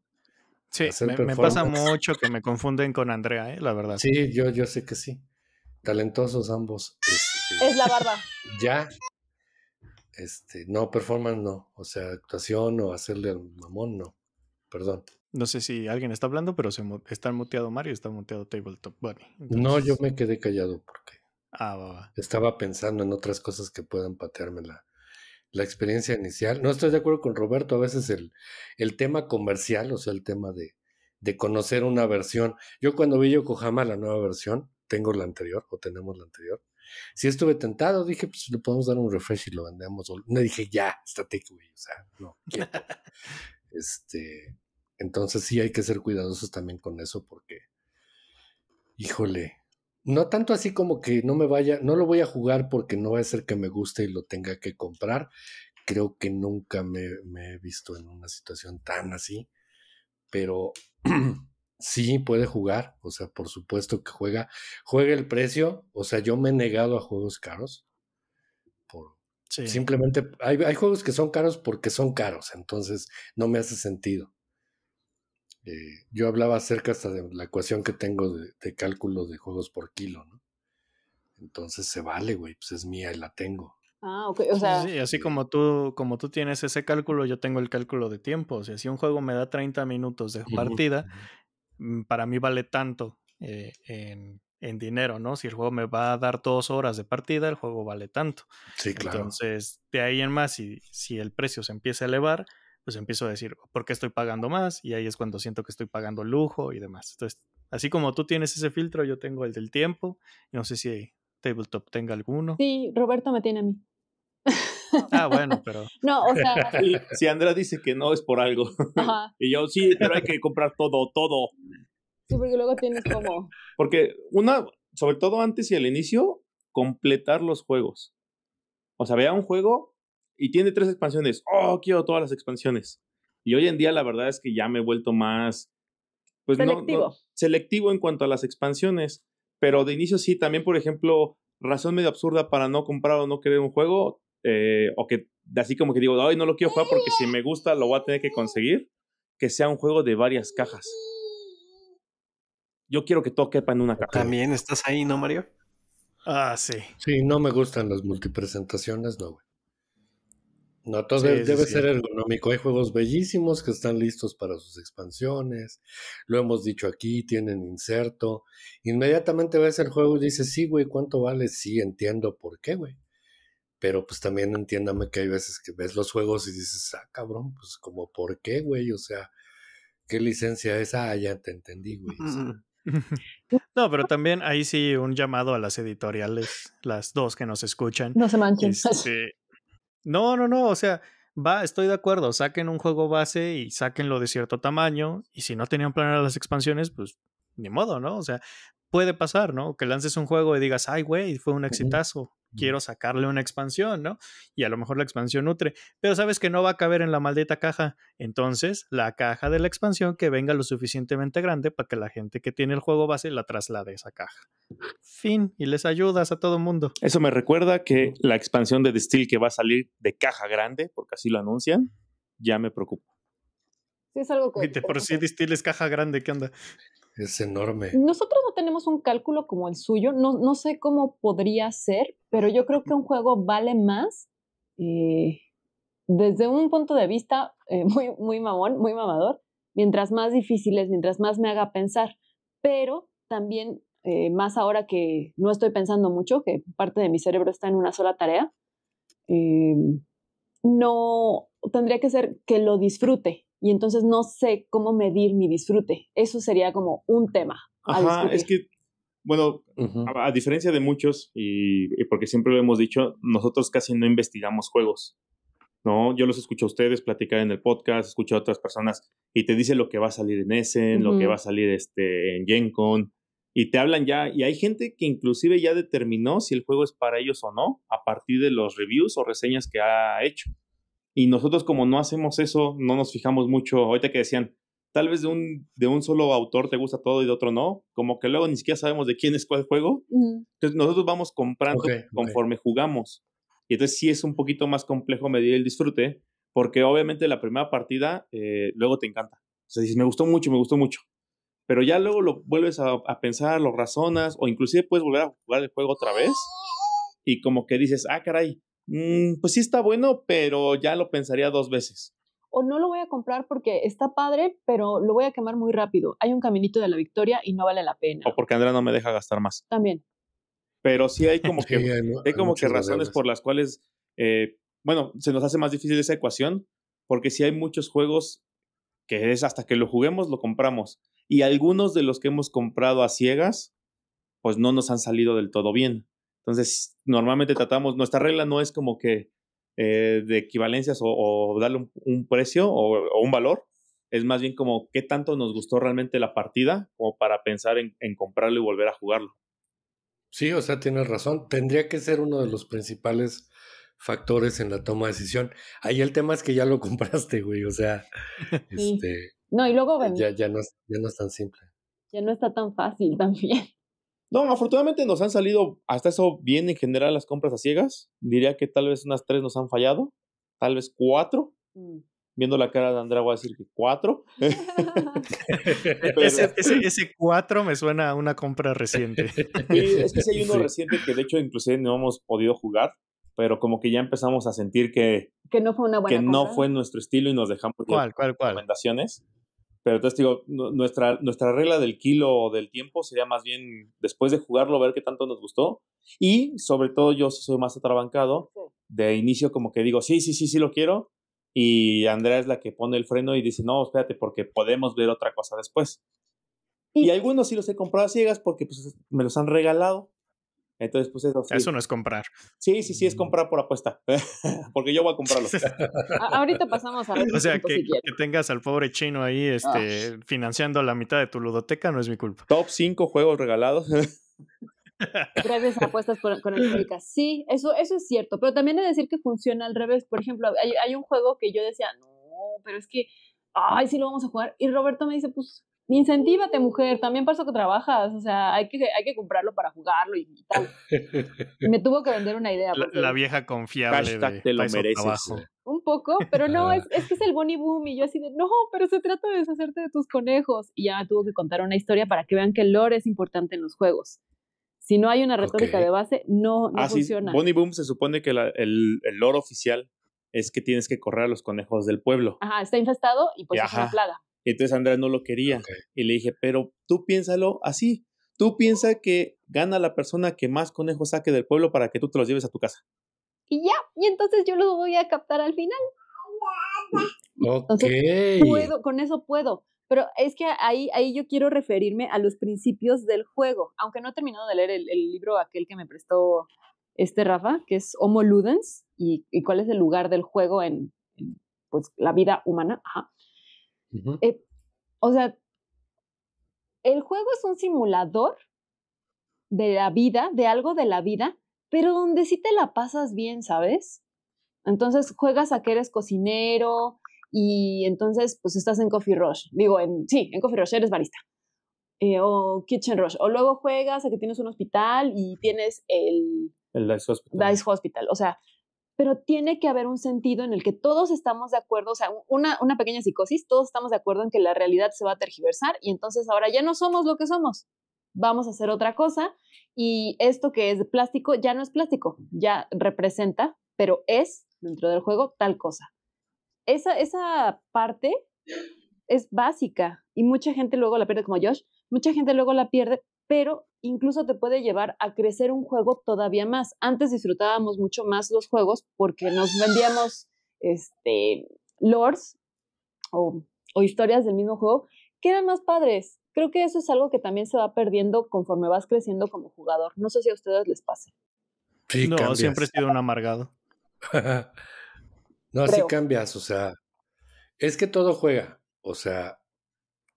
Sí, me, pasa mucho que me confunden con Andrea, ¿eh? la verdad. Sí, yo, yo sé que sí. Talentosos ambos. Este, es la barba. Ya. Este, no, performance no. O sea, actuación o hacerle al mamón no perdón. No sé si alguien está hablando, pero se está muteado Mario está muteado Tabletop Bunny. No, yo me quedé callado porque ah, estaba pensando en otras cosas que puedan patearme la, experiencia inicial. No estoy de acuerdo con Roberto, a veces el, el tema comercial, o sea, el tema de, de conocer una versión. Yo cuando vi Yokohama, la nueva versión, tengo la anterior, o tenemos la anterior, si estuve tentado, dije, pues le podemos dar un refresh y lo vendemos. No dije, ya, está o sea, no. este, entonces sí hay que ser cuidadosos también con eso porque, híjole, no tanto así como que no me vaya, no lo voy a jugar porque no va a ser que me guste y lo tenga que comprar. Creo que nunca me, he visto en una situación tan así, pero sí puede jugar, o sea, por supuesto que juega, juega el precio, o sea, yo me he negado a juegos caros. Por, Simplemente hay juegos que son caros porque son caros, entonces no me hace sentido eh, yo hablaba acerca hasta de la ecuación que tengo de, cálculo de juegos por kilo, Entonces se vale, güey, pues es mía y la tengo. Ah, ok, o sea... así como tú, como tú tienes ese cálculo, yo tengo el cálculo de tiempo. O sea, si un juego me da 30 minutos de partida, mm, para mí vale tanto eh, en, dinero, ¿no? Si el juego me va a dar dos horas de partida, el juego vale tanto. Sí, claro. Entonces, de ahí en más, si, si el precio se empieza a elevar, pues empiezo a decir, ¿por qué estoy pagando más? Y ahí es cuando siento que estoy pagando lujo y demás. Entonces, así como tú tienes ese filtro, yo tengo el del tiempo. No sé si Tabletop tenga alguno. Sí, Roberto me tiene a mí. Ah, bueno, pero. No, o sea. si Andrea dice que no, es por algo. Y yo, sí, pero hay que comprar todo, todo. Sí, porque luego tienes como. Porque una, sobre todo antes y al inicio, completar los juegos. O sea, vea un juego y tiene tres expansiones. Oh, quiero todas las expansiones. Y hoy en día la verdad es que ya me he vuelto más pues selectivo. selectivo en cuanto a las expansiones, pero de inicio sí, también por ejemplo, razón medio absurda para no comprar o no querer un juego, eh, o que así como que digo, ay, no lo quiero jugar porque si me gusta lo voy a tener que conseguir, que sea un juego de varias cajas. Yo quiero que todo quepa en una caja. También estás ahí, ¿no, Mario? Ah, sí. Sí, no me gustan las multipresentaciones, no, güey. No todo debe, ser ergonómico. Hay juegos bellísimos que están listos para sus expansiones. Lo hemos dicho aquí, tienen inserto. Inmediatamente ves el juego y dices, sí, güey, ¿cuánto vale? Sí, entiendo por qué, güey. Pero pues también entiéndame que hay veces que ves los juegos y dices, ah, cabrón, pues como, ¿por qué, güey? O sea, ¿qué licencia es? Ah, ya te entendí, güey. no, pero también ahí sí un llamado a las editoriales, las dos que nos escuchan. No se manchen. Este, no, no, no, o sea, va, estoy de acuerdo, saquen un juego base y sáquenlo de cierto tamaño, y si no tenían planeado las expansiones, pues ni modo, ¿no? O sea, puede pasar, ¿no? Que lances un juego y digas, ay, güey, fue un exitazo, quiero sacarle una expansión, ¿no? Y a lo mejor la expansión nutre, pero sabes que no va a caber en la maldita caja. Entonces, la caja de la expansión que venga lo suficientemente grande para que la gente que tiene el juego base la traslade a esa caja. Fin, y les ayudas a todo mundo. Eso me recuerda que la expansión de Distil que va a salir de caja grande, porque así lo anuncian, ya me preocupa. Sí, es algo que... Por si Distil es caja grande, ¿qué onda? Es enorme. Nosotros no tenemos un cálculo como el suyo, no, sé cómo podría ser, pero yo creo que un juego vale más eh, desde un punto de vista eh, muy, muy mamón, muy mamador, mientras más difícil es, mientras más me haga pensar, pero también eh, más ahora que no estoy pensando mucho, que parte de mi cerebro está en una sola tarea, no tendría que ser que lo disfrute, y entonces no sé cómo medir mi disfrute. Eso sería como un tema. Ajá, es que, bueno, a, diferencia de muchos, y, porque siempre lo hemos dicho, nosotros casi no investigamos juegos. ¿no? Yo los escucho a ustedes platicar en el podcast, escucho a otras personas y te dice lo que va a salir en Essen, lo que va a salir este, en Gen Con, y te hablan ya, y hay gente que inclusive ya determinó si el juego es para ellos o no a partir de los reviews o reseñas que ha hecho. Y nosotros como no hacemos eso, no nos fijamos mucho, ahorita que decían, tal vez de un, de un solo autor te gusta todo y de otro no, como que luego ni siquiera sabemos de quién es cuál juego. Entonces nosotros vamos comprando conforme jugamos. Y entonces sí es un poquito más complejo medir el disfrute, porque obviamente la primera partida eh, luego te encanta. O sea, dices, me gustó mucho, me gustó mucho. Pero ya luego lo vuelves a, a pensar, lo razonas, o inclusive puedes volver a jugar el juego otra vez. Y como que dices, ah, caray, Mm, pues sí está bueno, pero ya lo pensaría dos veces. O no lo voy a comprar porque está padre, pero lo voy a quemar muy rápido. Hay un caminito de la victoria y no vale la pena. O porque Andrea no me deja gastar más. También. Pero sí hay como que, hay, como que razones por las cuales, eh, bueno, se nos hace más difícil esa ecuación, porque si hay muchos juegos que es hasta que lo juguemos, lo compramos. Y algunos de los que hemos comprado a ciegas, pues no nos han salido del todo bien. Entonces, normalmente tratamos, nuestra regla no es como que eh, de equivalencias o, darle un, precio o, un valor, es más bien como qué tanto nos gustó realmente la partida como para pensar en, comprarlo y volver a jugarlo. Sí, o sea, tienes razón. Tendría que ser uno de los principales factores en la toma de decisión. Ahí el tema es que ya lo compraste, güey. O sea, este, no, y luego ya, ya, no, ya no es tan simple. Ya no está tan fácil también. No, afortunadamente nos han salido hasta eso bien en general las compras a ciegas. Diría que tal vez unas tres nos han fallado, tal vez cuatro. Mm. Viendo la cara de Andrea voy a decir que cuatro. ese, cuatro me suena a una compra reciente. es que si hay uno reciente que de hecho inclusive no hemos podido jugar, pero como que ya empezamos a sentir que, que no fue que no fue nuestro estilo y nos dejamos ¿Cuál, cuál, cuál? recomendaciones. Pero entonces digo, nuestra, nuestra regla del kilo o del tiempo sería más bien después de jugarlo, ver qué tanto nos gustó. Y sobre todo yo soy más atrabancado. De inicio como que digo, sí, sí, sí, sí lo quiero. Y Andrea es la que pone el freno y dice, no, espérate, porque podemos ver otra cosa después. Y, algunos sí los he comprado a ciegas porque pues, me los han regalado. Entonces, pues eso Eso no es comprar. Sí, sí, sí, es mm. comprar por apuesta. Porque yo voy a comprarlo. ahorita pasamos a. O sea, que, tengas al pobre chino ahí este, ah. financiando la mitad de tu ludoteca no es mi culpa. Top 5 juegos regalados. Gracias apuestas con el Sí, eso, eso es cierto. Pero también es decir que funciona al revés. Por ejemplo, hay un juego que yo decía, no, pero es que ay, sí lo vamos a jugar. Y Roberto me dice, pues incentívate, mujer, también pasó que trabajas, o sea, hay que, hay que comprarlo para jugarlo y, tal. Me tuvo que vender una idea. La, vieja confiable. Hashtag te lo mereces. Un poco, pero no, ah. es, es, que es el Bonnie Boom y yo así de, no, pero se trata de deshacerte de tus conejos. Y ya tuvo que contar una historia para que vean que el lore es importante en los juegos. Si no hay una retórica de base, no, no ah, funciona. Sí. Boom se supone que el, el lore oficial es que tienes que correr a los conejos del pueblo. Ajá, está infestado y pues es una plaga. Entonces Andrés no lo quería. Y le dije, pero tú piénsalo así. Tú piensa que gana la persona que más conejos saque del pueblo para que tú te los lleves a tu casa. Y ya, y entonces yo los voy a captar al final. Ok. con eso puedo. Pero es que ahí, ahí yo quiero referirme a los principios del juego. Aunque no he terminado de leer el, libro aquel que me prestó este Rafa, que es Homo Ludens, y, cuál es el lugar del juego en, pues, la vida humana. Ajá. Eh, o sea, el juego es un simulador de la vida, de algo de la vida, pero donde sí te la pasas bien, ¿sabes? Entonces juegas a que eres cocinero y entonces pues estás en Coffee Rush. Digo, en, sí, en Coffee Rush eres barista. Eh, o Kitchen Rush. O luego juegas a que tienes un hospital y tienes el... El Dice Hospital. Dice Hospital. O sea, pero tiene que haber un sentido en el que todos estamos de acuerdo, o sea, una, pequeña psicosis, todos estamos de acuerdo en que la realidad se va a tergiversar y entonces ahora ya no somos lo que somos, vamos a hacer otra cosa y esto que es plástico ya no es plástico, ya representa, pero es dentro del juego tal cosa. Esa, esa parte es básica y mucha gente luego la pierde como Josh, mucha gente luego la pierde pero incluso te puede llevar a crecer un juego todavía más. Antes disfrutábamos mucho más los juegos porque nos vendíamos este, lores o, historias del mismo juego que eran más padres. Creo que eso es algo que también se va perdiendo conforme vas creciendo como jugador. No sé si a ustedes les pase. Sí, no, siempre he sido un amargado. no, así cambias, o sea, es que todo juega, o sea,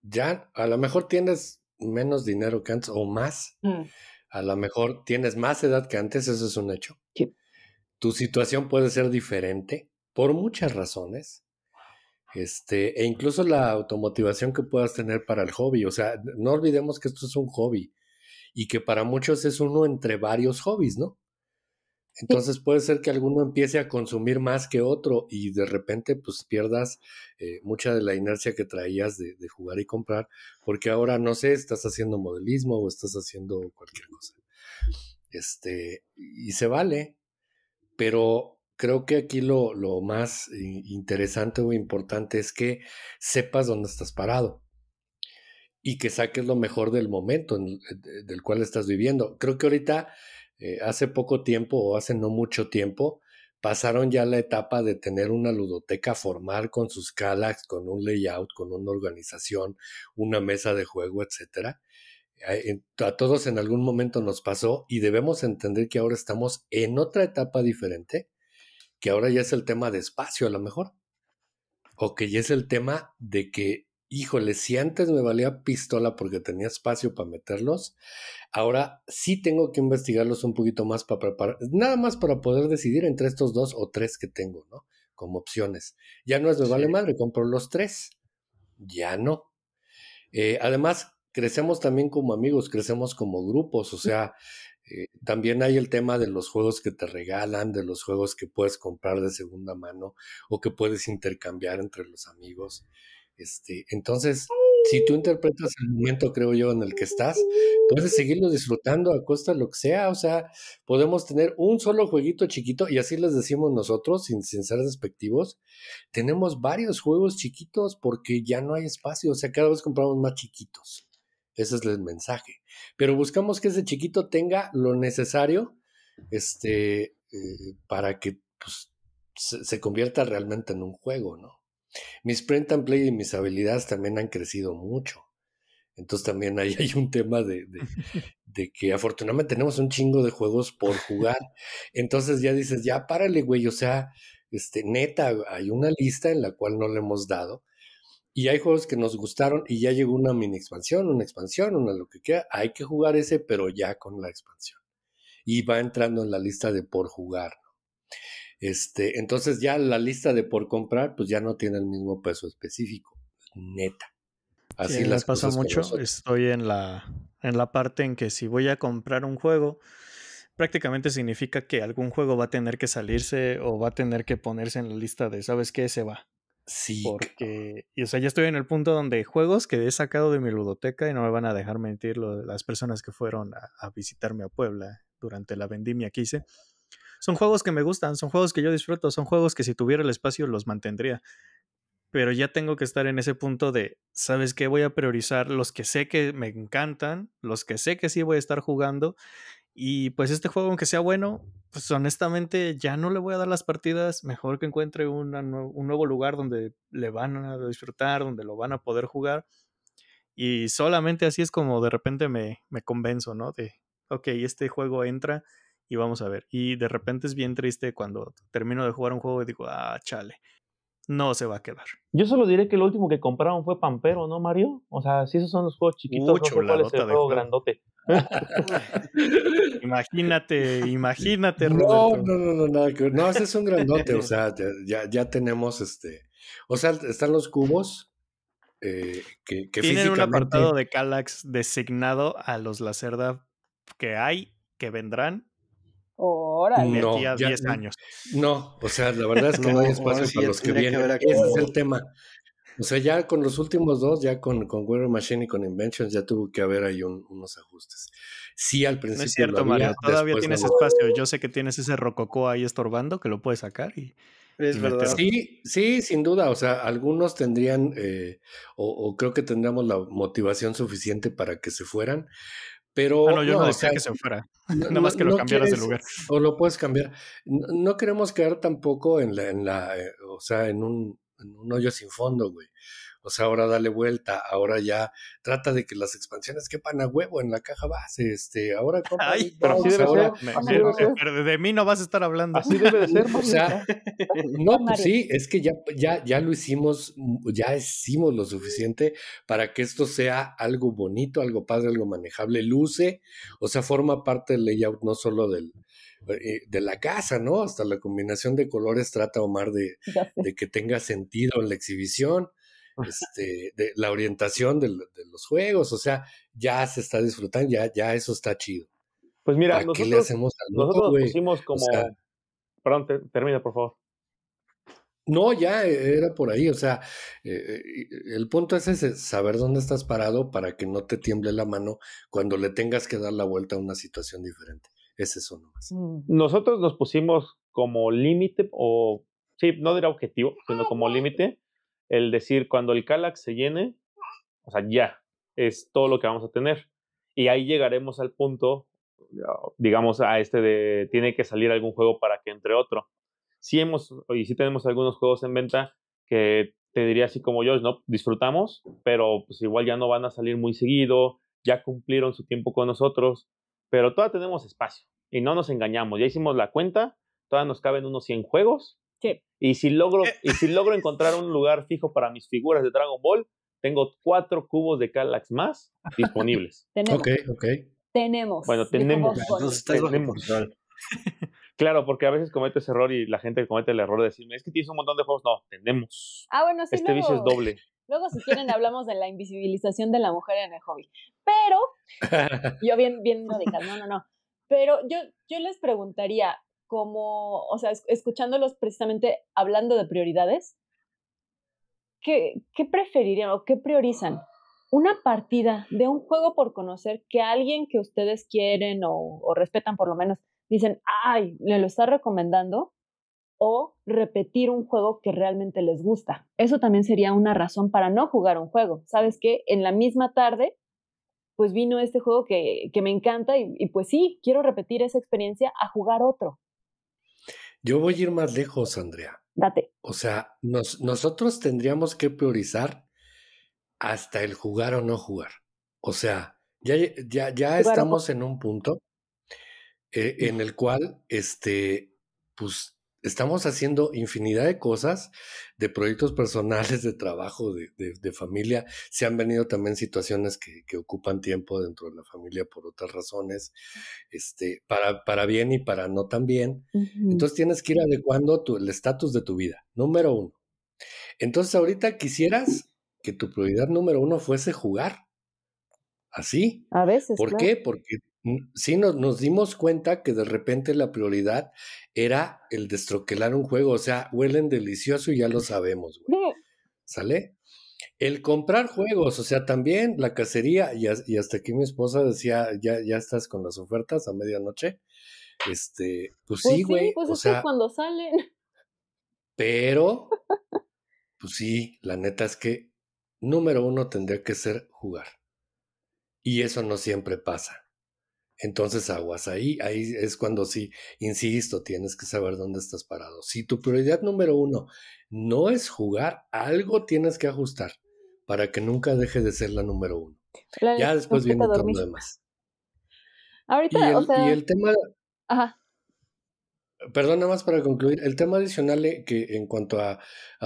ya a lo mejor tienes menos dinero que antes o más. Mm. A lo mejor tienes más edad que antes, eso es un hecho. Tu situación puede ser diferente por muchas razones. Este, e incluso la automotivación que puedas tener para el hobby. O sea, no olvidemos que esto es un hobby y que para muchos es uno entre varios hobbies, ¿no? Entonces puede ser que alguno empiece a consumir más que otro y de repente pues pierdas eh, mucha de la inercia que traías de, jugar y comprar, porque ahora no sé, estás haciendo modelismo o estás haciendo cualquier cosa. Este, y se vale, pero creo que aquí lo, más eh, interesante o importante es que sepas dónde estás parado y que saques lo mejor del momento eh, del cual estás viviendo. Creo que ahorita eh, hace poco tiempo o hace no mucho tiempo pasaron ya la etapa de tener una ludoteca formal con sus calas, con un layout, con una organización, una mesa de juego, etcétera. A todos en algún momento nos pasó y debemos entender que ahora estamos en otra etapa diferente, que ahora ya es el tema de espacio a lo mejor, o que ya es el tema de que híjole, si antes me valía pistola porque tenía espacio para meterlos, ahora sí tengo que investigarlos un poquito más para preparar, nada más para poder decidir entre estos dos o tres que tengo, ¿no? Como opciones. Ya no es de vale madre, compro los tres. Ya no. Eh, además, crecemos también como amigos, crecemos como grupos, o mm. sea, eh, también hay el tema de los juegos que te regalan, de los juegos que puedes comprar de segunda mano o que puedes intercambiar entre los amigos. Este, entonces, si tú interpretas el momento, creo yo, en el que estás, puedes seguirlo disfrutando a costa de lo que sea. O sea, podemos tener un solo jueguito chiquito, y así les decimos nosotros, sin, ser despectivos. Tenemos varios juegos chiquitos porque ya no hay espacio. O sea, cada vez compramos más chiquitos. Ese es el mensaje. Pero buscamos que ese chiquito tenga lo necesario este, eh, para que pues, se convierta realmente en un juego, ¿no? Mis print and play y mis habilidades también han crecido mucho. Entonces también ahí hay un tema de, que afortunadamente tenemos un chingo de juegos por jugar. Entonces ya dices, ya párale, güey. O sea, este, neta, hay una lista en la cual no le hemos dado. Y hay juegos que nos gustaron y ya llegó una mini expansión, una expansión, una lo que quiera. Hay que jugar ese, pero ya con la expansión. Y va entrando en la lista de por jugar. Este, entonces ya la lista de por comprar, pues ya no tiene el mismo peso específico, neta. Así es las pasa mucho. Estoy en la, en la parte en que si voy a comprar un juego, prácticamente significa que algún juego va a tener que salirse o va a tener que ponerse en la lista de, ¿sabes qué? Se va. Sí. Porque, y, o sea, ya estoy en el punto donde juegos que he sacado de mi ludoteca y no me van a dejar mentir las personas que fueron a, a visitarme a Puebla durante la vendimia que hice son juegos que me gustan, son juegos que yo disfruto, son juegos que si tuviera el espacio los mantendría. Pero ya tengo que estar en ese punto de, ¿sabes qué? Voy a priorizar los que sé que me encantan, los que sé que sí voy a estar jugando. Y pues este juego, aunque sea bueno, pues honestamente ya no le voy a dar las partidas. Mejor que encuentre una, un nuevo lugar donde le van a disfrutar, donde lo van a poder jugar. Y solamente así es como de repente me, me convenzo, ¿no? De, ok, este juego entra y vamos a ver. Y de repente es bien triste cuando termino de jugar un juego y digo, ah, chale, no se va a quedar. Yo solo diré que el último que compraron fue Pampero, ¿no, Mario? O sea, si esos son los juegos chiquitos, no cuál es el juego grandote. imagínate, imagínate, Roberto. No, no, no, no, no, no, ese es un grandote, o sea, ya, tenemos este, o sea, están los cubos. Eh, que, que Tienen un apartado de Kallax designado a los Lacerda que hay, que vendrán Órale. No, 10 años. No, o sea, la verdad es que no, hay espacio para los que vienen. Ese es el tema. O sea, ya con los últimos dos, ya con, con Machine y con Inventions, ya tuvo que haber ahí unos ajustes. Sí, al principio. No es cierto, todavía tienes espacio. Yo sé que tienes ese rococó ahí estorbando que lo puedes sacar y. Es verdad. Sí, sí, sin duda. O sea, algunos tendrían, eh, o, o, creo que tendríamos la motivación suficiente para que se fueran, pero, no, yo no, decía que se fuera, nada más que lo cambiaras de lugar. O lo puedes cambiar. No, queremos quedar tampoco en la, en la eh, o sea, en un, en un hoyo sin fondo, güey o sea, ahora dale vuelta, ahora ya trata de que las expansiones quepan a huevo en la caja base, este, ahora Ay, pero de mí no vas a estar hablando. Así debe de ser. o sea, no, pues sí, es que ya, ya, ya lo hicimos, ya hicimos lo suficiente para que esto sea algo bonito, algo padre, algo manejable, luce, o sea, forma parte del layout no solo del, eh, de la casa, ¿no? Hasta la combinación de colores trata Omar de que tenga sentido en la exhibición este, de la orientación de, los juegos, o sea, ya se está disfrutando, ya, ya eso está chido. Pues mira, nosotros, qué le hacemos nosotros pusimos como... Perdón, termina, por favor. No, ya e, era por ahí, o sea, eh, el punto es ese, saber dónde estás parado para que no te tiemble la mano cuando le tengas que dar la vuelta a una situación diferente. Es eso nomás. Mm. Nosotros nos pusimos como límite, o sí, no era objetivo, sino como ah, límite, el decir cuando el Kallax se llene, o sea, ya es todo lo que vamos a tener. Y ahí llegaremos al punto, digamos, a este de tiene que salir algún juego para que entre otro. si hemos, y si tenemos algunos juegos en venta que te diría así como yo, ¿no? Disfrutamos, pero pues igual ya no van a salir muy seguido, ya cumplieron su tiempo con nosotros, pero todavía tenemos espacio y no nos engañamos, ya hicimos la cuenta, todavía nos caben unos 100 juegos y si logro, eh. y si logro encontrar un lugar fijo para mis figuras de Dragon Ball, tengo cuatro cubos de Kallax más disponibles. tenemos. okay Tenemos. Bueno, tenemos. tenemos. claro, porque a veces cometes error y la gente comete el error de decirme, es que tienes un montón de juegos. No, tenemos. Ah, bueno, sí. Este es doble. Luego, si quieren, hablamos de la invisibilización de la mujer en el hobby. Pero, yo bien, bien no, no, no. Pero yo, yo les preguntaría, como, o sea, escuchándolos precisamente hablando de prioridades, ¿qué, qué preferirían o qué priorizan? Una partida de un juego por conocer que alguien que ustedes quieren o, respetan por lo menos dicen, ay, le lo está recomendando, o repetir un juego que realmente les gusta. Eso también sería una razón para no jugar un juego. Sabes que en la misma tarde, pues vino este juego que, me encanta y, pues sí, quiero repetir esa experiencia a jugar otro. Yo voy a ir más lejos, Andrea. Date. O sea, nos, nosotros tendríamos que priorizar hasta el jugar o no jugar. O sea, ya, ya, ya estamos en un punto eh, en el cual, este, pues, estamos haciendo infinidad de cosas, de proyectos personales, de trabajo, de, familia. Se han venido también situaciones que, ocupan tiempo dentro de la familia por otras razones, este, para, para bien y para no tan bien. Entonces tienes que ir adecuando el estatus de tu vida, número uno. Entonces ahorita quisieras que tu prioridad número uno fuese jugar. Así. A veces. ¿Por qué? Porque Mm, sí, nos, dimos cuenta que de repente la prioridad era el destroquelar un juego. O sea, huelen delicioso y ya lo sabemos, güey. ¿Sale? El comprar juegos, o sea, también la cacería, y, hasta aquí mi esposa decía, ya, ya estás con las ofertas a medianoche. Este, pues, pues sí, güey. pues o es sea, cuando salen. Pero, pues sí, la neta es que número uno tendría que ser jugar. Y eso no siempre pasa. Entonces aguas ahí, ahí es cuando sí, insisto, tienes que saber dónde estás parado. Si tu prioridad número uno no es jugar, algo tienes que ajustar para que nunca deje de ser la número uno. ya después viene todo lo demás. Ahorita, y el, el tema... Ajá. Perdón, nada más para concluir, el tema adicional eh, que en cuanto a,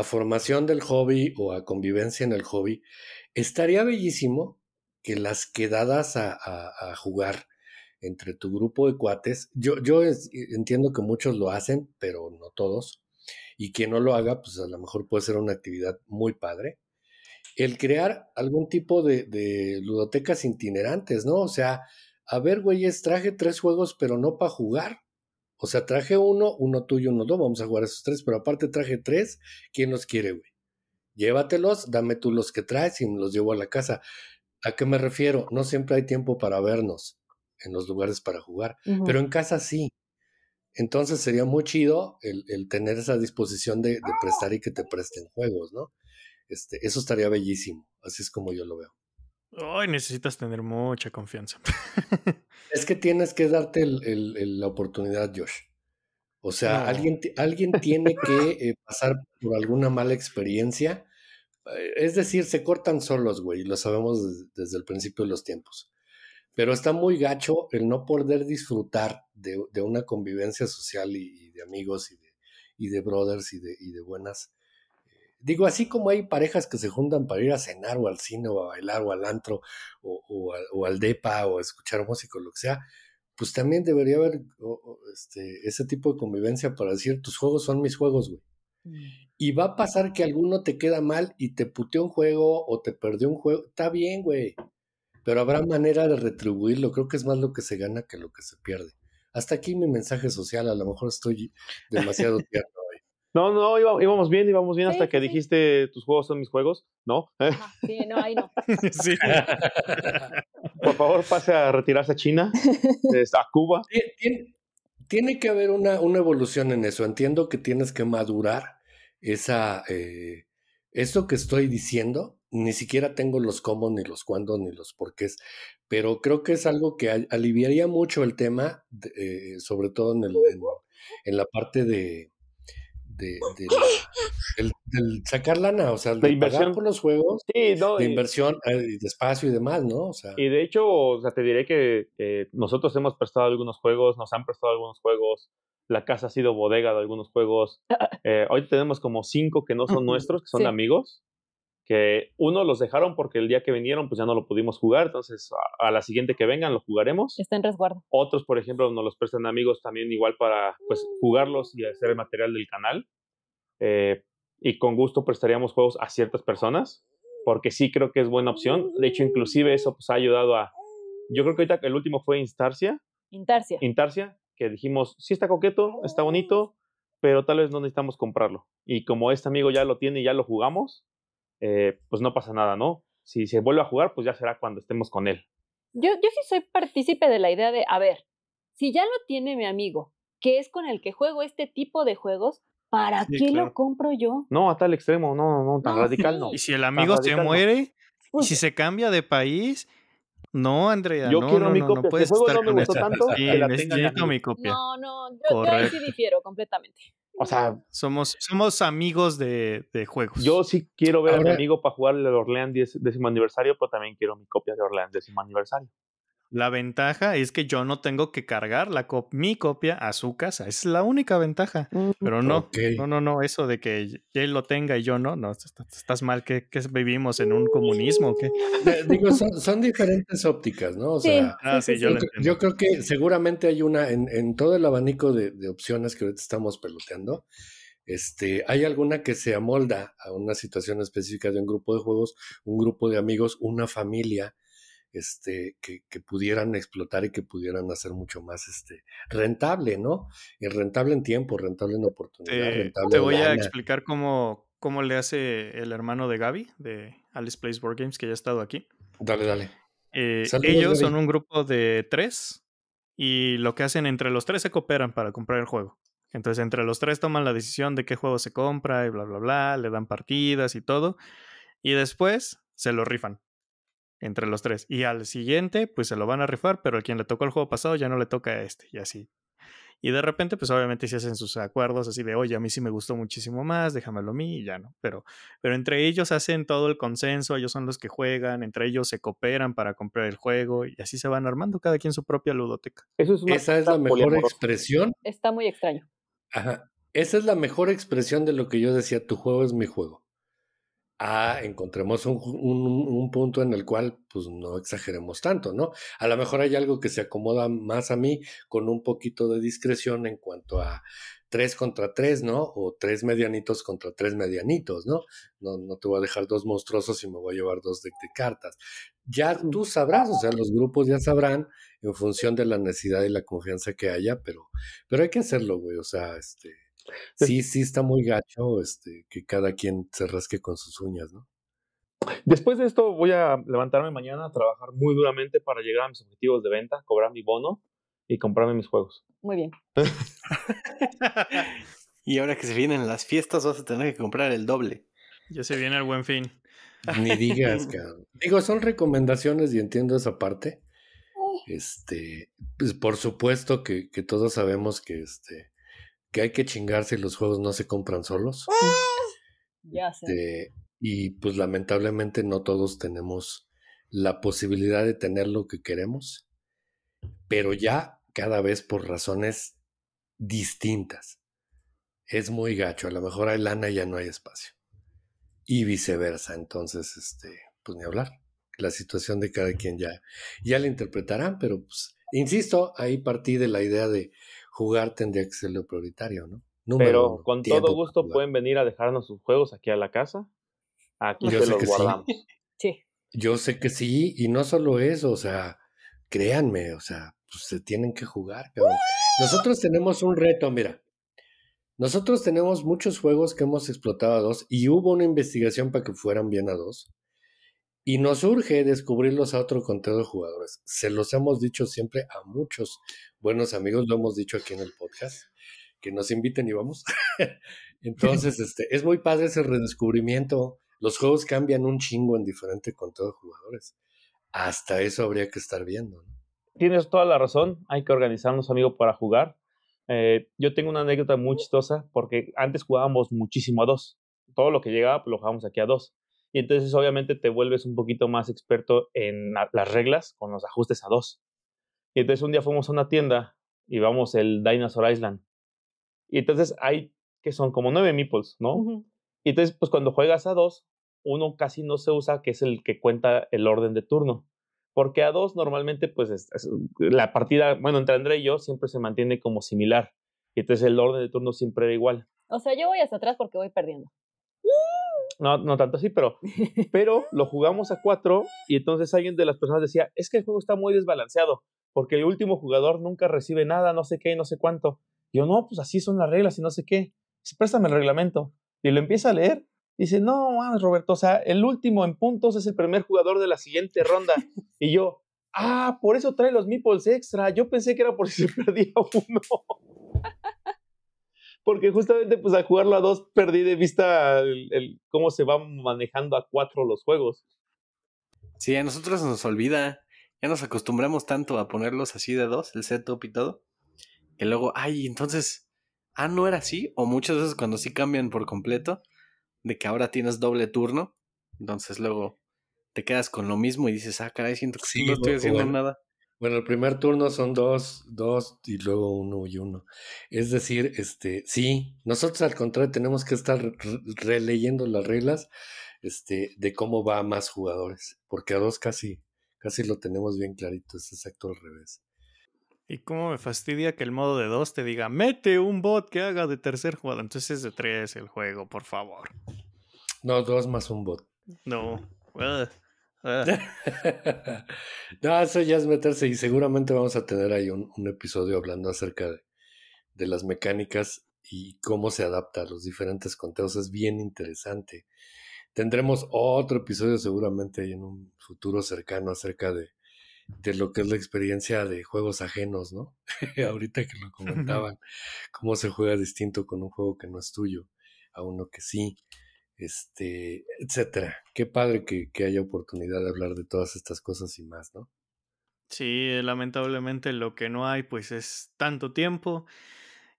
formación del hobby o a convivencia en el hobby, estaría bellísimo que las quedadas a jugar entre tu grupo de cuates. Yo, yo eh, entiendo que muchos lo hacen, pero no todos. Y quien no lo haga, pues a lo mejor puede ser una actividad muy padre. El crear algún tipo de, ludotecas itinerantes, ¿no? O sea, a ver, güeyes, traje tres juegos, pero no para jugar. O sea, traje uno, uno tuyo, uno dos, vamos a jugar esos tres, pero aparte traje tres, ¿quién los quiere, güey? Llévatelos, dame tú los que traes y los llevo a la casa. ¿A qué me refiero? No siempre hay tiempo para vernos en los lugares para jugar, pero en casa sí. Entonces sería muy chido el, tener esa disposición de, prestar y que te presten juegos, ¿no? Este, eso estaría bellísimo, así es como yo lo veo. ¡Ay! necesitas tener mucha confianza. es que tienes que darte la oportunidad, Josh. O sea, alguien, alguien tiene que eh, pasar por alguna mala experiencia. Eh, es decir, se cortan solos, güey, lo sabemos desde el principio de los tiempos. Pero está muy gacho el no poder disfrutar de, una convivencia social y, de amigos y de, brothers y de, buenas. Digo, así como hay parejas que se juntan para ir a cenar o al cine o a bailar o al antro o, al depa o a escuchar música o lo que sea, pues también debería haber este, ese tipo de convivencia para decir, tus juegos son mis juegos, güey. Mm. Y va a pasar que alguno te queda mal y te puteó un juego o te perdió un juego. Está bien, güey pero habrá manera de retribuirlo. Creo que es más lo que se gana que lo que se pierde. Hasta aquí mi mensaje social. A lo mejor estoy demasiado tierno hoy. No, no, íbamos, bien, íbamos bien hasta que dijiste tus juegos son mis juegos, ¿no? sí, no, ahí no. sí. Por favor, pase a retirarse a China, a Cuba. Tiene, que haber una, evolución en eso. Entiendo que tienes que madurar esa, eh, eso que estoy diciendo, ni siquiera tengo los cómo, ni los cuándo, ni los porqués, pero creo que es algo que aliviaría mucho el tema, eh, sobre todo en, el, en, la parte de, de, sacar lana, o sea, de, inversión pagar por los juegos, sí, de inversión, eh, de espacio y demás, ¿no? y de hecho, o te diré que nosotros hemos prestado algunos juegos, nos han prestado algunos juegos, la casa ha sido bodega de algunos juegos. Eh, hoy tenemos como cinco que no son nuestros, que son amigos que uno los dejaron porque el día que vinieron pues ya no lo pudimos jugar, entonces a, la siguiente que vengan lo jugaremos. Está en resguardo. Otros, por ejemplo, nos los prestan amigos también igual para pues jugarlos y hacer el material del canal. Eh, y con gusto prestaríamos juegos a ciertas personas, porque sí creo que es buena opción. De hecho, inclusive eso pues ha ayudado a... Yo creo que ahorita el último fue Instarsia. Intarsia. Intarsia, que dijimos, sí está coqueto, está bonito, pero tal vez no necesitamos comprarlo. Y como este amigo ya lo tiene y ya lo jugamos, eh, pues no pasa nada, ¿no? Si se vuelve a jugar, pues ya será cuando estemos con él. Yo, yo sí soy partícipe de la idea de, a ver, si ya lo tiene mi amigo, que es con el que juego este tipo de juegos, ¿para qué lo compro yo? No, a tal extremo, no, no, tan radical no. Y si el amigo se muere, pues si se cambia de país, no, Andrea, yo no, quiero no, mi copia. no, puedes estar no mi copia. No, no, yo ahí sí difiero completamente. O sea. Somos, somos amigos de, de juegos. Yo sí quiero ver a mi amigo para jugar el Orleans décimo aniversario, pero también quiero mi copia de Orleans décimo aniversario. La ventaja es que yo no tengo que cargar la mi copia a su casa. Es la única ventaja. Mm. Pero no, no, no, no, eso de que él lo tenga y yo no, no, estás mal que, vivimos en un comunismo. ¿qué? Eh, digo, son, diferentes ópticas, ¿no? sí, ah, yo, creo que seguramente hay una, en, todo el abanico de, opciones que estamos peloteando, este, hay alguna que se amolda a una situación específica de un grupo de juegos, un grupo de amigos, una familia este, que, pudieran explotar y que pudieran hacer mucho más este, rentable, ¿no? Y rentable en tiempo, rentable en oportunidad, rentable Te voy a explicar cómo, cómo le hace el hermano de Gaby, de Alice Plays Board Games, que ya ha estado aquí. Dale, dale. Eh, ellos son un grupo de tres y lo que hacen entre los tres se cooperan para comprar el juego. Entonces entre los tres toman la decisión de qué juego se compra y bla, bla, bla, le dan partidas y todo. Y después se lo rifan entre los tres. Y al siguiente, pues se lo van a rifar, pero a quien le tocó el juego pasado ya no le toca a este, y así. Y de repente, pues obviamente se hacen sus acuerdos así de, oye, a mí sí me gustó muchísimo más, déjamelo a mí y ya no. Pero, pero entre ellos hacen todo el consenso, ellos son los que juegan, entre ellos se cooperan para comprar el juego y así se van armando cada quien su propia ludoteca. Esa es la mejor expresión. Está muy extraño. Ajá. Esa es la mejor expresión de lo que yo decía, tu juego es mi juego a encontremos un, punto en el cual pues no exageremos tanto, ¿no? A lo mejor hay algo que se acomoda más a mí con un poquito de discreción en cuanto a tres contra tres, ¿no? O tres medianitos contra tres medianitos, ¿no? No, no te voy a dejar dos monstruosos y me voy a llevar dos de, cartas. Ya tú sabrás, o sea, los grupos ya sabrán en función de la necesidad y la confianza que haya, pero, pero hay que hacerlo, güey, o sea, este Sí, sí está muy gacho este, que cada quien se rasque con sus uñas, ¿no? Después de esto voy a levantarme mañana a trabajar muy duramente para llegar a mis objetivos de venta, cobrar mi bono y comprarme mis juegos. Muy bien. y ahora que se vienen las fiestas vas a tener que comprar el doble. Ya se viene el buen fin. Ni digas, cabrón. Digo, son recomendaciones y entiendo esa parte. Este, pues por supuesto que, que todos sabemos que este que hay que chingarse y los juegos no se compran solos. Ah, ya este, y pues lamentablemente no todos tenemos la posibilidad de tener lo que queremos, pero ya cada vez por razones distintas. Es muy gacho, a lo mejor hay lana y ya no hay espacio. Y viceversa, entonces, este, pues ni hablar. La situación de cada quien ya, ya la interpretarán, pero pues, insisto, ahí partí de la idea de jugar tendría que ser lo prioritario, ¿no? Pero con todo gusto pueden venir a dejarnos sus juegos aquí a la casa. Aquí Yo se los guardamos. Yo sé que sí, y no solo eso, o sea, créanme, o sea, pues se tienen que jugar. Nosotros tenemos un reto, mira. Nosotros tenemos muchos juegos que hemos explotado a dos y hubo una investigación para que fueran bien a dos. Y nos urge descubrirlos a otro conteo de jugadores. Se los hemos dicho siempre a muchos buenos amigos, lo hemos dicho aquí en el podcast, que nos inviten y vamos. Entonces, este, es muy padre ese redescubrimiento. Los juegos cambian un chingo en diferente conteo de jugadores. Hasta eso habría que estar viendo. Tienes toda la razón. Hay que organizarnos, amigo, para jugar. Eh, yo tengo una anécdota muy chistosa porque antes jugábamos muchísimo a dos. Todo lo que llegaba pues, lo jugábamos aquí a dos y entonces obviamente te vuelves un poquito más experto en las reglas con los ajustes a dos. Y entonces un día fuimos a una tienda y vamos el Dinosaur Island. Y entonces hay que son como nueve meeples, ¿no? Y entonces pues cuando juegas a dos, uno casi no se usa, que es el que cuenta el orden de turno. Porque a dos normalmente pues la partida, bueno, entre André y yo siempre se mantiene como similar. Y entonces el orden de turno siempre era igual. O sea, yo voy hacia atrás porque voy perdiendo no, tanto así, pero, pero lo jugamos a cuatro y entonces alguien de las personas decía, es que el juego está muy desbalanceado, porque el último jugador nunca recibe nada, no sé qué, no sé cuánto. yo, no, pues así son las reglas y no sé qué. Dice, préstame el reglamento. Y lo empieza a leer. Dice, no, Roberto, o sea, el último en puntos es el primer jugador de la siguiente ronda. Y yo, ah, por eso trae los meeples extra. Yo pensé que era por si se perdía uno porque justamente pues al jugarlo a dos perdí de vista el, cómo se van manejando a cuatro los juegos. Sí, a nosotros nos olvida. Ya nos acostumbramos tanto a ponerlos así de dos, el setup y todo, que luego, ay, entonces, ah, no era así, o muchas veces cuando sí cambian por completo, de que ahora tienes doble turno, entonces luego te quedas con lo mismo y dices, ah, caray, siento que no estoy haciendo nada. Bueno, el primer turno son dos, dos y luego uno y uno. Es decir, este, sí, nosotros al contrario tenemos que estar releyendo las reglas este, de cómo va a más jugadores, porque a dos casi, casi lo tenemos bien clarito, es exacto al revés. Y cómo me fastidia que el modo de dos te diga, mete un bot que haga de tercer jugador, entonces es de tres el juego, por favor. No, dos más un bot. No. Ah. no, eso ya es meterse y seguramente vamos a tener ahí un, episodio hablando acerca de, las mecánicas y cómo se adapta a los diferentes conteos. Es bien interesante. Tendremos otro episodio seguramente en un futuro cercano acerca de, de lo que es la experiencia de juegos ajenos, ¿no? Ahorita que lo comentaban, cómo se juega distinto con un juego que no es tuyo a uno que sí este, etcétera. Qué padre que, haya oportunidad de hablar de todas estas cosas y más, ¿no? Sí, lamentablemente lo que no hay, pues es tanto tiempo.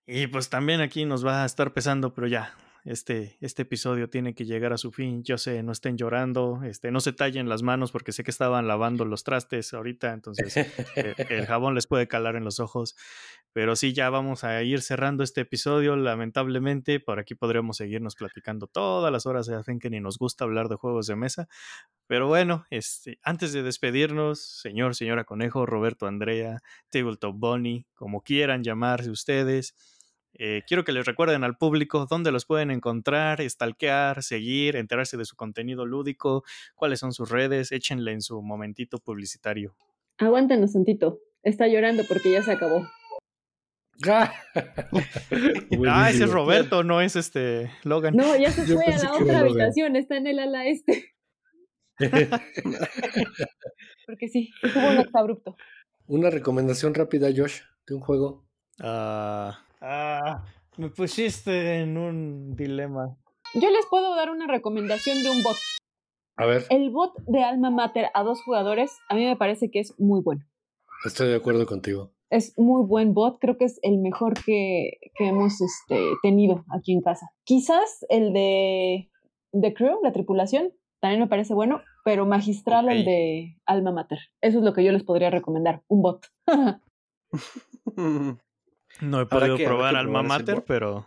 Y pues también aquí nos va a estar pesando, pero ya, este, este episodio tiene que llegar a su fin. Yo sé, no estén llorando, este, no se tallen las manos porque sé que estaban lavando los trastes ahorita, entonces eh, el jabón les puede calar en los ojos. Pero sí, ya vamos a ir cerrando este episodio, lamentablemente. Por aquí podríamos seguirnos platicando todas las horas, de hacen que ni nos gusta hablar de juegos de mesa. Pero bueno, este, antes de despedirnos, señor, señora Conejo, Roberto Andrea, Tabletop Bonnie, como quieran llamarse ustedes eh, quiero que les recuerden al público dónde los pueden encontrar, stalkear, seguir, enterarse de su contenido lúdico, cuáles son sus redes, échenle en su momentito publicitario. un tito. está llorando porque ya se acabó. ah, ese es Roberto, no es este Logan. No, ya se fue a la otra habitación, está en el ala este. porque sí, estuvo un acto abrupto. Una recomendación rápida, Josh, de un juego. Ah... Ah, me pusiste en un dilema. Yo les puedo dar una recomendación de un bot. A ver. El bot de Alma Mater a dos jugadores, a mí me parece que es muy bueno. Estoy de acuerdo contigo. Es muy buen bot, creo que es el mejor que, que hemos este, tenido aquí en casa. Quizás el de The Crew, la tripulación, también me parece bueno, pero magistral el de Alma Mater. Eso es lo que yo les podría recomendar, un bot. No he podido probar Alma Mater, pero,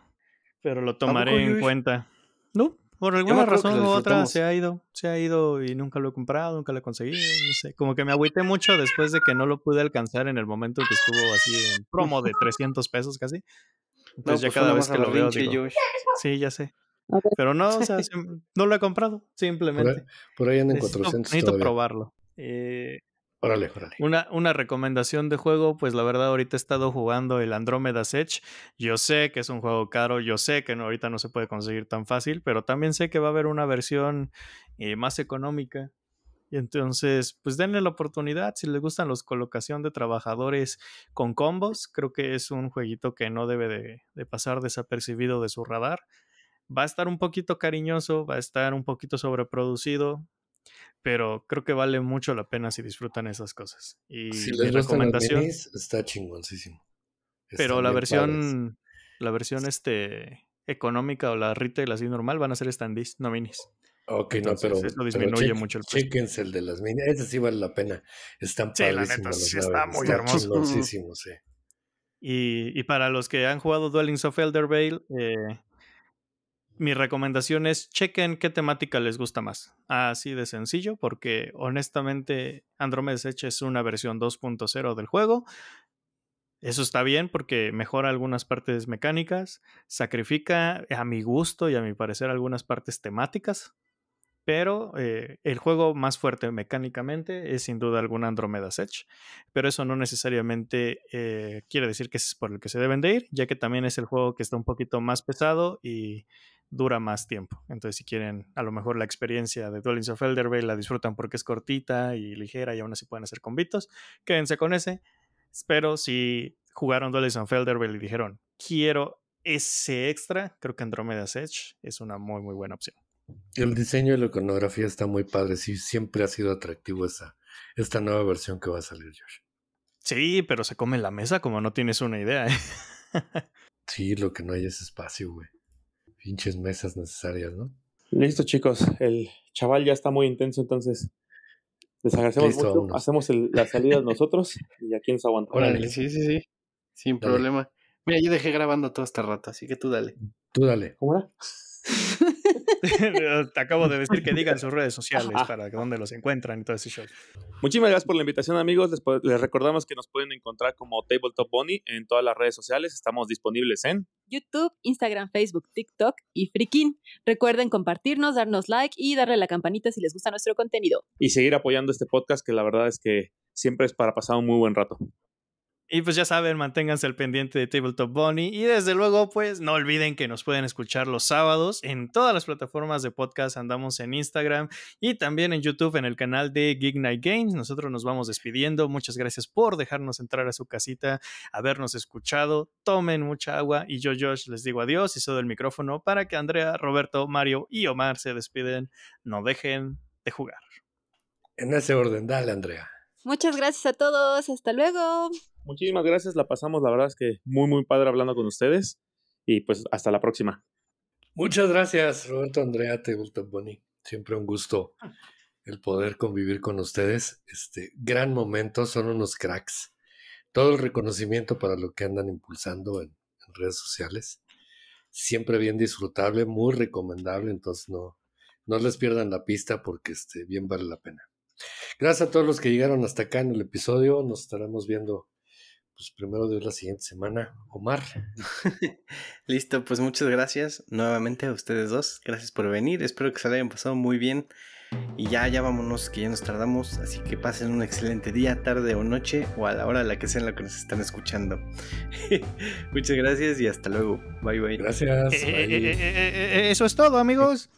pero lo tomaré en cuenta. No, por alguna razón u otra se ha ido, se ha ido y nunca lo he comprado, nunca lo he conseguido, no sé. Como que me agüité mucho después de que no lo pude alcanzar en el momento que estuvo así en promo de 300 pesos casi. Entonces ya pues cada vez que lo veo sí, ya sé. Pero no, o sea, no lo he comprado, simplemente. Por ahí, andan 400 necesito probarlo. Eh, una, recomendación de juego, pues la verdad ahorita he estado jugando el Andrómeda Edge. Yo sé que es un juego caro, yo sé que ahorita no se puede conseguir tan fácil, pero también sé que va a haber una versión eh, más económica. Y entonces, pues denle la oportunidad. Si les gustan los colocación de trabajadores con combos, creo que es un jueguito que no debe de, de pasar desapercibido de su radar va a estar un poquito cariñoso, va a estar un poquito sobreproducido, pero creo que vale mucho la pena si disfrutan esas cosas. Y si mi recomendación. Minis, está chingoncísimo. pero la versión. La versión este económica o la retail así normal van a ser standees, no minis. Ok, no, pero. Eso disminuye mucho el precio. Chéquense el de las minis. Ese sí vale la pena. Están sí, sí está muy hermoso. Y, y, para los que han jugado Dwellings of Elder eh, mi recomendación es chequen qué temática les gusta más. Así de sencillo, porque honestamente Andromeda's Edge es una versión 2.0 del juego. Eso está bien porque mejora algunas partes mecánicas, sacrifica a mi gusto y a mi parecer algunas partes temáticas, pero eh, el juego más fuerte mecánicamente es sin duda alguna Andromeda's Edge, pero eso no necesariamente eh, quiere decir que es por el que se deben de ir, ya que también es el juego que está un poquito más pesado y dura más tiempo. Entonces, si quieren, a lo mejor la experiencia de Dwellings of Felderville, la disfrutan porque es cortita y ligera y aún así pueden hacer convitos, quédense con ese. Pero si jugaron Dwellings of Felderville y dijeron, quiero ese extra, creo que Andromeda's Edge es una muy, muy buena opción. El diseño y la iconografía está muy padre. Sí, siempre ha sido atractivo esa, esta nueva versión que va a salir, George. Sí, pero se come en la mesa como no tienes una idea. ¿eh? sí, lo que no hay es espacio, güey pinches mesas necesarias, ¿no? Listo, chicos. El chaval ya está muy intenso, entonces les agradecemos mucho. Hacemos la salida nosotros y aquí nos aguantamos. Órale, sí, sí, sí. Sin problema. Mira, yo dejé grabando todo este rato, así que tú dale. Tú dale. ¿Cómo era? Te acabo de decir que digan sus redes sociales para dónde los encuentran y todo ese show. Muchísimas gracias por la invitación, amigos. Les, les recordamos que nos pueden encontrar como Tabletop Bunny en todas las redes sociales. Estamos disponibles en YouTube, Instagram, Facebook, TikTok y Frikin. Recuerden compartirnos, darnos like y darle la campanita si les gusta nuestro contenido. Y seguir apoyando este podcast que la verdad es que siempre es para pasar un muy buen rato. Y pues ya saben, manténganse al pendiente de Tabletop Bunny. Y desde luego, pues no olviden que nos pueden escuchar los sábados en todas las plataformas de podcast. Andamos en Instagram y también en YouTube en el canal de Geek Night Games. Nosotros nos vamos despidiendo. Muchas gracias por dejarnos entrar a su casita, habernos escuchado. Tomen mucha agua. Y yo, Josh, les digo adiós y cedo el micrófono para que Andrea, Roberto, Mario y Omar se despiden. No dejen de jugar. En ese orden, dale, Andrea. Muchas gracias a todos. Hasta luego. Muchísimas gracias, la pasamos, la verdad es que muy, muy padre hablando con ustedes y pues hasta la próxima. Muchas gracias, Roberto Andrea Te Boni, Siempre un gusto el poder convivir con ustedes. Este gran momento, son unos cracks. Todo el reconocimiento para lo que andan impulsando en, redes sociales. Siempre bien disfrutable, muy recomendable, entonces no, no les pierdan la pista porque este, bien vale la pena. Gracias a todos los que llegaron hasta acá en el episodio. Nos estaremos viendo pues primero de la siguiente semana, Omar. Listo, pues muchas gracias nuevamente a ustedes dos. Gracias por venir. Espero que se lo hayan pasado muy bien. Y ya, ya vámonos, que ya nos tardamos. Así que pasen un excelente día, tarde o noche, o a la hora a la que sea en la que nos están escuchando. muchas gracias y hasta luego. Bye, bye. Gracias. Eh, eh, eh, eso es todo, amigos.